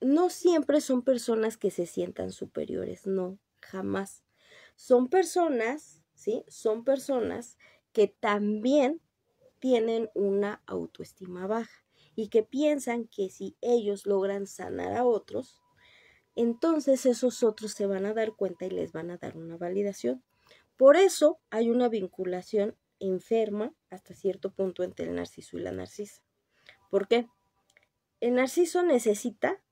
no siempre son personas que se sientan superiores, no, jamás. Son personas son personas que también tienen una autoestima baja y que piensan que si ellos logran sanar a otros, entonces esos otros se van a dar cuenta y les van a dar una validación. Por eso hay una vinculación enferma hasta cierto punto entre el narciso y la narcisa. ¿Por qué? El narciso necesita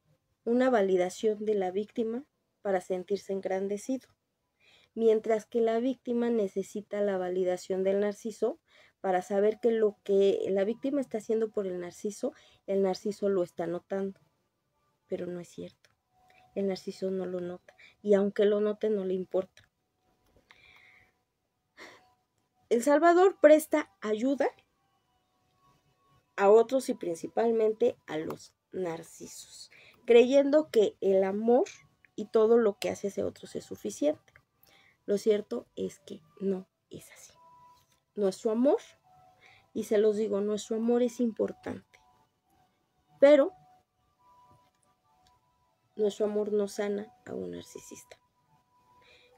una validación de la víctima para sentirse engrandecido mientras que la víctima necesita la validación del narciso para saber que lo que la víctima está haciendo por el narciso, el narciso lo está notando. Pero no es cierto. El narciso no lo nota. Y aunque lo note, no le importa. El Salvador presta ayuda a otros y principalmente a los narcisos, creyendo que el amor y todo lo que hace ese otro es suficiente. Lo cierto es que no es así. Nuestro amor, y se los digo, nuestro amor es importante, pero nuestro amor no sana a un narcisista.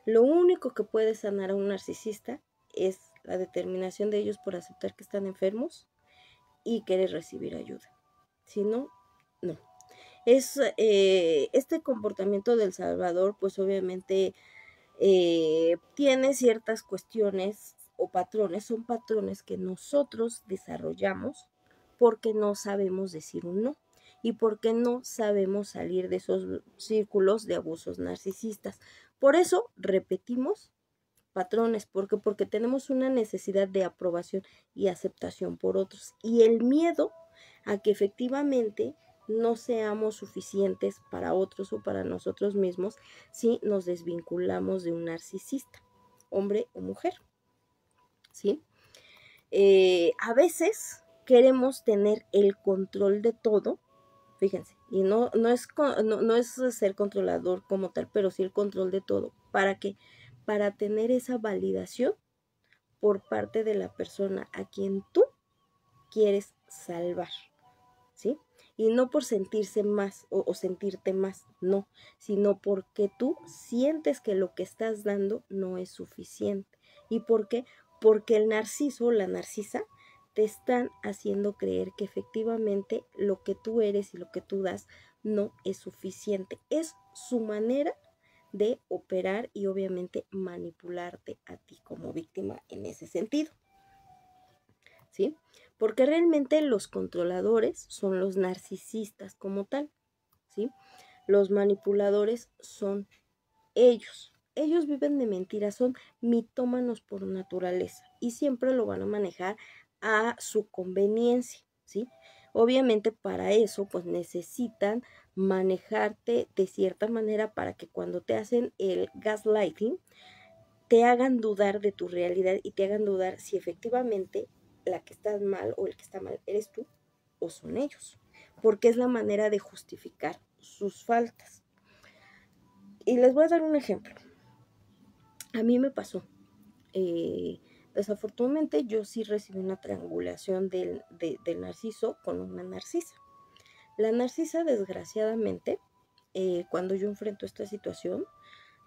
Lo único que puede sanar a un narcisista es la determinación de ellos por aceptar que están enfermos y querer recibir ayuda. Si no, no. Es, eh, este comportamiento del Salvador, pues obviamente eh, tiene ciertas cuestiones o patrones, son patrones que nosotros desarrollamos porque no sabemos decir un no y porque no sabemos salir de esos círculos de abusos narcisistas. Por eso repetimos patrones, porque porque tenemos una necesidad de aprobación y aceptación por otros y el miedo a que efectivamente no seamos suficientes para otros o para nosotros mismos si nos desvinculamos de un narcisista, hombre o mujer. ¿Sí? Eh, a veces queremos tener el control de todo, fíjense, y no, es, no es ser controlador como tal, pero sí el control de todo. ¿Para qué? Para tener esa validación por parte de la persona a quien tú quieres salvar. ¿Sí? Y no por sentirse más o, sentirte más, no, sino porque tú sientes que lo que estás dando no es suficiente. ¿Y por qué? Porque el narciso o la narcisa te están haciendo creer que efectivamente lo que tú eres y lo que tú das no es suficiente. Es su manera de operar y obviamente manipularte a ti como víctima en ese sentido. ¿Sí? porque realmente los controladores son los narcisistas como tal, ¿sí? Los manipuladores son ellos. Ellos viven de mentiras, son mitómanos por naturaleza y siempre lo van a manejar a su conveniencia, ¿sí? Obviamente para eso pues necesitan manejarte de cierta manera para que cuando te hacen el gaslighting te hagan dudar de tu realidad y te hagan dudar si efectivamente la que está mal o el que está mal eres tú o son ellos, porque es la manera de justificar sus faltas. Y les voy a dar un ejemplo. A mí me pasó. Eh, desafortunadamente yo sí recibí una triangulación del, narciso con una narcisa. La narcisa, desgraciadamente, eh, cuando yo enfrento esta situación,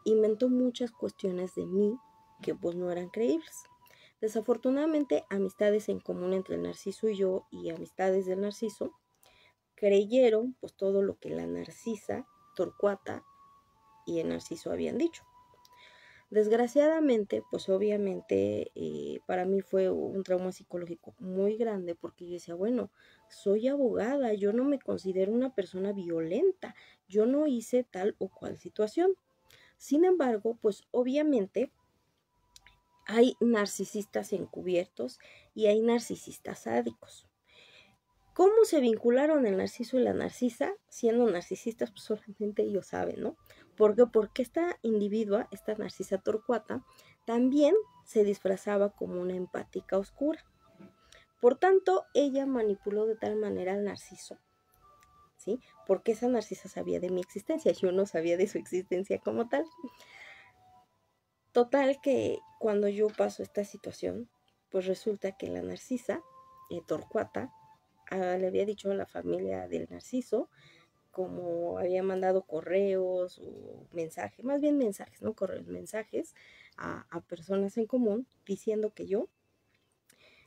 inventó muchas cuestiones de mí que pues no eran creíbles. Desafortunadamente, amistades en común entre el narciso y yo y amistades del narciso creyeron pues todo lo que la narcisa, Torcuata y el narciso habían dicho. Desgraciadamente, pues obviamente eh, para mí fue un trauma psicológico muy grande porque yo decía, bueno, soy abogada, yo no me considero una persona violenta, yo no hice tal o cual situación. Sin embargo, pues obviamente hay narcisistas encubiertos y hay narcisistas sádicos. ¿Cómo se vincularon el narciso y la narcisa? Siendo narcisistas, pues solamente ellos saben, ¿no? ¿Por qué? Porque esta individua, esta narcisa torcuata, también se disfrazaba como una empática oscura. Por tanto, ella manipuló de tal manera al narciso, ¿sí? Porque esa narcisa sabía de mi existencia, yo no sabía de su existencia como tal. Total que cuando yo paso esta situación, pues resulta que la narcisa, eh, Torcuata, ah, le había dicho a la familia del narciso, como había mandado correos o mensajes, más bien mensajes, no correos, mensajes a personas en común diciendo que yo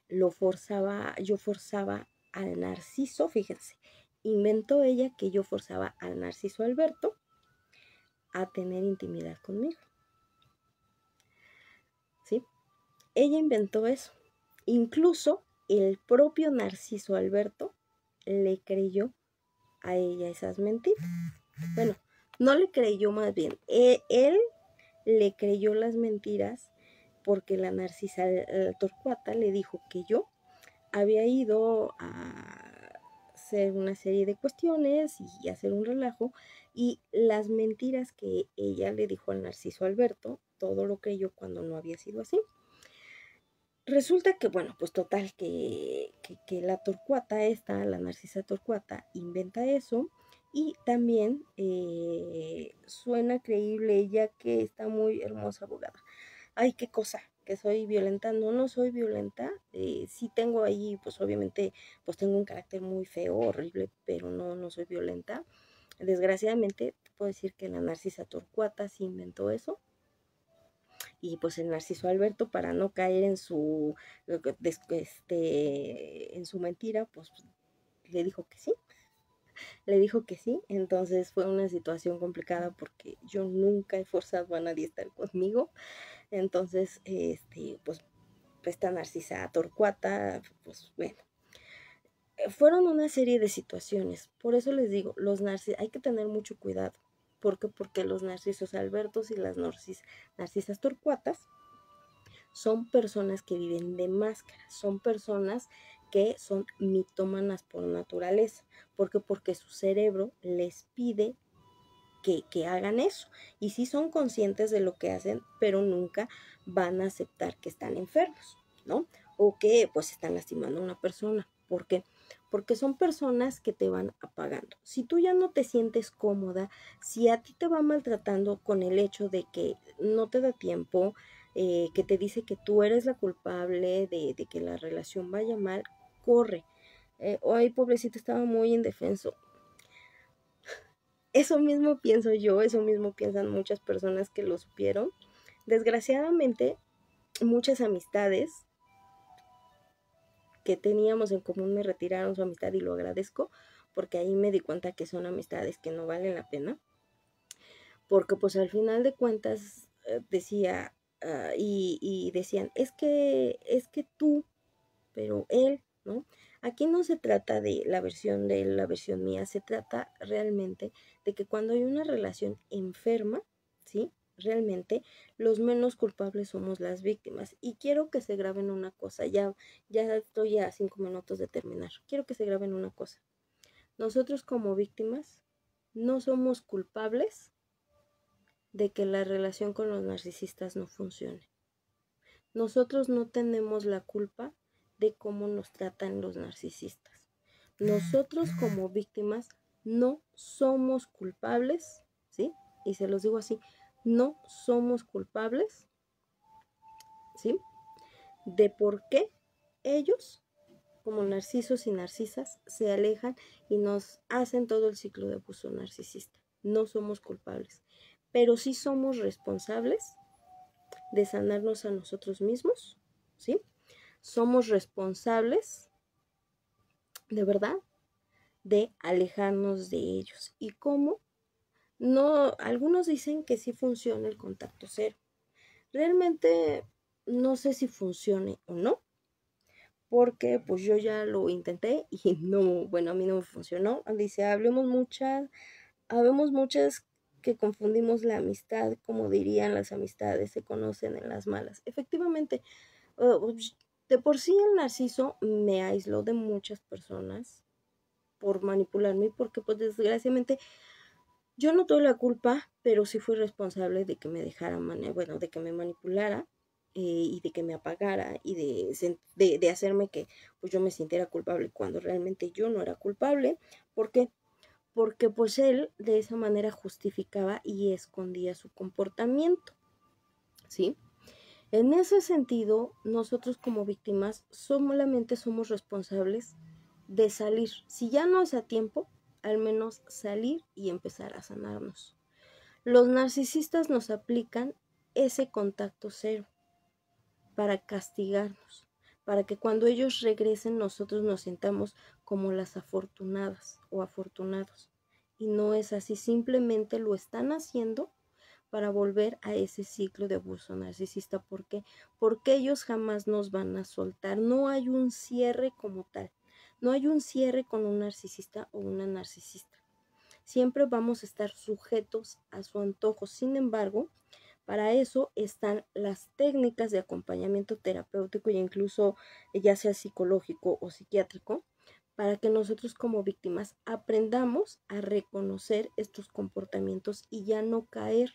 lo forzaba, yo forzaba al narciso, fíjense, inventó ella que yo forzaba al narciso Alberto a tener intimidad conmigo. ella inventó eso. Incluso el propio Narciso Alberto le creyó a ella esas mentiras. Bueno, no le creyó más bien. E-, él le creyó las mentiras porque la Narcisa la Torcuata le dijo que yo había ido a hacer una serie de cuestiones y hacer un relajo y las mentiras que ella le dijo al Narciso Alberto, todo lo creyó cuando no había sido así resulta que, bueno, pues total, que, la torcuata esta, la narcisa torcuata, inventa eso. Y también eh, suena creíble ya que está muy hermosa abogada. Ay, qué cosa, que soy violenta. No, no soy violenta. Eh, sí tengo ahí, pues obviamente, pues tengo un carácter muy feo, horrible, pero no, no soy violenta. Desgraciadamente, puedo decir que la Narcisa Torcuata sí inventó eso y pues el Narciso Alberto para no caer en su, este, en su mentira, pues le dijo que sí. Le dijo que sí, entonces fue una situación complicada porque yo nunca he forzado a nadie a estar conmigo. Entonces, este, pues esta Narcisa Torcuata, pues bueno, fueron una serie de situaciones. Por eso les digo, los narcis hay que tener mucho cuidado. ¿Por qué? Porque los narcisos albertos y las narcis, narcisas torcuatas son personas que viven de máscara, son personas que son mitómanas por naturaleza. ¿Por qué? Porque su cerebro les pide que, que, hagan eso. Y sí son conscientes de lo que hacen, pero nunca van a aceptar que están enfermos, ¿no? O que pues están lastimando a una persona. ¿Por qué? Porque porque son personas que te van apagando. Si tú ya no te sientes cómoda, si a ti te va maltratando con el hecho de que no te da tiempo, eh, que te dice que tú eres la culpable de, que la relación vaya mal, corre. Eh, Ay, pobrecito, estaba muy indefenso. Eso mismo pienso yo, eso mismo piensan muchas personas que lo supieron. Desgraciadamente, muchas amistades teníamos en común me retiraron su amistad y lo agradezco porque ahí me di cuenta que son amistades que no valen la pena. Porque pues al final de cuentas eh, decía ah, y, y, decían, es que, es que tú, pero él, ¿no? Aquí no se trata de la versión de él, la versión mía, se trata realmente de que cuando hay una relación enferma, ¿sí? realmente los menos culpables somos las víctimas. Y quiero que se graben una cosa, ya, ya estoy a cinco minutos de terminar, quiero que se graben una cosa. Nosotros como víctimas no somos culpables de que la relación con los narcisistas no funcione. Nosotros no tenemos la culpa de cómo nos tratan los narcisistas. Nosotros como víctimas no somos culpables, ¿sí? Y se los digo así, no somos culpables, ¿sí? De por qué ellos, como narcisos y narcisas, se alejan y nos hacen todo el ciclo de abuso narcisista. No somos culpables, pero sí somos responsables de sanarnos a nosotros mismos, ¿sí? Somos responsables, de verdad, de alejarnos de ellos. ¿Y cómo? No, algunos dicen que sí funciona el contacto cero. Realmente no sé si funcione o no, porque pues yo ya lo intenté y no, bueno, a mí no me funcionó. Dice, hablemos muchas, habemos muchas que confundimos la amistad, como dirían las amistades, se conocen en las malas. Efectivamente, oh, de por sí el narciso me aisló de muchas personas por manipularme, porque pues desgraciadamente yo no tuve la culpa, pero sí fui responsable de que me dejara, bueno, de que me manipulara eh, y de que me apagara y de, hacerme que pues yo me sintiera culpable cuando realmente yo no era culpable. ¿Por qué? Porque pues él de esa manera justificaba y escondía su comportamiento. ¿Sí? En ese sentido, nosotros como víctimas solamente somos responsables de salir. Si ya no es a tiempo, al menos salir y empezar a sanarnos. Los narcisistas nos aplican ese contacto cero para castigarnos, para que cuando ellos regresen nosotros nos sintamos como las afortunadas o afortunados. Y no es así, simplemente lo están haciendo para volver a ese ciclo de abuso narcisista. ¿Por qué? Porque ellos jamás nos van a soltar. No hay un cierre como tal. No hay un cierre con un narcisista o una narcisista. Siempre vamos a estar sujetos a su antojo. Sin embargo, para eso están las técnicas de acompañamiento terapéutico e incluso eh, ya sea psicológico o psiquiátrico, para que nosotros como víctimas aprendamos a reconocer estos comportamientos y ya no caer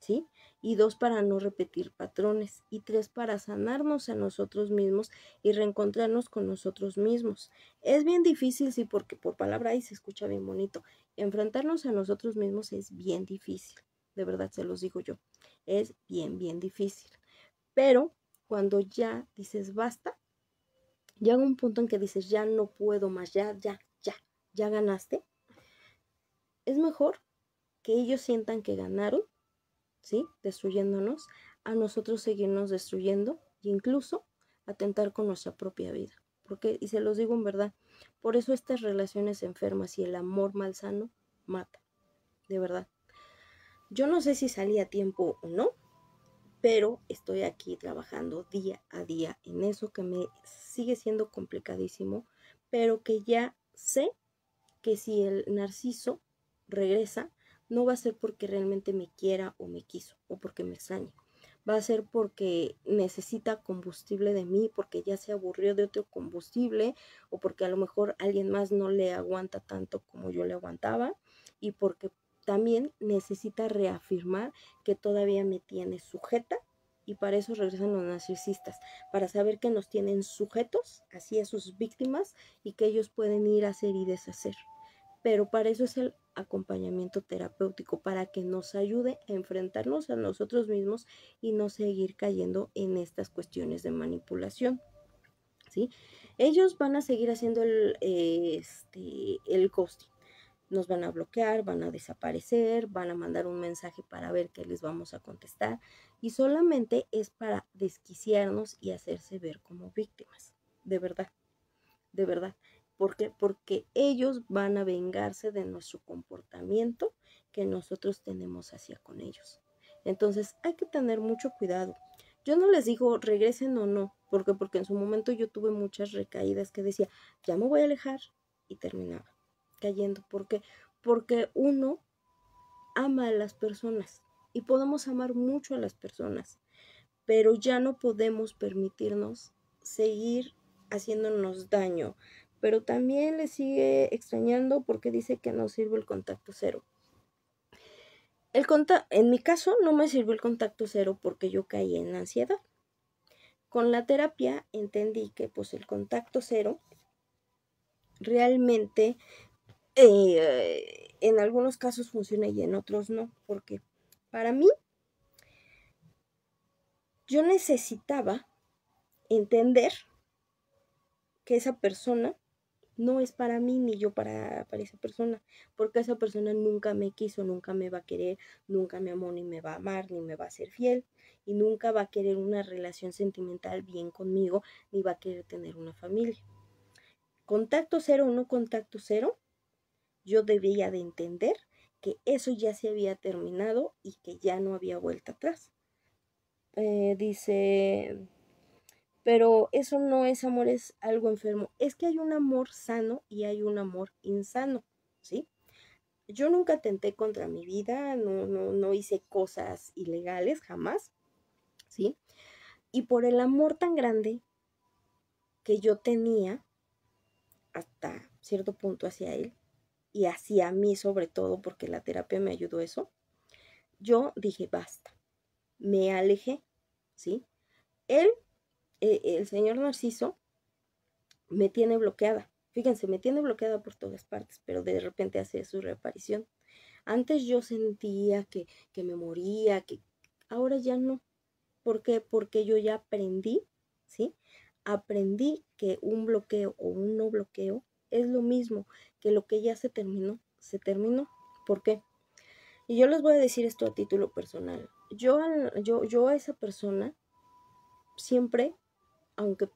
¿sí? Y dos, para no repetir patrones. Y tres, para sanarnos a nosotros mismos y reencontrarnos con nosotros mismos. Es bien difícil, sí, porque por palabra ahí se escucha bien bonito. Enfrentarnos a nosotros mismos es bien difícil. De verdad, se los digo yo. Es bien, bien difícil. Pero cuando ya dices basta, llega un punto en que dices ya no puedo más, ya, ya, ya, ya ganaste. Es mejor que ellos sientan que ganaron ¿sí? Destruyéndonos, a nosotros seguirnos destruyendo e incluso atentar con nuestra propia vida. Porque, y se los digo en verdad, por eso estas relaciones enfermas y el amor malsano mata, de verdad. Yo no sé si salí a tiempo o no, pero estoy aquí trabajando día a día en eso que me sigue siendo complicadísimo, pero que ya sé que si el narciso regresa, no va a ser porque realmente me quiera o me quiso o porque me extrañe. Va a ser porque necesita combustible de mí, porque ya se aburrió de otro combustible o porque a lo mejor alguien más no le aguanta tanto como yo le aguantaba y porque también necesita reafirmar que todavía me tiene sujeta y para eso regresan los narcisistas, para saber que nos tienen sujetos, así a sus víctimas y que ellos pueden ir a hacer y deshacer pero para eso es el acompañamiento terapéutico, para que nos ayude a enfrentarnos a nosotros mismos y no seguir cayendo en estas cuestiones de manipulación. ¿sí? Ellos van a seguir haciendo el, este, el ghosting nos van a bloquear, van a desaparecer, van a mandar un mensaje para ver qué les vamos a contestar y solamente es para desquiciarnos y hacerse ver como víctimas. De verdad, de verdad. ¿Por qué? Porque ellos van a vengarse de nuestro comportamiento que nosotros tenemos hacia con ellos. Entonces hay que tener mucho cuidado. Yo no les digo regresen o no, porque porque en su momento yo tuve muchas recaídas que decía, ya me voy a alejar y terminaba cayendo, qué? porque uno ama a las personas y podemos amar mucho a las personas, pero ya no podemos permitirnos seguir haciéndonos daño, pero también le sigue extrañando porque dice que no sirve el contacto cero. El en mi caso no me sirvió el contacto cero porque yo caí en ansiedad. Con la terapia entendí que pues el contacto cero realmente eh, en algunos casos funciona y en otros no, porque para mí yo necesitaba entender que esa persona no es para mí ni yo para, esa persona, porque esa persona nunca me quiso, nunca me va a querer, nunca me amó, ni me va a amar, ni me va a ser fiel, y nunca va a querer una relación sentimental bien conmigo, ni va a querer tener una familia. Contacto cero o no contacto cero, yo debía de entender que eso ya se había terminado y que ya no había vuelta atrás. Eh, dice pero eso no es amor, es algo enfermo. Es que hay un amor sano y hay un amor insano, ¿sí? Yo nunca tenté contra mi vida, no, no, hice cosas ilegales jamás, ¿sí? Y por el amor tan grande que yo tenía hasta cierto punto hacia él y hacia mí sobre todo, porque la terapia me ayudó eso, yo dije, basta, me alejé, ¿sí? Él eh, el señor Narciso me tiene bloqueada. Fíjense, me tiene bloqueada por todas partes, pero de repente hace su reaparición. Antes yo sentía que, me moría, que ahora ya no. ¿Por qué? Porque yo ya aprendí, ¿sí? Aprendí que un bloqueo o un no bloqueo es lo mismo que lo que ya se terminó. Se terminó. ¿Por qué? Y yo les voy a decir esto a título personal. Yo, yo, yo a esa persona siempre aunque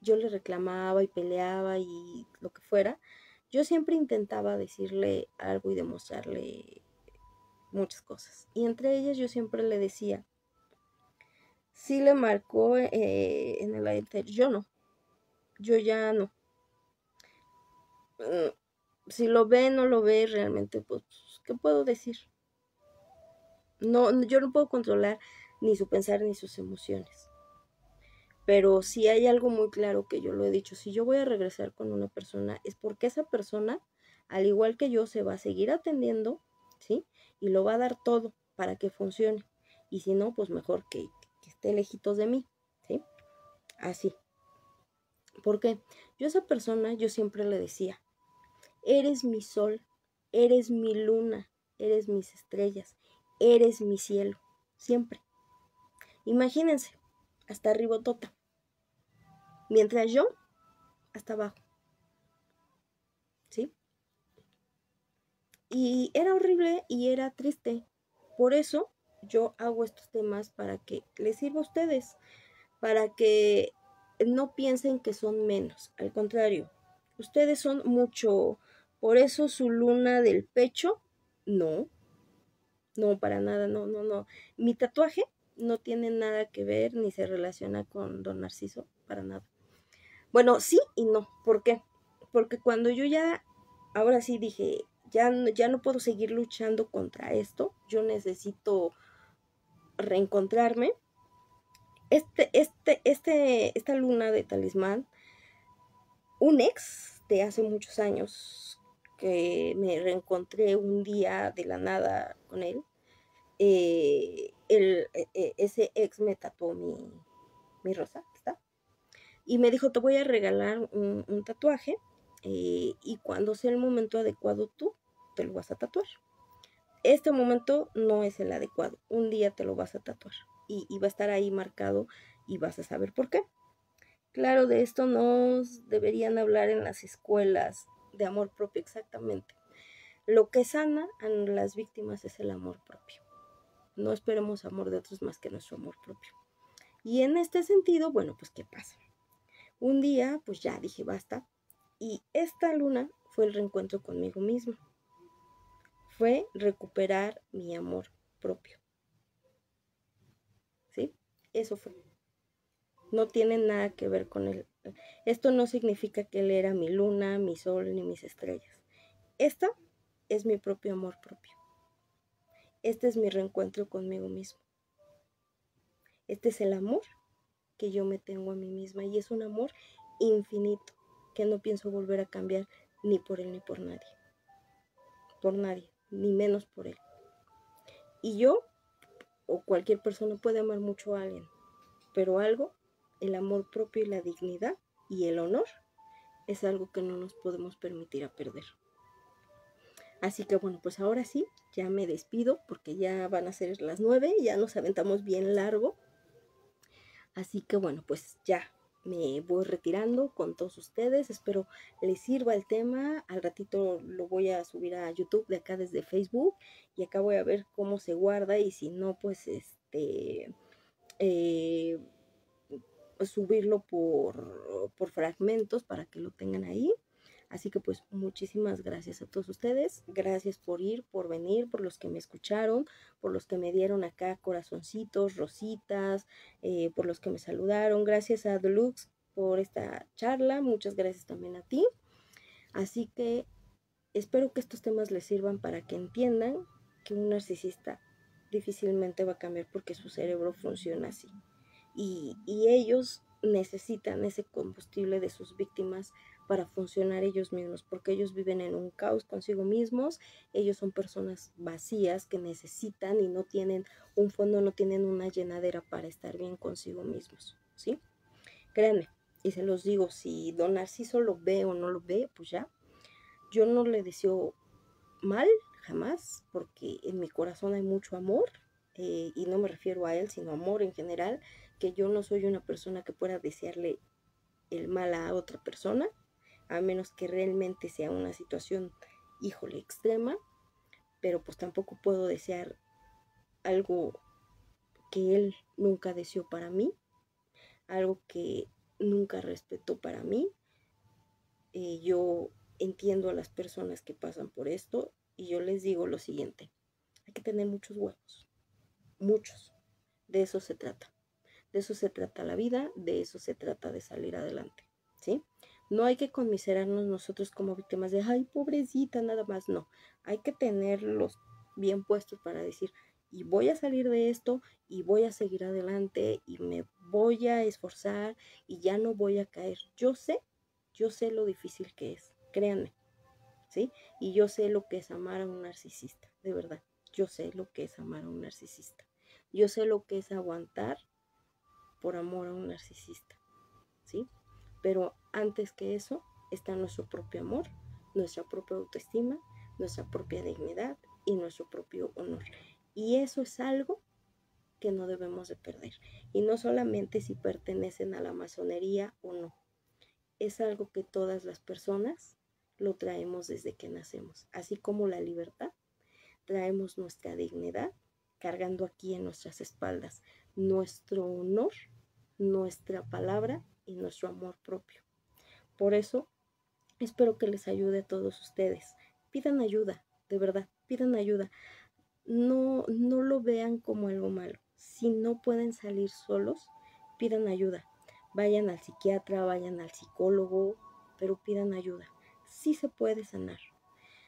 yo le reclamaba y peleaba y lo que fuera, yo siempre intentaba decirle algo y demostrarle muchas cosas. Y entre ellas yo siempre le decía, si le marcó eh, en el aire, yo no, yo ya no. Mm, si lo ve, no lo ve, realmente, pues, ¿qué puedo decir? No, yo no puedo controlar ni su pensar ni sus emociones. Pero si hay algo muy claro que yo lo he dicho, si yo voy a regresar con una persona es porque esa persona, al igual que yo, se va a seguir atendiendo, ¿sí? Y lo va a dar todo para que funcione. Y si no, pues mejor que, esté lejitos de mí, ¿sí? Así. Porque yo a esa persona, yo siempre le decía, eres mi sol, eres mi luna, eres mis estrellas, eres mi cielo, siempre. Imagínense, hasta arriba tota Mientras yo, hasta abajo. ¿Sí? Y era horrible y era triste. Por eso yo hago estos temas para que les sirva a ustedes, para que no piensen que son menos. Al contrario, ustedes son mucho. Por eso su luna del pecho, no. No, para nada, no, no, no. Mi tatuaje no tiene nada que ver ni se relaciona con don Narciso para nada. Bueno, sí y no. ¿Por qué? Porque cuando yo ya, ahora sí dije, ya, ya no puedo seguir luchando contra esto, yo necesito reencontrarme. Este, este, este, esta luna de talismán, un ex de hace muchos años que me reencontré un día de la nada con él, eh, el, e, e, ese ex me tatuó mi, rosa, ¿está? Y me dijo, te voy a regalar un, tatuaje eh, y cuando sea el momento adecuado tú te lo vas a tatuar. Este momento no es el adecuado, un día te lo vas a tatuar y, y va a estar ahí marcado y vas a saber por qué. Claro, de esto nos deberían hablar en las escuelas de amor propio exactamente. Lo que sana a las víctimas es el amor propio. No esperemos amor de otros más que nuestro amor propio. Y en este sentido, bueno, pues ¿qué pasa? Un día, pues ya dije basta. Y esta luna fue el reencuentro conmigo mismo. Fue recuperar mi amor propio. ¿Sí? Eso fue. No tiene nada que ver con él. Esto no significa que él era mi luna, mi sol, ni mis estrellas. Esta es mi propio amor propio. Este es mi reencuentro conmigo mismo. Este es el amor que yo me tengo a mí misma y es un amor infinito que no pienso volver a cambiar ni por él ni por nadie. Por nadie, ni menos por él. Y yo o cualquier persona puede amar mucho a alguien, pero algo, el amor propio y la dignidad y el honor es algo que no nos podemos permitir a perder. Así que bueno, pues ahora sí, ya me despido porque ya van a ser las 9, ya nos aventamos bien largo. Así que bueno, pues ya me voy retirando con todos ustedes. Espero les sirva el tema. Al ratito lo voy a subir a YouTube de acá desde Facebook y acá voy a ver cómo se guarda y si no, pues este... Eh, subirlo por, por fragmentos para que lo tengan ahí. Así que pues muchísimas gracias a todos ustedes. Gracias por ir, por venir, por los que me escucharon, por los que me dieron acá corazoncitos, rositas, eh, por los que me saludaron. Gracias a Deluxe por esta charla. Muchas gracias también a ti. Así que espero que estos temas les sirvan para que entiendan que un narcisista difícilmente va a cambiar porque su cerebro funciona así. Y, y ellos necesitan ese combustible de sus víctimas para funcionar ellos mismos, porque ellos viven en un caos consigo mismos, ellos son personas vacías que necesitan y no tienen un fondo, no tienen una llenadera para estar bien consigo mismos, ¿sí? Créanme, y se los digo, si don Narciso lo ve o no lo ve, pues ya, yo no le deseo mal jamás, porque en mi corazón hay mucho amor, eh, y no me refiero a él, sino amor en general, que yo no soy una persona que pueda desearle el mal a otra persona, a menos que realmente sea una situación, híjole, extrema, pero pues tampoco puedo desear algo que él nunca deseó para mí, algo que nunca respetó para mí. Eh, yo entiendo a las personas que pasan por esto y yo les digo lo siguiente, hay que tener muchos huevos, muchos, de eso se trata, de eso se trata la vida, de eso se trata de salir adelante, ¿sí? No hay que conmiserarnos nosotros como víctimas de, ay, pobrecita, nada más. No, hay que tenerlos bien puestos para decir, y voy a salir de esto y voy a seguir adelante y me voy a esforzar y ya no voy a caer. Yo sé, yo sé lo difícil que es, créanme, ¿sí? Y yo sé lo que es amar a un narcisista, de verdad. Yo sé lo que es amar a un narcisista. Yo sé lo que es aguantar por amor a un narcisista, ¿sí? Pero antes que eso está nuestro propio amor, nuestra propia autoestima, nuestra propia dignidad y nuestro propio honor. Y eso es algo que no debemos de perder. Y no solamente si pertenecen a la masonería o no. Es algo que todas las personas lo traemos desde que nacemos. Así como la libertad, traemos nuestra dignidad cargando aquí en nuestras espaldas, nuestro honor, nuestra palabra y nuestro amor propio. Por eso, espero que les ayude a todos ustedes. Pidan ayuda, de verdad, pidan ayuda. No, no lo vean como algo malo. Si no pueden salir solos, pidan ayuda. Vayan al psiquiatra, vayan al psicólogo, pero pidan ayuda. Sí se puede sanar.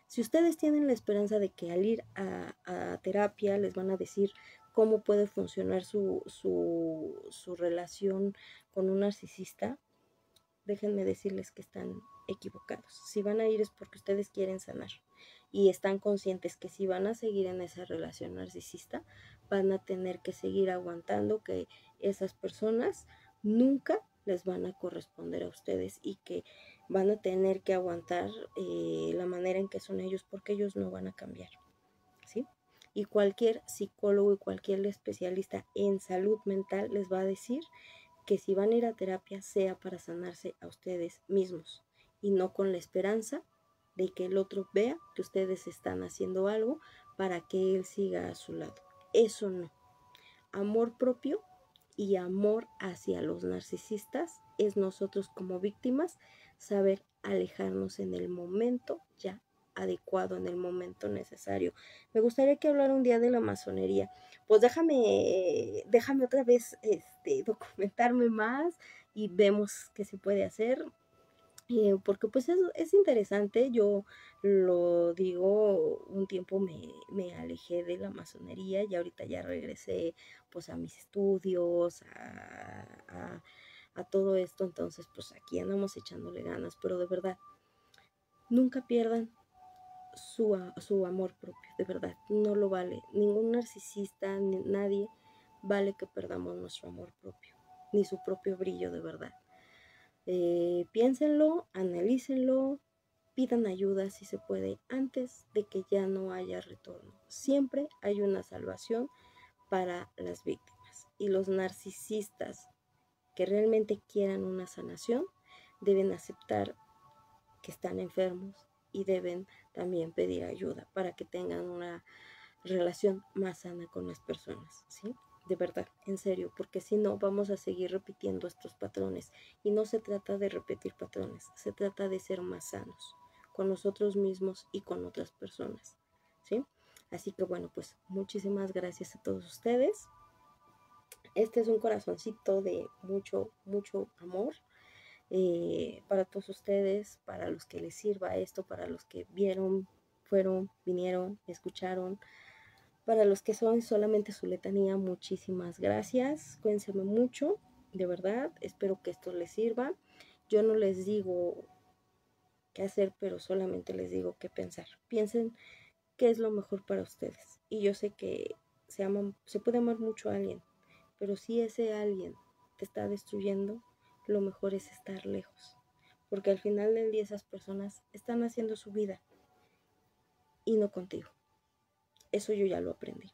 Si ustedes tienen la esperanza de que al ir a, a terapia les van a decir, cómo puede funcionar su, su, relación con un narcisista, déjenme decirles que están equivocados. Si van a ir es porque ustedes quieren sanar y están conscientes que si van a seguir en esa relación narcisista, van a tener que seguir aguantando que esas personas nunca les van a corresponder a ustedes y que van a tener que aguantar eh, la manera en que son ellos porque ellos no van a cambiar y cualquier psicólogo y cualquier especialista en salud mental les va a decir que si van a ir a terapia sea para sanarse a ustedes mismos y no con la esperanza de que el otro vea que ustedes están haciendo algo para que él siga a su lado. Eso no. Amor propio y amor hacia los narcisistas es nosotros como víctimas saber alejarnos en el momento ya adecuado, en el momento necesario. Me gustaría que hablara un día de la masonería. Pues déjame, déjame otra vez este, documentarme más y vemos qué se puede hacer. Eh, porque pues es, interesante, yo lo digo, un tiempo me, me, alejé de la masonería y ahorita ya regresé pues a mis estudios, a, a todo esto, entonces pues aquí andamos echándole ganas, pero de verdad, nunca pierdan su, su amor propio, de verdad, no lo vale. Ningún narcisista, ni nadie vale que perdamos nuestro amor propio, ni su propio brillo, de verdad. Eh, piénsenlo, analícenlo, pidan ayuda si se puede antes de que ya no haya retorno. Siempre hay una salvación para las víctimas. Y los narcisistas que realmente quieran una sanación deben aceptar que están enfermos, y deben también pedir ayuda para que tengan una relación más sana con las personas, ¿sí? De verdad, en serio, porque si no vamos a seguir repitiendo estos patrones y no se trata de repetir patrones, se trata de ser más sanos con nosotros mismos y con otras personas, ¿sí? Así que bueno, pues muchísimas gracias a todos ustedes. Este es un corazoncito de mucho, mucho amor eh, para todos ustedes, para los que les sirva esto, para los que vieron, fueron, vinieron, escucharon, para los que son solamente su letanía, muchísimas gracias, cuídense mucho, de verdad, espero que esto les sirva. Yo no les digo qué hacer, pero solamente les digo qué pensar. Piensen qué es lo mejor para ustedes. Y yo sé que se aman, se puede amar mucho a alguien, pero si ese alguien te está destruyendo, lo mejor es estar lejos, porque al final del día esas personas están haciendo su vida y no contigo. Eso yo ya lo aprendí,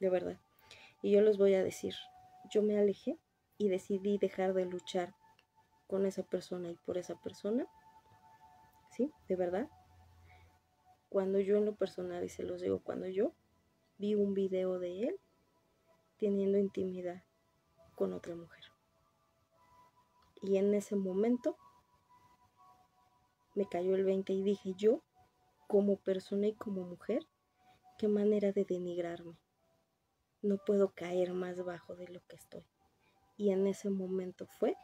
de verdad. Y yo les voy a decir, yo me alejé y decidí dejar de luchar con esa persona y por esa persona, ¿sí? De verdad. Cuando yo en lo personal, y se los digo, cuando yo vi un video de él teniendo intimidad con otra mujer. Y en ese momento me cayó el 20 y dije yo, como persona y como mujer, qué manera de denigrarme. No puedo caer más bajo de lo que estoy. Y en ese momento fue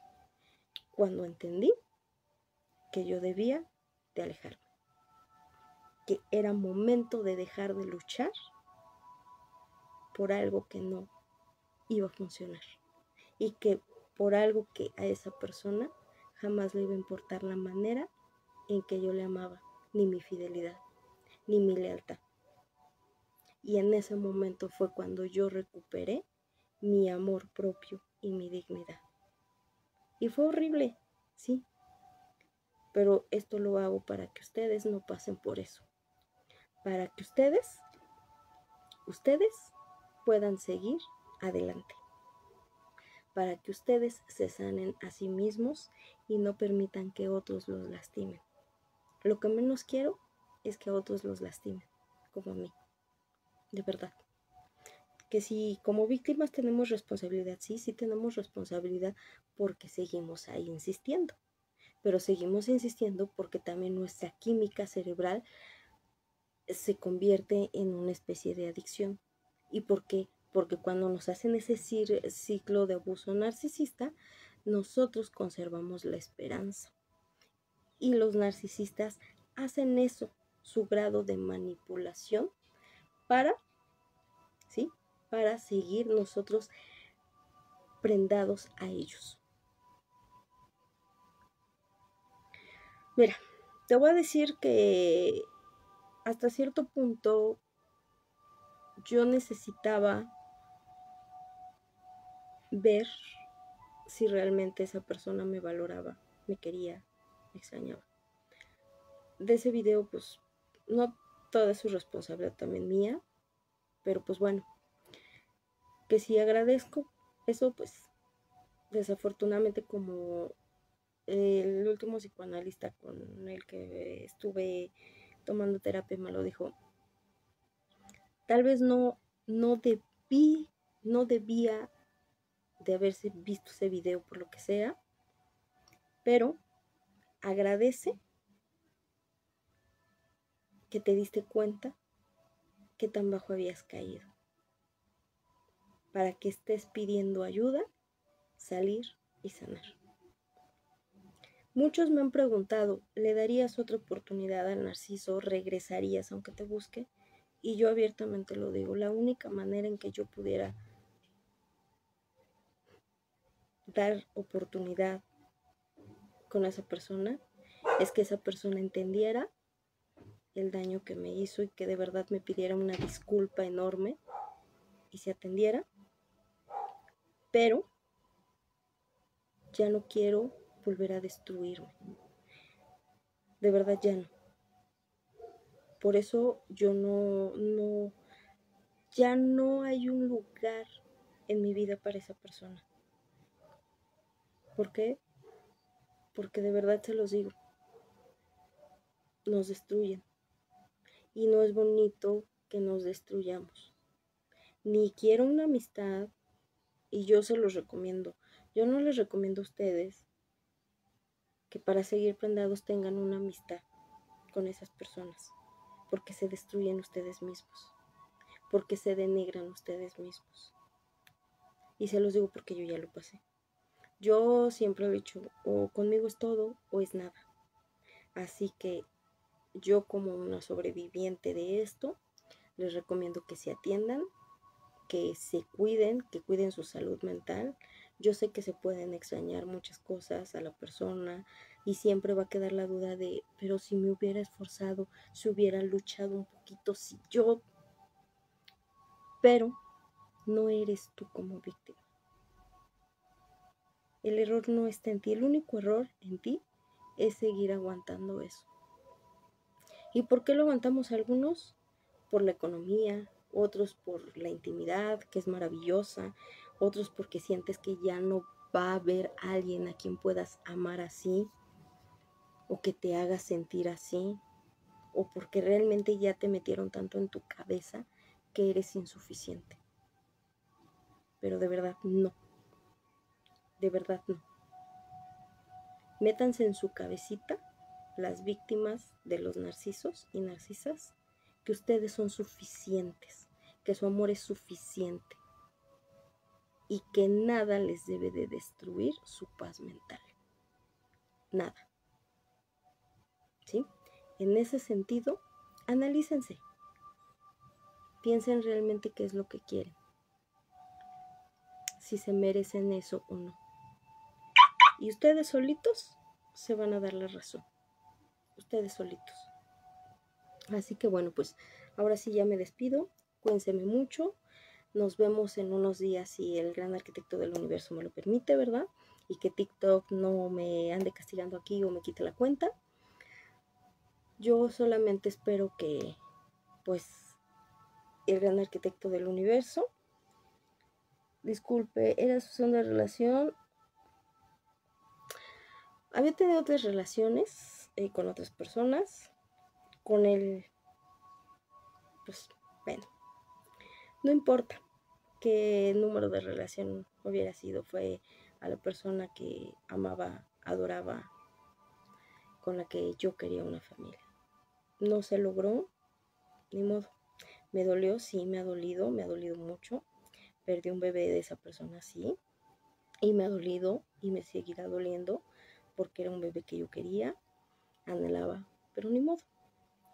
cuando entendí que yo debía de alejarme. Que era momento de dejar de luchar por algo que no iba a funcionar. Y que por algo que a esa persona jamás le iba a importar la manera en que yo le amaba, ni mi fidelidad, ni mi lealtad. Y en ese momento fue cuando yo recuperé mi amor propio y mi dignidad. Y fue horrible, sí. Pero esto lo hago para que ustedes no pasen por eso. Para que ustedes, ustedes puedan seguir adelante para que ustedes se sanen a sí mismos y no permitan que otros los lastimen. Lo que menos quiero es que otros los lastimen, como a mí. De verdad. Que si como víctimas tenemos responsabilidad, sí, sí tenemos responsabilidad porque seguimos ahí insistiendo. Pero seguimos insistiendo porque también nuestra química cerebral se convierte en una especie de adicción y porque porque cuando nos hacen ese ciclo de abuso narcisista, nosotros conservamos la esperanza. Y los narcisistas hacen eso, su grado de manipulación, para, ¿sí? Para seguir nosotros prendados a ellos. Mira, te voy a decir que hasta cierto punto yo necesitaba ver si realmente esa persona me valoraba, me quería, me extrañaba. De ese video, pues, no toda es su responsabilidad también mía, pero pues bueno, que sí agradezco eso, pues, desafortunadamente como el último psicoanalista con el que estuve tomando terapia me lo dijo, tal vez no, no debí, no debía de haberse visto ese video por lo que sea, pero agradece que te diste cuenta que tan bajo habías caído, para que estés pidiendo ayuda, salir y sanar. Muchos me han preguntado, ¿le darías otra oportunidad al narciso? ¿Regresarías aunque te busque? Y yo abiertamente lo digo, la única manera en que yo pudiera dar oportunidad con esa persona es que esa persona entendiera el daño que me hizo y que de verdad me pidiera una disculpa enorme y se atendiera. Pero ya no quiero volver a destruirme. De verdad ya no. Por eso yo no, no, ya no hay un lugar en mi vida para esa persona. ¿Por qué? Porque de verdad se los digo. Nos destruyen. Y no es bonito que nos destruyamos. Ni quiero una amistad y yo se los recomiendo. Yo no les recomiendo a ustedes que para seguir prendados tengan una amistad con esas personas, porque se destruyen ustedes mismos, porque se denigran ustedes mismos. Y se los digo porque yo ya lo pasé. Yo siempre he dicho, o conmigo es todo o es nada. Así que yo como una sobreviviente de esto, les recomiendo que se atiendan, que se cuiden, que cuiden su salud mental. Yo sé que se pueden extrañar muchas cosas a la persona y siempre va a quedar la duda de, pero si me hubiera esforzado, si hubiera luchado un poquito, si yo... Pero no eres tú como víctima el error no está en ti, el único error en ti es seguir aguantando eso. ¿Y por qué lo aguantamos algunos? Por la economía, otros por la intimidad, que es maravillosa, otros porque sientes que ya no va a haber alguien a quien puedas amar así, o que te haga sentir así, o porque realmente ya te metieron tanto en tu cabeza que eres insuficiente. Pero de verdad no de verdad no. Métanse en su cabecita las víctimas de los narcisos y narcisas, que ustedes son suficientes, que su amor es suficiente y que nada les debe de destruir su paz mental. Nada. ¿Sí? En ese sentido, analícense. Piensen realmente qué es lo que quieren. Si se merecen eso o no. Y ustedes solitos se van a dar la razón. Ustedes solitos. Así que bueno, pues ahora sí ya me despido. Cuídense mucho. Nos vemos en unos días si el gran arquitecto del universo me lo permite, ¿verdad? Y que TikTok no me ande castigando aquí o me quite la cuenta. Yo solamente espero que, pues, el gran arquitecto del universo disculpe, era su de relación había tenido otras relaciones eh, con otras personas, con él, pues bueno, no importa qué número de relación hubiera sido, fue a la persona que amaba, adoraba, con la que yo quería una familia. No se logró, ni modo. Me dolió, sí, me ha dolido, me ha dolido mucho. Perdí un bebé de esa persona, sí. Y me ha dolido y me seguirá doliendo porque era un bebé que yo quería, anhelaba, pero ni modo.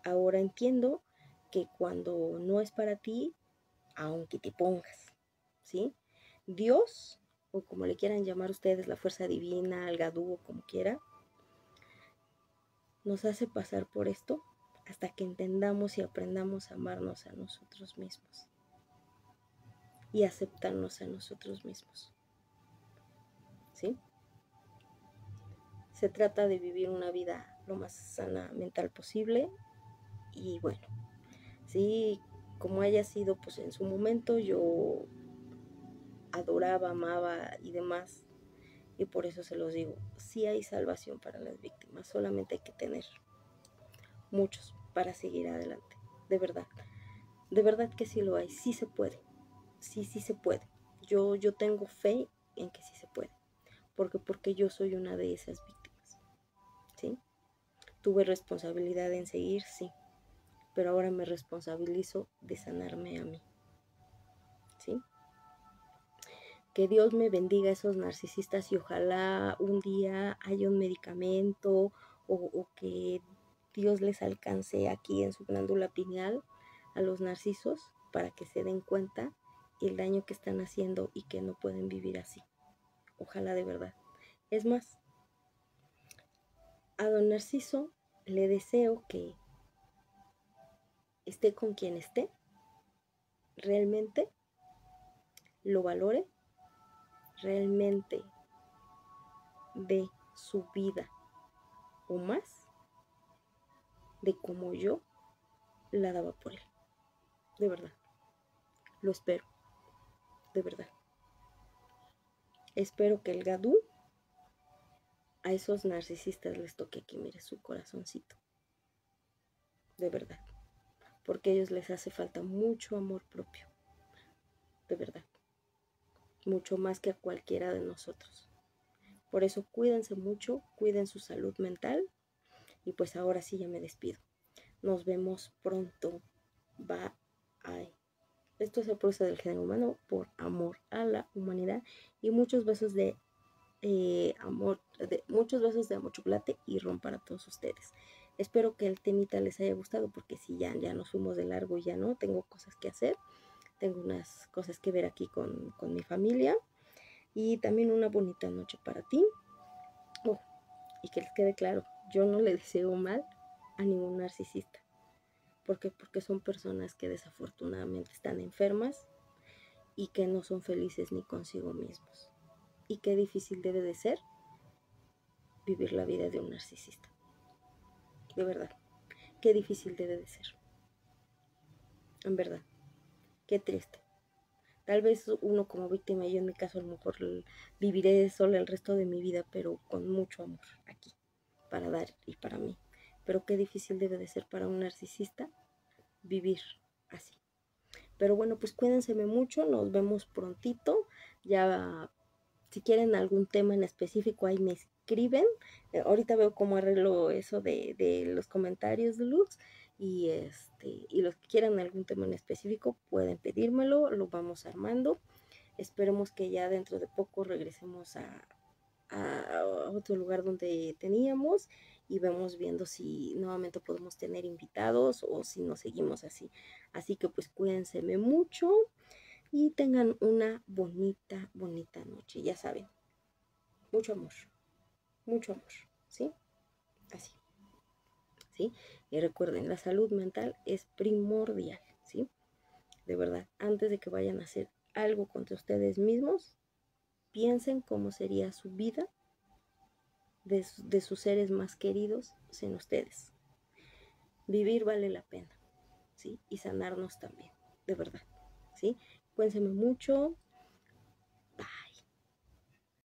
Ahora entiendo que cuando no es para ti, aunque te pongas, ¿sí? Dios, o como le quieran llamar ustedes, la fuerza divina, el gadú, como quiera, nos hace pasar por esto hasta que entendamos y aprendamos a amarnos a nosotros mismos y aceptarnos a nosotros mismos. ¿Sí? Se trata de vivir una vida lo más sana mental posible y bueno, sí, como haya sido pues en su momento yo adoraba, amaba y demás. Y por eso se los digo, sí hay salvación para las víctimas, solamente hay que tener muchos para seguir adelante, de verdad. De verdad que sí lo hay, sí se puede. Sí, sí se puede. Yo yo tengo fe en que sí se puede, porque porque yo soy una de esas víctimas Tuve responsabilidad en seguir, sí, pero ahora me responsabilizo de sanarme a mí. ¿Sí? Que Dios me bendiga a esos narcisistas y ojalá un día haya un medicamento o, que Dios les alcance aquí en su glándula pineal a los narcisos para que se den cuenta el daño que están haciendo y que no pueden vivir así. Ojalá de verdad. Es más, a don Narciso le deseo que esté con quien esté, realmente lo valore, realmente de su vida o más de como yo la daba por él. De verdad. Lo espero. De verdad. Espero que el gadú a esos narcisistas les toque aquí, mire, su corazoncito. De verdad. Porque a ellos les hace falta mucho amor propio. De verdad. Mucho más que a cualquiera de nosotros. Por eso cuídense mucho, cuiden su salud mental. Y pues ahora sí ya me despido. Nos vemos pronto. Bye. Esto es el proceso del género humano por amor a la humanidad. Y muchos besos de eh, amor, de, muchos besos de amor chocolate y ron para todos ustedes. Espero que el temita les haya gustado porque si ya, ya nos fuimos de largo y ya no, tengo cosas que hacer, tengo unas cosas que ver aquí con, mi familia y también una bonita noche para ti. Oh, y que les quede claro, yo no le deseo mal a ningún narcisista. porque Porque son personas que desafortunadamente están enfermas y que no son felices ni consigo mismos y qué difícil debe de ser vivir la vida de un narcisista. De verdad, qué difícil debe de ser. En verdad, qué triste. Tal vez uno como víctima, yo en mi caso a lo mejor viviré sola el resto de mi vida, pero con mucho amor aquí, para dar y para mí. Pero qué difícil debe de ser para un narcisista vivir así. Pero bueno, pues cuídense mucho, nos vemos prontito. Ya si quieren algún tema en específico, ahí me escriben. Eh, ahorita veo cómo arreglo eso de, los comentarios de Y, este, y los que quieran algún tema en específico, pueden pedírmelo, lo vamos armando. Esperemos que ya dentro de poco regresemos a, a otro lugar donde teníamos y vamos viendo si nuevamente podemos tener invitados o si nos seguimos así. Así que pues cuídense mucho y tengan una bonita, bonita noche. Ya saben, mucho amor, mucho amor, ¿sí? Así, ¿sí? Y recuerden, la salud mental es primordial, ¿sí? De verdad, antes de que vayan a hacer algo contra ustedes mismos, piensen cómo sería su vida de, sus seres más queridos sin ustedes. Vivir vale la pena, ¿sí? Y sanarnos también, de verdad, ¿sí? cuídense mucho.